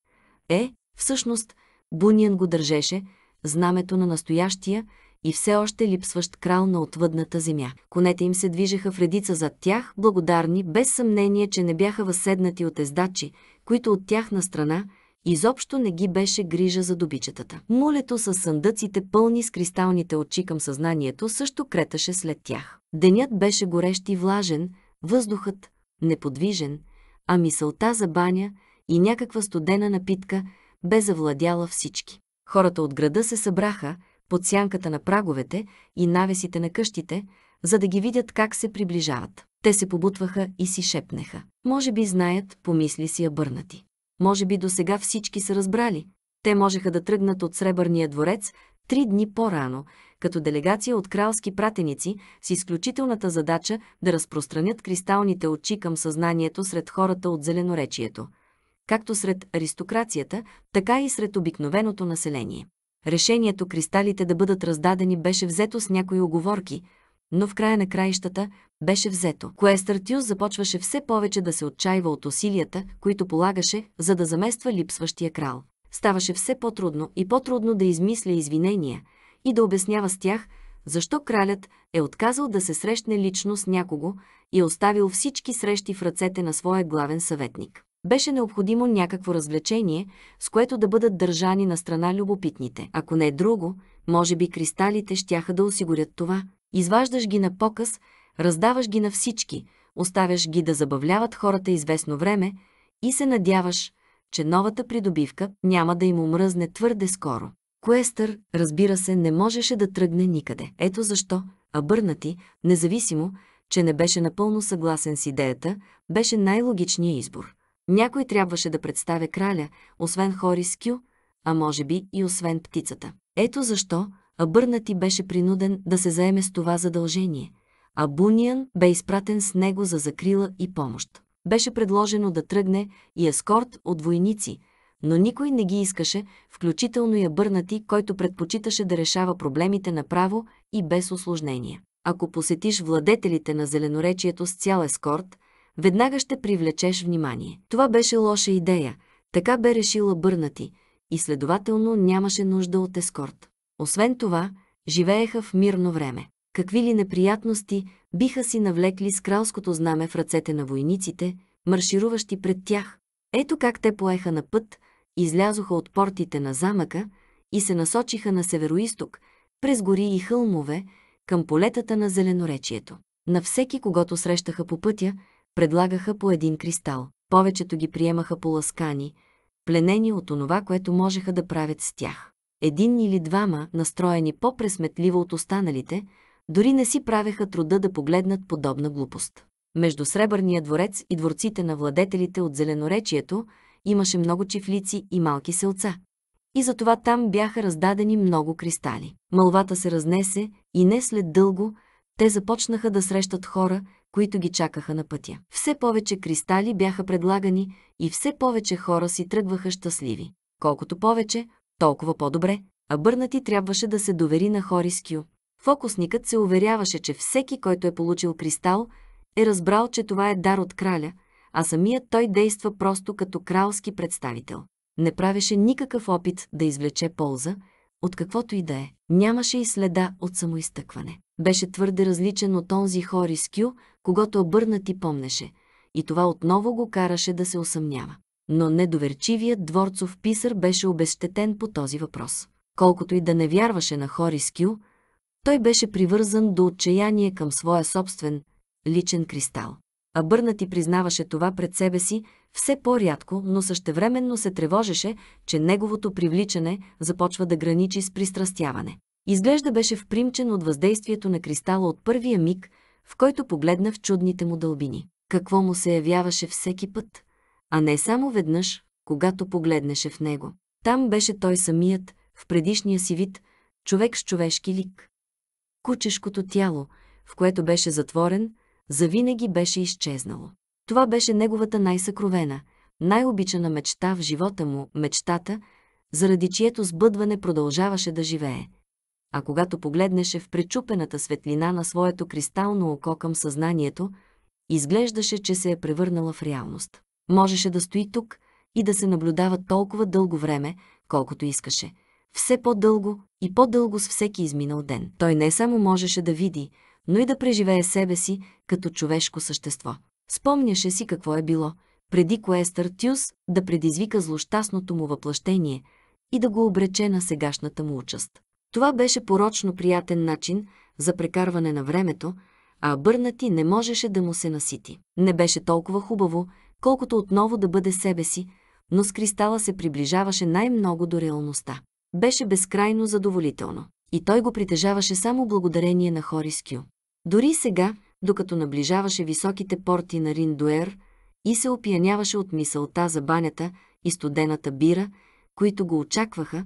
Е, всъщност, Буниан го държеше, знамето на настоящия и все още липсващ крал на отвъдната земя. Конете им се движеха в редица зад тях, благодарни, без съмнение, че не бяха възседнати от ездачи, които от тяхна страна изобщо не ги беше грижа за добичетата. Молето с съндъците пълни с кристалните очи към съзнанието също креташе след тях. Денят беше горещ и влажен, въздухът неподвижен, а мисълта за баня и някаква студена напитка бе завладяла всички. Хората от града се събраха под сянката на праговете и навесите на къщите, за да ги видят как се приближават. Те се побутваха и си шепнеха. Може би знаят, помисли си я бърнати. Може би до сега всички са разбрали. Те можеха да тръгнат от Сребърния дворец три дни по-рано, като делегация от кралски пратеници с изключителната задача да разпространят кристалните очи към съзнанието сред хората от зеленоречието, както сред аристокрацията, така и сред обикновеното население. Решението кристалите да бъдат раздадени беше взето с някои оговорки – но в края на краищата беше взето. Тюз започваше все повече да се отчаива от усилията, които полагаше, за да замества липсващия крал. Ставаше все по-трудно и по-трудно да измисля извинения и да обяснява с тях, защо кралят е отказал да се срещне лично с някого и е оставил всички срещи в ръцете на своя главен съветник. Беше необходимо някакво развлечение, с което да бъдат държани на страна любопитните. Ако не е друго, може би кристалите щяха да осигурят това – Изваждаш ги на показ, раздаваш ги на всички, оставяш ги да забавляват хората известно време и се надяваш, че новата придобивка няма да им омръзне твърде скоро. Куестър, разбира се, не можеше да тръгне никъде. Ето защо, абърнати, независимо, че не беше напълно съгласен с идеята, беше най-логичният избор. Някой трябваше да представя краля, освен Хорис Кю, а може би и освен птицата. Ето защо, а Бърнати беше принуден да се заеме с това задължение, а Буниан бе изпратен с него за закрила и помощ. Беше предложено да тръгне и ескорт от войници, но никой не ги искаше, включително и Бърнати, който предпочиташе да решава проблемите направо и без осложнения. Ако посетиш владетелите на зеленоречието с цял ескорт, веднага ще привлечеш внимание. Това беше лоша идея, така бе решила Бърнати и следователно нямаше нужда от ескорт. Освен това, живееха в мирно време. Какви ли неприятности биха си навлекли с кралското знаме в ръцете на войниците, маршируващи пред тях. Ето как те поеха на път, излязоха от портите на замъка и се насочиха на североисток, през гори и хълмове, към полетата на зеленоречието. На всеки, когато срещаха по пътя, предлагаха по един кристал. Повечето ги приемаха поласкани, пленени от онова, което можеха да правят с тях един или двама, настроени по-пресметливо от останалите, дори не си правеха труда да погледнат подобна глупост. Между Сребърния дворец и дворците на владетелите от Зеленоречието имаше много чифлици и малки селца. И затова там бяха раздадени много кристали. Мълвата се разнесе и не след дълго те започнаха да срещат хора, които ги чакаха на пътя. Все повече кристали бяха предлагани и все повече хора си тръгваха щастливи. Колкото повече, толкова по-добре, а Бърнати трябваше да се довери на Хорискю. Фокусникът се уверяваше, че всеки, който е получил кристал, е разбрал, че това е дар от краля, а самият той действа просто като кралски представител. Не правеше никакъв опит да извлече полза, от каквото и да е. Нямаше и следа от самоизтъкване. Беше твърде различен от онзи Хорис Кю, когато обърнати помнеше, и това отново го караше да се осъмнява но недоверчивият дворцов писар беше обещетен по този въпрос. Колкото и да не вярваше на Хорис Кю, той беше привързан до отчаяние към своя собствен, личен кристал. А Бърнати признаваше това пред себе си все по-рядко, но същевременно се тревожеше, че неговото привличане започва да граничи с пристрастяване. Изглежда беше впримчен от въздействието на кристала от първия миг, в който погледна в чудните му дълбини. Какво му се явяваше всеки път? а не само веднъж, когато погледнеше в него. Там беше той самият, в предишния си вид, човек с човешки лик. Кучешкото тяло, в което беше затворен, завинаги беше изчезнало. Това беше неговата най-съкровена, най-обичана мечта в живота му, мечтата, заради чието сбъдване продължаваше да живее. А когато погледнеше в пречупената светлина на своето кристално око към съзнанието, изглеждаше, че се е превърнала в реалност. Можеше да стои тук и да се наблюдава толкова дълго време, колкото искаше. Все по-дълго и по-дълго с всеки изминал ден. Той не само можеше да види, но и да преживее себе си като човешко същество. Спомняше си какво е било, преди кое Тюс да предизвика злощастното му въплъщение и да го обрече на сегашната му участ. Това беше порочно приятен начин за прекарване на времето, а бърнати не можеше да му се насити. Не беше толкова хубаво, колкото отново да бъде себе си, но с кристала се приближаваше най-много до реалността. Беше безкрайно задоволително. И той го притежаваше само благодарение на Хорис Кю. Дори сега, докато наближаваше високите порти на Риндуер и се опияняваше от мисълта за банята и студената бира, които го очакваха,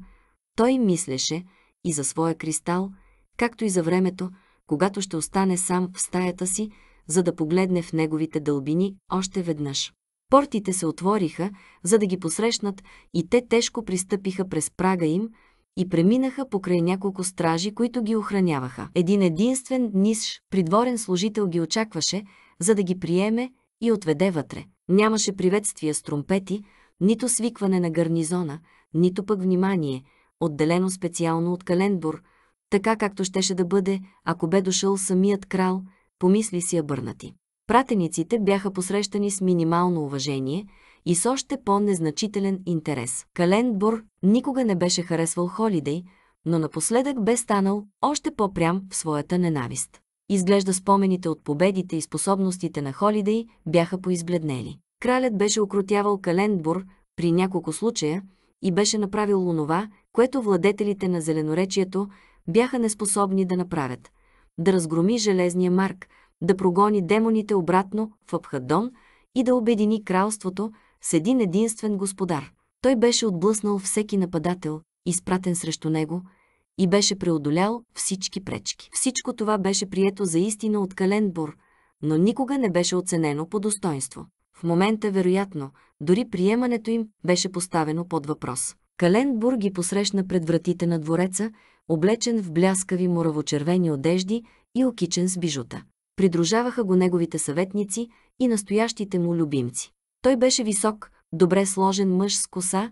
той мислеше и за своя кристал, както и за времето, когато ще остане сам в стаята си, за да погледне в неговите дълбини още веднъж. Портите се отвориха, за да ги посрещнат, и те тежко пристъпиха през прага им и преминаха покрай няколко стражи, които ги охраняваха. Един единствен ниш придворен служител ги очакваше, за да ги приеме и отведе вътре. Нямаше приветствия с тромпети, нито свикване на гарнизона, нито пък внимание, отделено специално от Каленбур, така както щеше да бъде, ако бе дошъл самият крал, помисли си обърнати. Пратениците бяха посрещани с минимално уважение и с още по-незначителен интерес. Кален Бур никога не беше харесвал Холидей, но напоследък бе станал още по-прям в своята ненавист. Изглежда спомените от победите и способностите на Холидей бяха поизбледнели. Кралят беше окротявал Календбур при няколко случая и беше направил онова, което владетелите на зеленоречието бяха неспособни да направят – да разгроми железния марк – да прогони демоните обратно в Абхадон и да обедини кралството с един единствен господар. Той беше отблъснал всеки нападател, изпратен срещу него, и беше преодолял всички пречки. Всичко това беше прието за истина от Каленбур, но никога не беше оценено по достоинство. В момента, вероятно, дори приемането им беше поставено под въпрос. Каленбур ги посрещна пред вратите на двореца, облечен в бляскави муравочервени одежди и окичен с бижута. Придружаваха го неговите съветници и настоящите му любимци. Той беше висок, добре сложен мъж с коса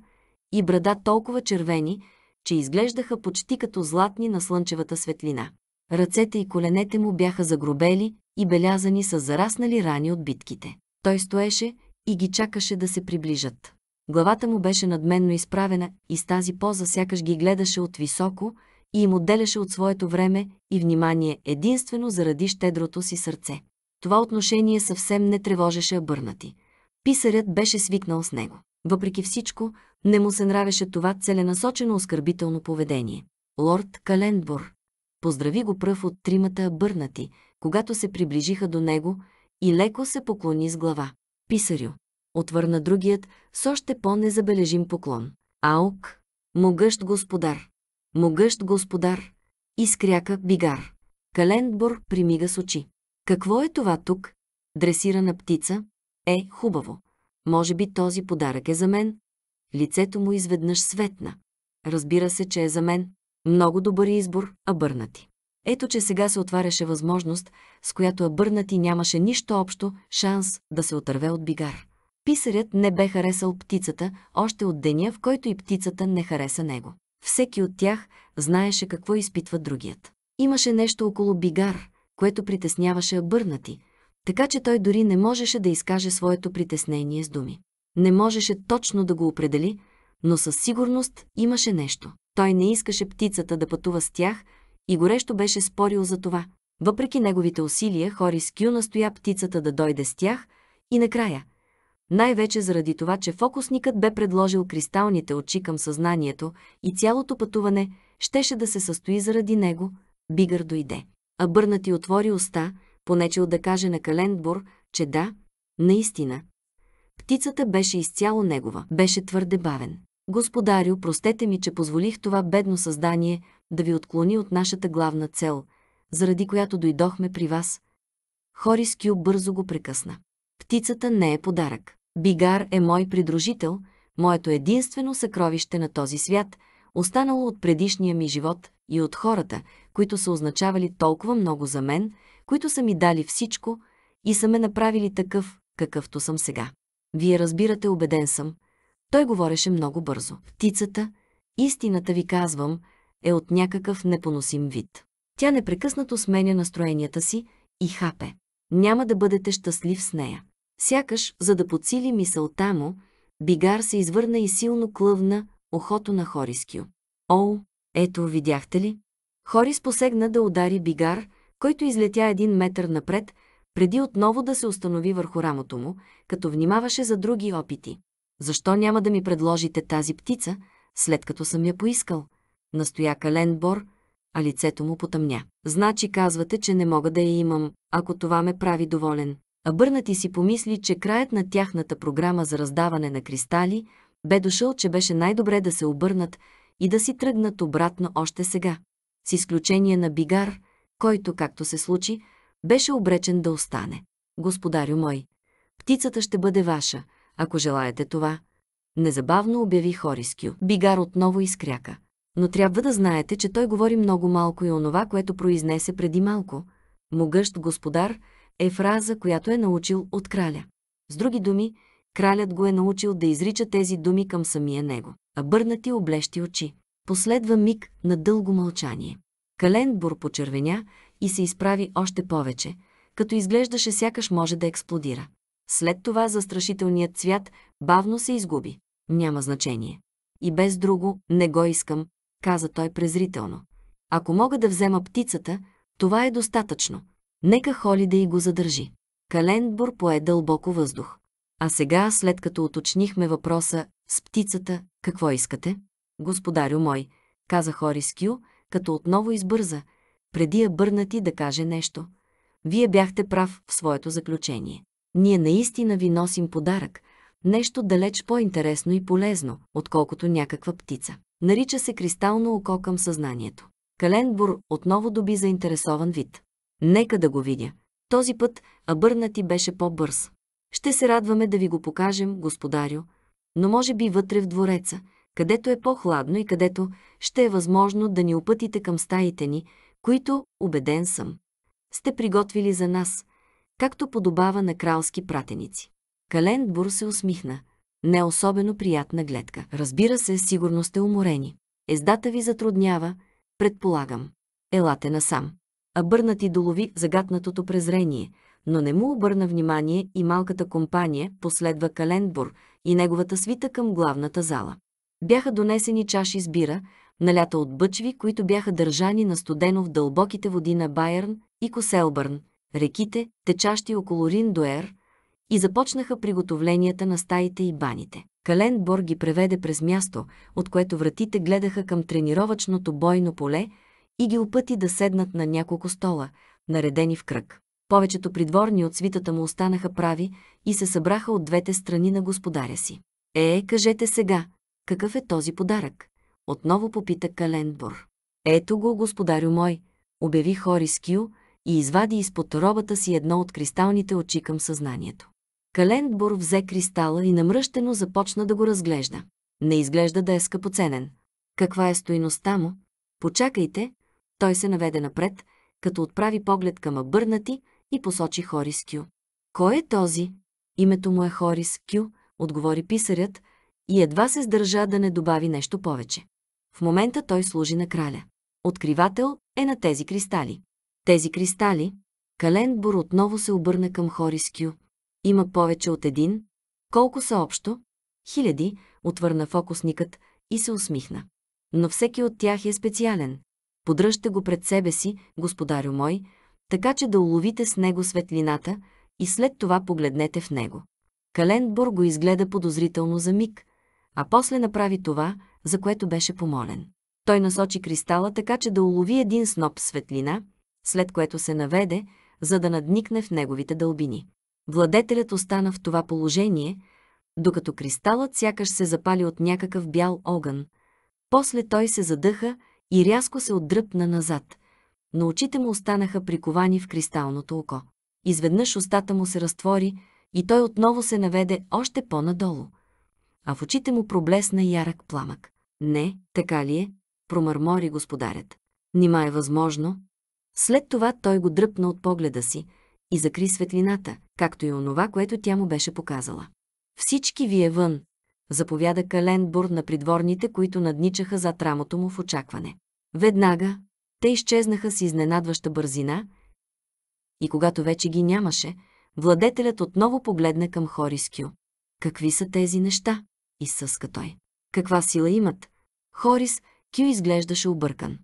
и брада толкова червени, че изглеждаха почти като златни на слънчевата светлина. Ръцете и коленете му бяха загробели и белязани с зараснали рани от битките. Той стоеше и ги чакаше да се приближат. Главата му беше надменно изправена и с тази поза сякаш ги гледаше от високо и им отделяше от своето време и внимание единствено заради щедрото си сърце. Това отношение съвсем не тревожеше обърнати. Писарят беше свикнал с него. Въпреки всичко, не му се нравеше това целенасочено оскърбително поведение. Лорд Каленбур поздрави го пръв от тримата обърнати, когато се приближиха до него и леко се поклони с глава. Писарю, отвърна другият с още по-незабележим поклон. Аук, могъщ господар, могъщ господар, изкряка бигар. Календбор примига с очи. Какво е това тук? Дресирана птица? Е, хубаво. Може би този подарък е за мен. Лицето му изведнъж светна. Разбира се, че е за мен. Много добър избор, абърнати. Ето, че сега се отваряше възможност, с която абърнати нямаше нищо общо шанс да се отърве от бигар. Писарят не бе харесал птицата още от деня, в който и птицата не хареса него. Всеки от тях знаеше какво изпитва другият. Имаше нещо около Бигар, което притесняваше обърнати, така че той дори не можеше да изкаже своето притеснение с думи. Не можеше точно да го определи, но със сигурност имаше нещо. Той не искаше птицата да пътува с тях и горещо беше спорил за това. Въпреки неговите усилия, Хорис Кю настоя птицата да дойде с тях и накрая – най-вече заради това, че фокусникът бе предложил кристалните очи към съзнанието и цялото пътуване щеше да се състои заради него, Бигър дойде. А бърнати отвори уста, понечел да каже на Календбор, че да, наистина. Птицата беше изцяло негова, беше твърде бавен. Господарю, простете ми, че позволих това бедно създание да ви отклони от нашата главна цел, заради която дойдохме при вас. Хорис Кю бързо го прекъсна. Птицата не е подарък. Бигар е мой придружител, моето единствено съкровище на този свят, останало от предишния ми живот и от хората, които са означавали толкова много за мен, които са ми дали всичко и са ме направили такъв, какъвто съм сега. Вие разбирате, убеден съм. Той говореше много бързо. Птицата, истината ви казвам, е от някакъв непоносим вид. Тя непрекъснато сменя настроенията си и хапе. Няма да бъдете щастлив с нея. Сякаш, за да подсили мисълта му, Бигар се извърна и силно клъвна ухото на Хорискио. О, ето, видяхте ли? Хорис посегна да удари Бигар, който излетя един метър напред, преди отново да се установи върху рамото му, като внимаваше за други опити. Защо няма да ми предложите тази птица, след като съм я поискал? Настоя Кален Бор, а лицето му потъмня. Значи казвате, че не мога да я имам, ако това ме прави доволен а Бърнати си помисли, че краят на тяхната програма за раздаване на кристали бе дошъл, че беше най-добре да се обърнат и да си тръгнат обратно още сега. С изключение на Бигар, който, както се случи, беше обречен да остане. Господарю мой, птицата ще бъде ваша, ако желаете това. Незабавно обяви Хорискю. Бигар отново изкряка. Но трябва да знаете, че той говори много малко и онова, което произнесе преди малко. Могъщ господар – е фраза, която е научил от краля. С други думи, кралят го е научил да изрича тези думи към самия него, а бърнати облещи очи. Последва миг на дълго мълчание. Календбур почервеня и се изправи още повече, като изглеждаше сякаш може да експлодира. След това застрашителният цвят бавно се изгуби. Няма значение. И без друго не го искам, каза той презрително. Ако мога да взема птицата, това е достатъчно. Нека холи да и го задържи. Календбур пое дълбоко въздух. А сега, след като уточнихме въпроса с птицата, какво искате? Господарю мой, каза Хорис Кю, като отново избърза, преди я бърнати да каже нещо. Вие бяхте прав в своето заключение. Ние наистина ви носим подарък, нещо далеч по-интересно и полезно, отколкото някаква птица. Нарича се кристално око към съзнанието. Календбур отново доби заинтересован вид. Нека да го видя. Този път Абърнати беше по-бърз. Ще се радваме да ви го покажем, господарю, но може би вътре в двореца, където е по-хладно и където ще е възможно да ни опътите към стаите ни, които, убеден съм, сте приготвили за нас, както подобава на кралски пратеници. Календбур се усмихна. Не особено приятна гледка. Разбира се, сигурно сте уморени. Ездата ви затруднява, предполагам. Елате насам а бърнати долови загатнатото презрение, но не му обърна внимание и малката компания последва Календбур и неговата свита към главната зала. Бяха донесени чаши с бира, налята от бъчви, които бяха държани на студено в дълбоките води на Байерн и Коселбърн, реките, течащи около Риндуер, и започнаха приготовленията на стаите и баните. Календбор ги преведе през място, от което вратите гледаха към тренировъчното бойно поле, и ги опъти да седнат на няколко стола, наредени в кръг. Повечето придворни от свитата му останаха прави и се събраха от двете страни на господаря си. Е, е кажете сега, какъв е този подарък? Отново попита Каленбур. Ето го, господарю мой, обяви Хорис Кю и извади изпод робата си едно от кристалните очи към съзнанието. Календбор взе кристала и намръщено започна да го разглежда. Не изглежда да е скъпоценен. Каква е стоиността му? Почакайте, той се наведе напред, като отправи поглед към обърнати и посочи Хорис Кю. Кой е този? Името му е Хорис Кю, отговори писарят и едва се сдържа да не добави нещо повече. В момента той служи на краля. Откривател е на тези кристали. Тези кристали, Календбор отново се обърна към Хорис Кю. Има повече от един. Колко са общо? Хиляди, отвърна фокусникът и се усмихна. Но всеки от тях е специален. Подръжте го пред себе си, господарю мой, така че да уловите с него светлината и след това погледнете в него. Календбур го изгледа подозрително за миг, а после направи това, за което беше помолен. Той насочи кристала така, че да улови един сноп светлина, след което се наведе, за да надникне в неговите дълбини. Владетелят остана в това положение, докато кристалът сякаш се запали от някакъв бял огън. После той се задъха и рязко се отдръпна назад, но очите му останаха приковани в кристалното око. Изведнъж устата му се разтвори и той отново се наведе още по-надолу. А в очите му проблесна ярък пламък. Не, така ли е? промърмори господарят. Нима е възможно? След това той го дръпна от погледа си и закри светлината, както и онова, което тя му беше показала. Всички вие вън, заповяда Каленбур на придворните, които надничаха зад рамото му в очакване. Веднага те изчезнаха с изненадваща бързина и когато вече ги нямаше, владетелят отново погледна към Хорискю. Какви са тези неща? изсъска той. Каква сила имат? Хорис Кю изглеждаше объркан.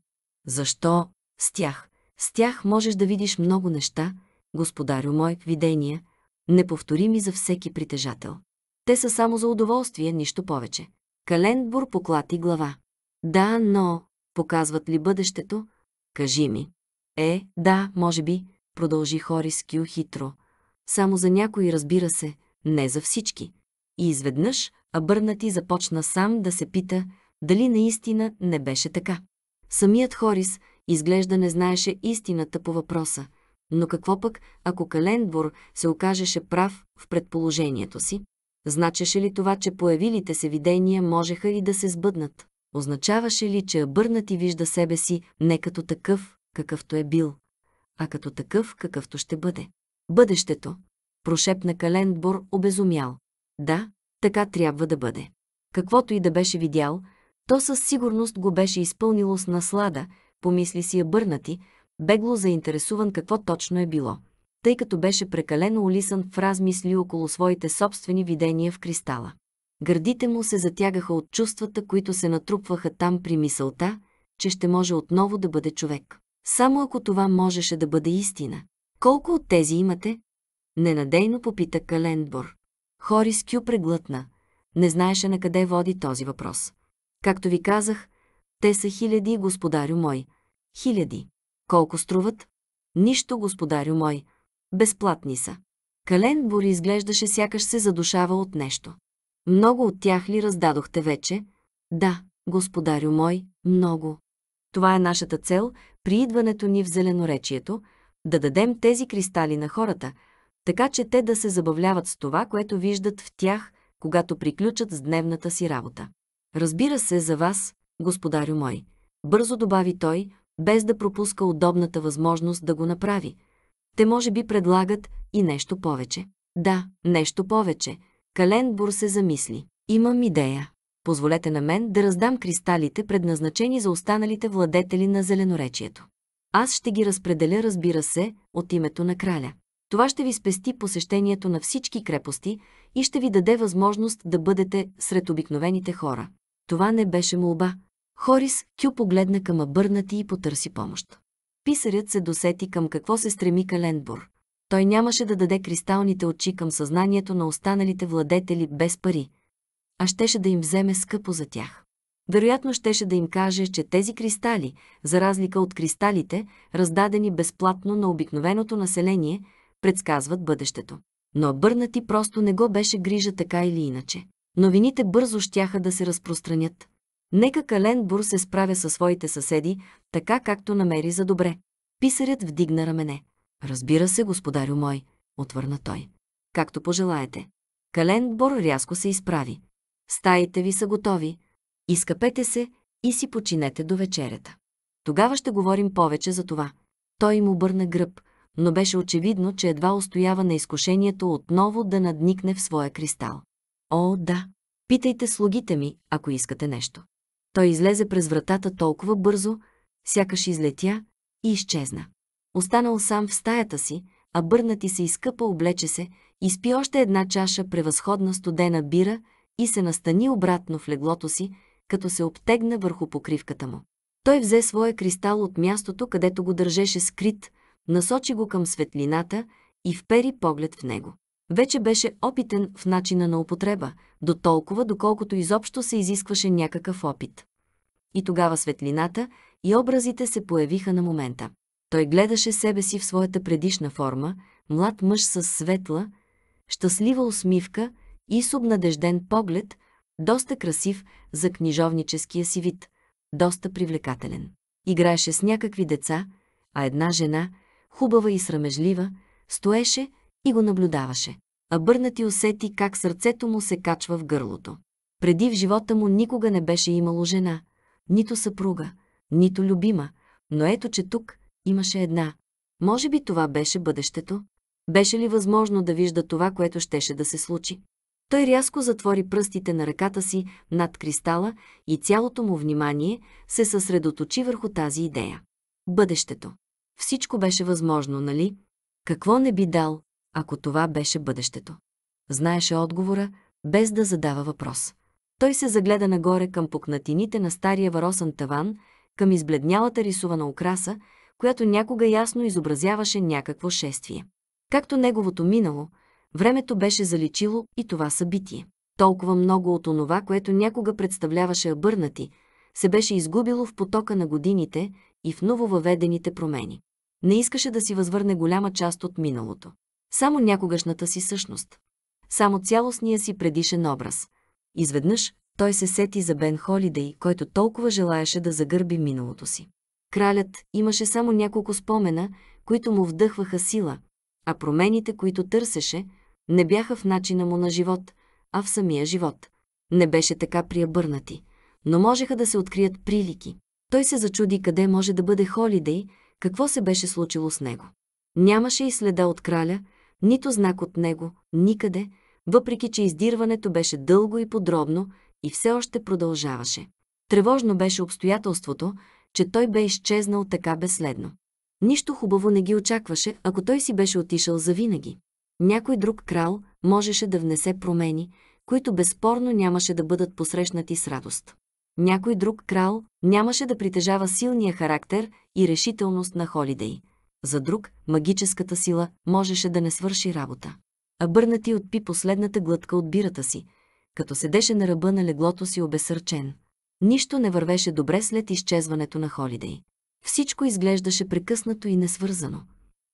Защо? С тях. С тях можеш да видиш много неща, господарю мой, видения, неповторими за всеки притежател. Те са само за удоволствие, нищо повече. Календбур поклати глава. Да, но Показват ли бъдещето? Кажи ми. Е, да, може би, продължи Хорис Кю хитро. Само за някои, разбира се, не за всички. И изведнъж, Абърнати започна сам да се пита, дали наистина не беше така. Самият Хорис изглежда не знаеше истината по въпроса. Но какво пък, ако Календбор се окажеше прав в предположението си? Значеше ли това, че появилите се видения можеха и да се сбъднат? означаваше ли, че обърнати вижда себе си не като такъв, какъвто е бил, а като такъв, какъвто ще бъде? Бъдещето, прошепна Календбор обезумял. Да, така трябва да бъде. Каквото и да беше видял, то със сигурност го беше изпълнило с наслада, помисли си обърнати, бегло заинтересуван какво точно е било, тъй като беше прекалено улисан в размисли около своите собствени видения в кристала. Гърдите му се затягаха от чувствата, които се натрупваха там при мисълта, че ще може отново да бъде човек. Само ако това можеше да бъде истина. Колко от тези имате? Ненадейно попита Календбор. Хорис Кю преглътна. Не знаеше на къде води този въпрос. Както ви казах, те са хиляди, господарю мой. Хиляди. Колко струват? Нищо, господарю мой. Безплатни са. Календбор изглеждаше сякаш се задушава от нещо. Много от тях ли раздадохте вече? Да, господарю мой, много. Това е нашата цел при идването ни в зеленоречието да дадем тези кристали на хората, така че те да се забавляват с това, което виждат в тях, когато приключат с дневната си работа. Разбира се за вас, господарю мой, бързо добави той, без да пропуска удобната възможност да го направи. Те може би предлагат и нещо повече. Да, нещо повече – Каленбур се замисли. Имам идея. Позволете на мен да раздам кристалите, предназначени за останалите владетели на зеленоречието. Аз ще ги разпределя, разбира се, от името на краля. Това ще ви спести посещението на всички крепости и ще ви даде възможност да бъдете сред обикновените хора. Това не беше молба. Хорис Кю погледна към абърнати и потърси помощ. Писарят се досети към какво се стреми Календбур. Той нямаше да даде кристалните очи към съзнанието на останалите владетели без пари, а щеше да им вземе скъпо за тях. Вероятно щеше да им каже, че тези кристали, за разлика от кристалите, раздадени безплатно на обикновеното население, предсказват бъдещето. Но Бърнати просто не го беше грижа така или иначе. Новините бързо щяха да се разпространят. Нека Каленбур се справя със своите съседи, така както намери за добре. Писарят вдигна рамене. Разбира се, господарю мой, отвърна той. Както пожелаете. Кален Бор рязко се изправи. Стаите ви са готови. Изкъпете се и си починете до вечерята. Тогава ще говорим повече за това. Той им обърна гръб, но беше очевидно, че едва устоява на изкушението отново да надникне в своя кристал. О, да! Питайте слугите ми, ако искате нещо. Той излезе през вратата толкова бързо, сякаш излетя и изчезна. Останал сам в стаята си, а бърнати се изкъпа, облече се, изпи още една чаша превъзходна студена бира и се настани обратно в леглото си, като се обтегна върху покривката му. Той взе своя кристал от мястото, където го държеше скрит, насочи го към светлината и впери поглед в него. Вече беше опитен в начина на употреба, до толкова, доколкото изобщо се изискваше някакъв опит. И тогава светлината и образите се появиха на момента. Той гледаше себе си в своята предишна форма, млад мъж с светла, щастлива усмивка и с обнадежден поглед, доста красив за книжовническия си вид, доста привлекателен. Играеше с някакви деца, а една жена, хубава и срамежлива, стоеше и го наблюдаваше. А Бърнати усети как сърцето му се качва в гърлото. Преди в живота му никога не беше имало жена, нито съпруга, нито любима, но ето че тук, имаше една. Може би това беше бъдещето? Беше ли възможно да вижда това, което щеше да се случи? Той рязко затвори пръстите на ръката си над кристала и цялото му внимание се съсредоточи върху тази идея. Бъдещето. Всичко беше възможно, нали? Какво не би дал, ако това беше бъдещето? Знаеше отговора, без да задава въпрос. Той се загледа нагоре към пукнатините на стария варосан таван, към избледнялата рисувана украса, която някога ясно изобразяваше някакво шествие. Както неговото минало, времето беше заличило и това събитие. Толкова много от онова, което някога представляваше обърнати, се беше изгубило в потока на годините и в нововъведените промени. Не искаше да си възвърне голяма част от миналото. Само някогашната си същност. Само цялостния си предишен образ. Изведнъж той се сети за Бен Холидей, който толкова желаеше да загърби миналото си. Кралят имаше само няколко спомена, които му вдъхваха сила, а промените, които търсеше, не бяха в начина му на живот, а в самия живот. Не беше така приобърнати, но можеха да се открият прилики. Той се зачуди къде може да бъде Холидей, какво се беше случило с него. Нямаше и следа от краля, нито знак от него, никъде, въпреки че издирването беше дълго и подробно и все още продължаваше. Тревожно беше обстоятелството, че той бе изчезнал така безследно. Нищо хубаво не ги очакваше, ако той си беше отишъл завинаги. Някой друг крал можеше да внесе промени, които безспорно нямаше да бъдат посрещнати с радост. Някой друг крал нямаше да притежава силния характер и решителност на Холидей. За друг, магическата сила можеше да не свърши работа. А бърнати отпи последната глътка от бирата си, като седеше на ръба на леглото си обесърчен – Нищо не вървеше добре след изчезването на Холидей. Всичко изглеждаше прекъснато и несвързано.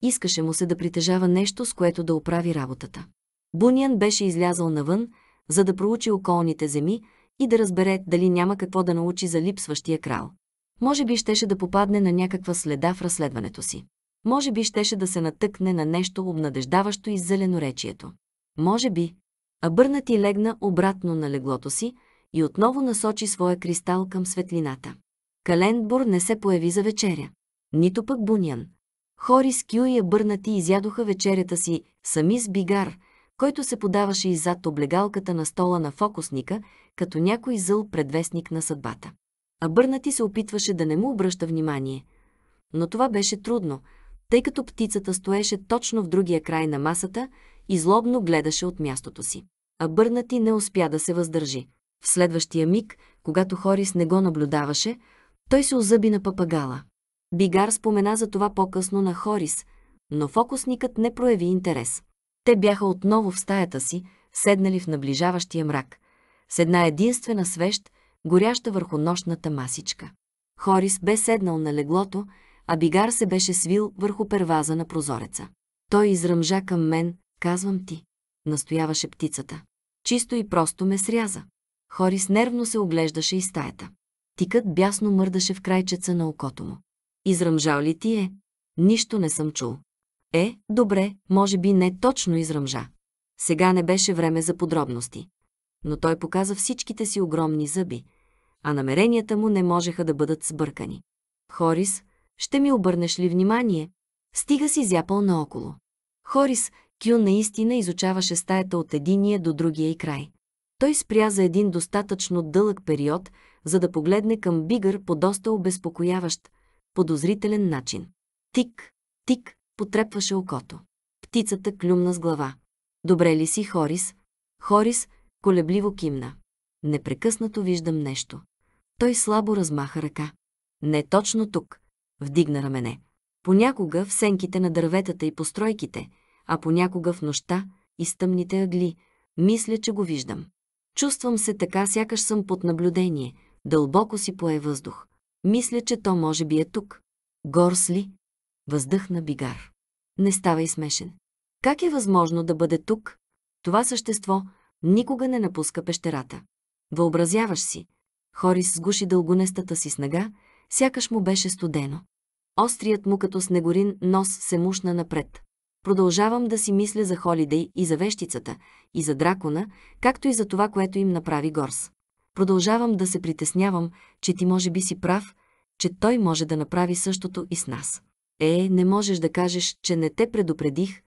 Искаше му се да притежава нещо, с което да оправи работата. Буниан беше излязъл навън, за да проучи околните земи и да разбере дали няма какво да научи за липсващия крал. Може би щеше да попадне на някаква следа в разследването си. Може би щеше да се натъкне на нещо обнадеждаващо и зеленоречието. Може би. А Бърнати и легна обратно на леглото си, и отново насочи своя кристал към светлината. Календбур не се появи за вечеря. Нито пък Бунян. Хори с Кю и Бърнати изядоха вечерята си сами с бигар, който се подаваше и зад облегалката на стола на фокусника, като някой зъл предвестник на съдбата. А Бърнати се опитваше да не му обръща внимание. Но това беше трудно, тъй като птицата стоеше точно в другия край на масата и злобно гледаше от мястото си. А Бърнати не успя да се въздържи. В следващия миг, когато Хорис не го наблюдаваше, той се озъби на папагала. Бигар спомена за това по-късно на Хорис, но фокусникът не прояви интерес. Те бяха отново в стаята си, седнали в наближаващия мрак, с една единствена свещ, горяща върху нощната масичка. Хорис бе седнал на леглото, а Бигар се беше свил върху перваза на прозореца. Той изръмжа към мен, казвам ти, настояваше птицата. Чисто и просто ме сряза. Хорис нервно се оглеждаше из стаята. Тикът бясно мърдаше в крайчеца на окото му. Изръмжал ли ти е? Нищо не съм чул. Е, добре, може би не точно изръмжа. Сега не беше време за подробности. Но той показа всичките си огромни зъби, а намеренията му не можеха да бъдат сбъркани. Хорис, ще ми обърнеш ли внимание? Стига си зяпал наоколо. Хорис, Кю наистина изучаваше стаята от единия до другия и край. Той спря за един достатъчно дълъг период, за да погледне към Бигър по доста обезпокояващ, подозрителен начин. Тик, тик, потрепваше окото. Птицата клюмна с глава. Добре ли си, Хорис? Хорис колебливо кимна. Непрекъснато виждам нещо. Той слабо размаха ръка. Не точно тук. Вдигна рамене. Понякога в сенките на дърветата и постройките, а понякога в нощта и стъмните агли. ъгли. Мисля, че го виждам. Чувствам се така, сякаш съм под наблюдение. Дълбоко си пое въздух. Мисля, че то може би е тук. Горс ли? Въздъхна Бигар. Не ставай смешен. Как е възможно да бъде тук? Това същество никога не напуска пещерата. Въобразяваш си. Хорис сгуши дългонестата си снага, сякаш му беше студено. Острият му като снегорин нос се мушна напред. Продължавам да си мисля за Холидей и за вещицата, и за дракона, както и за това, което им направи Горс. Продължавам да се притеснявам, че ти може би си прав, че той може да направи същото и с нас. Е, не можеш да кажеш, че не те предупредих.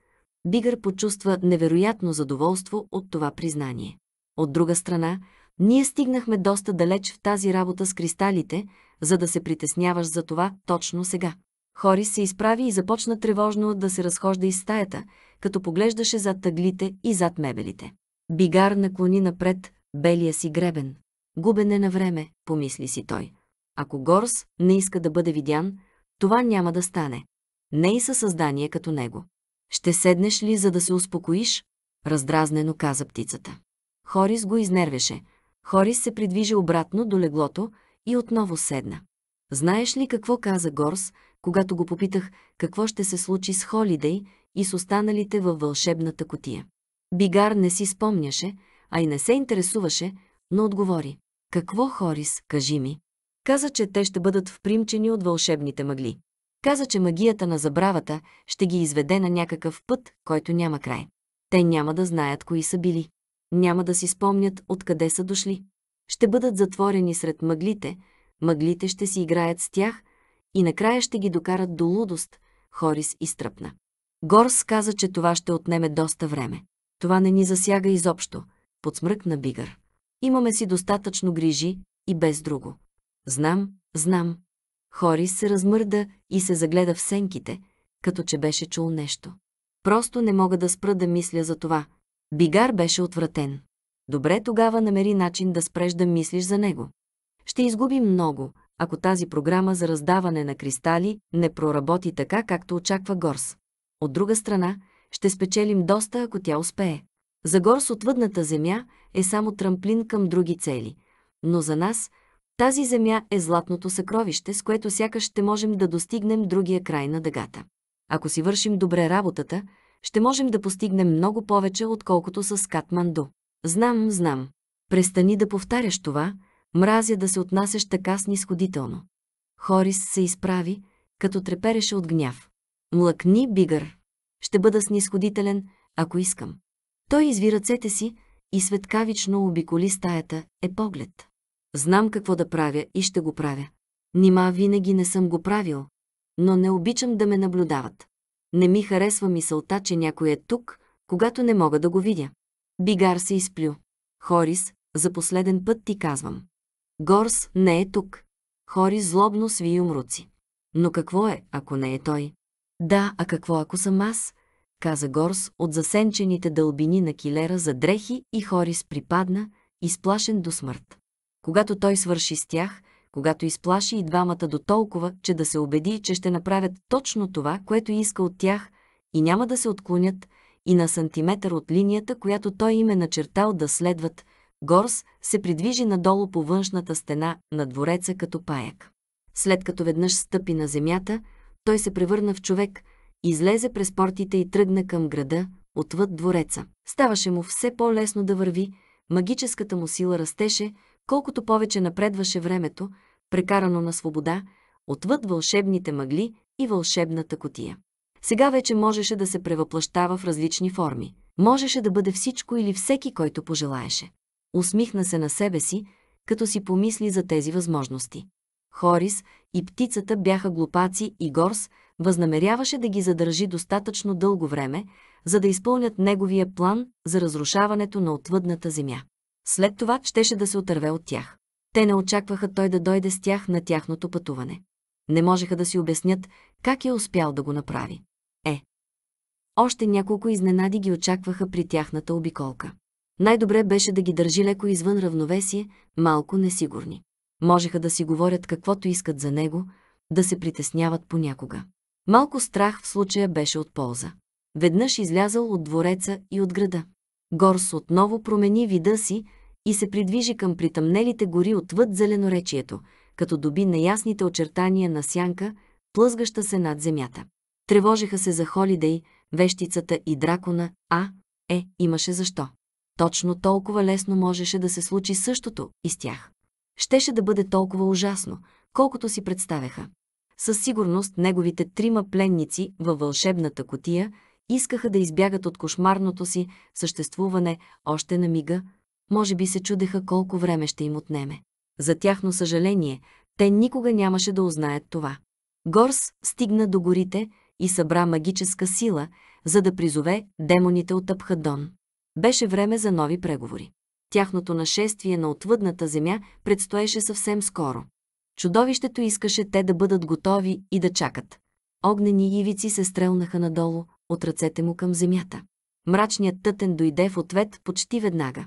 Бигър почувства невероятно задоволство от това признание. От друга страна, ние стигнахме доста далеч в тази работа с кристалите, за да се притесняваш за това точно сега. Хорис се изправи и започна тревожно да се разхожда из стаята, като поглеждаше зад тъглите и зад мебелите. Бигар наклони напред белия си гребен. Губене на време, помисли си той. Ако Горс не иска да бъде видян, това няма да стане. Не и със създание като него. Ще седнеш ли, за да се успокоиш? Раздразнено каза птицата. Хорис го изнервеше. Хорис се придвижи обратно до леглото и отново седна. Знаеш ли какво каза Горс, когато го попитах какво ще се случи с Холидей и с останалите във вълшебната котия. Бигар не си спомняше, а и не се интересуваше, но отговори. Какво, Хорис, кажи ми? Каза, че те ще бъдат впримчени от вълшебните мъгли. Каза, че магията на забравата ще ги изведе на някакъв път, който няма край. Те няма да знаят кои са били. Няма да си спомнят откъде са дошли. Ще бъдат затворени сред мъглите, мъглите ще си играят с тях – и накрая ще ги докарат до лудост, Хорис изтръпна. Горс каза, че това ще отнеме доста време. Това не ни засяга изобщо, подсмръкна Бигър. Имаме си достатъчно грижи и без друго. Знам, знам. Хорис се размърда и се загледа в сенките, като че беше чул нещо. Просто не мога да спра да мисля за това. Бигар беше отвратен. Добре тогава намери начин да спреш да мислиш за него. Ще изгуби много, ако тази програма за раздаване на кристали не проработи така, както очаква Горс. От друга страна, ще спечелим доста, ако тя успее. За Горс отвъдната земя е само трамплин към други цели, но за нас тази земя е златното съкровище, с което сякаш ще можем да достигнем другия край на дъгата. Ако си вършим добре работата, ще можем да постигнем много повече, отколкото с Катманду. Знам, знам. Престани да повтаряш това, Мразя да се отнасяш така снисходително. Хорис се изправи, като трепереше от гняв. Млъкни, бигър. Ще бъда снисходителен, ако искам. Той изви ръцете си и светкавично обиколи стаята е поглед. Знам какво да правя и ще го правя. Нима винаги не съм го правил, но не обичам да ме наблюдават. Не ми харесва мисълта, че някой е тук, когато не мога да го видя. Бигар се изплю. Хорис, за последен път ти казвам. Горс не е тук. Хори злобно сви умруци. Но какво е, ако не е той? Да, а какво ако съм аз? каза Горс от засенчените дълбини на килера за дрехи и Хорис припадна, изплашен до смърт. Когато той свърши с тях, когато изплаши и двамата до толкова, че да се убеди, че ще направят точно това, което иска от тях, и няма да се отклонят и на сантиметър от линията, която той им е начертал да следват, Горс се придвижи надолу по външната стена на двореца като паяк. След като веднъж стъпи на земята, той се превърна в човек, излезе през портите и тръгна към града, отвъд двореца. Ставаше му все по-лесно да върви, магическата му сила растеше, колкото повече напредваше времето, прекарано на свобода, отвъд вълшебните мъгли и вълшебната котия. Сега вече можеше да се превъплащава в различни форми. Можеше да бъде всичко или всеки, който пожелаеше. Усмихна се на себе си, като си помисли за тези възможности. Хорис и птицата бяха глупаци и Горс възнамеряваше да ги задържи достатъчно дълго време, за да изпълнят неговия план за разрушаването на отвъдната земя. След това щеше да се отърве от тях. Те не очакваха той да дойде с тях на тяхното пътуване. Не можеха да си обяснят как е успял да го направи. Е. Още няколко изненади ги очакваха при тяхната обиколка. Най-добре беше да ги държи леко извън равновесие, малко несигурни. Можеха да си говорят каквото искат за него, да се притесняват понякога. Малко страх в случая беше от полза. Веднъж излязъл от двореца и от града. Горс отново промени вида си и се придвижи към притъмнелите гори отвъд зеленоречието, като доби неясните очертания на сянка, плъзгаща се над земята. Тревожиха се за Холидей, вещицата и дракона, а, е, имаше защо точно толкова лесно можеше да се случи същото и с тях. Щеше да бъде толкова ужасно, колкото си представяха. Със сигурност неговите трима пленници във вълшебната котия искаха да избягат от кошмарното си съществуване още на мига, може би се чудеха колко време ще им отнеме. За тяхно съжаление, те никога нямаше да узнаят това. Горс стигна до горите и събра магическа сила, за да призове демоните от Абхадон. Беше време за нови преговори. Тяхното нашествие на отвъдната земя предстоеше съвсем скоро. Чудовището искаше те да бъдат готови и да чакат. Огнени ивици се стрелнаха надолу, от ръцете му към земята. Мрачният тътен дойде в ответ почти веднага.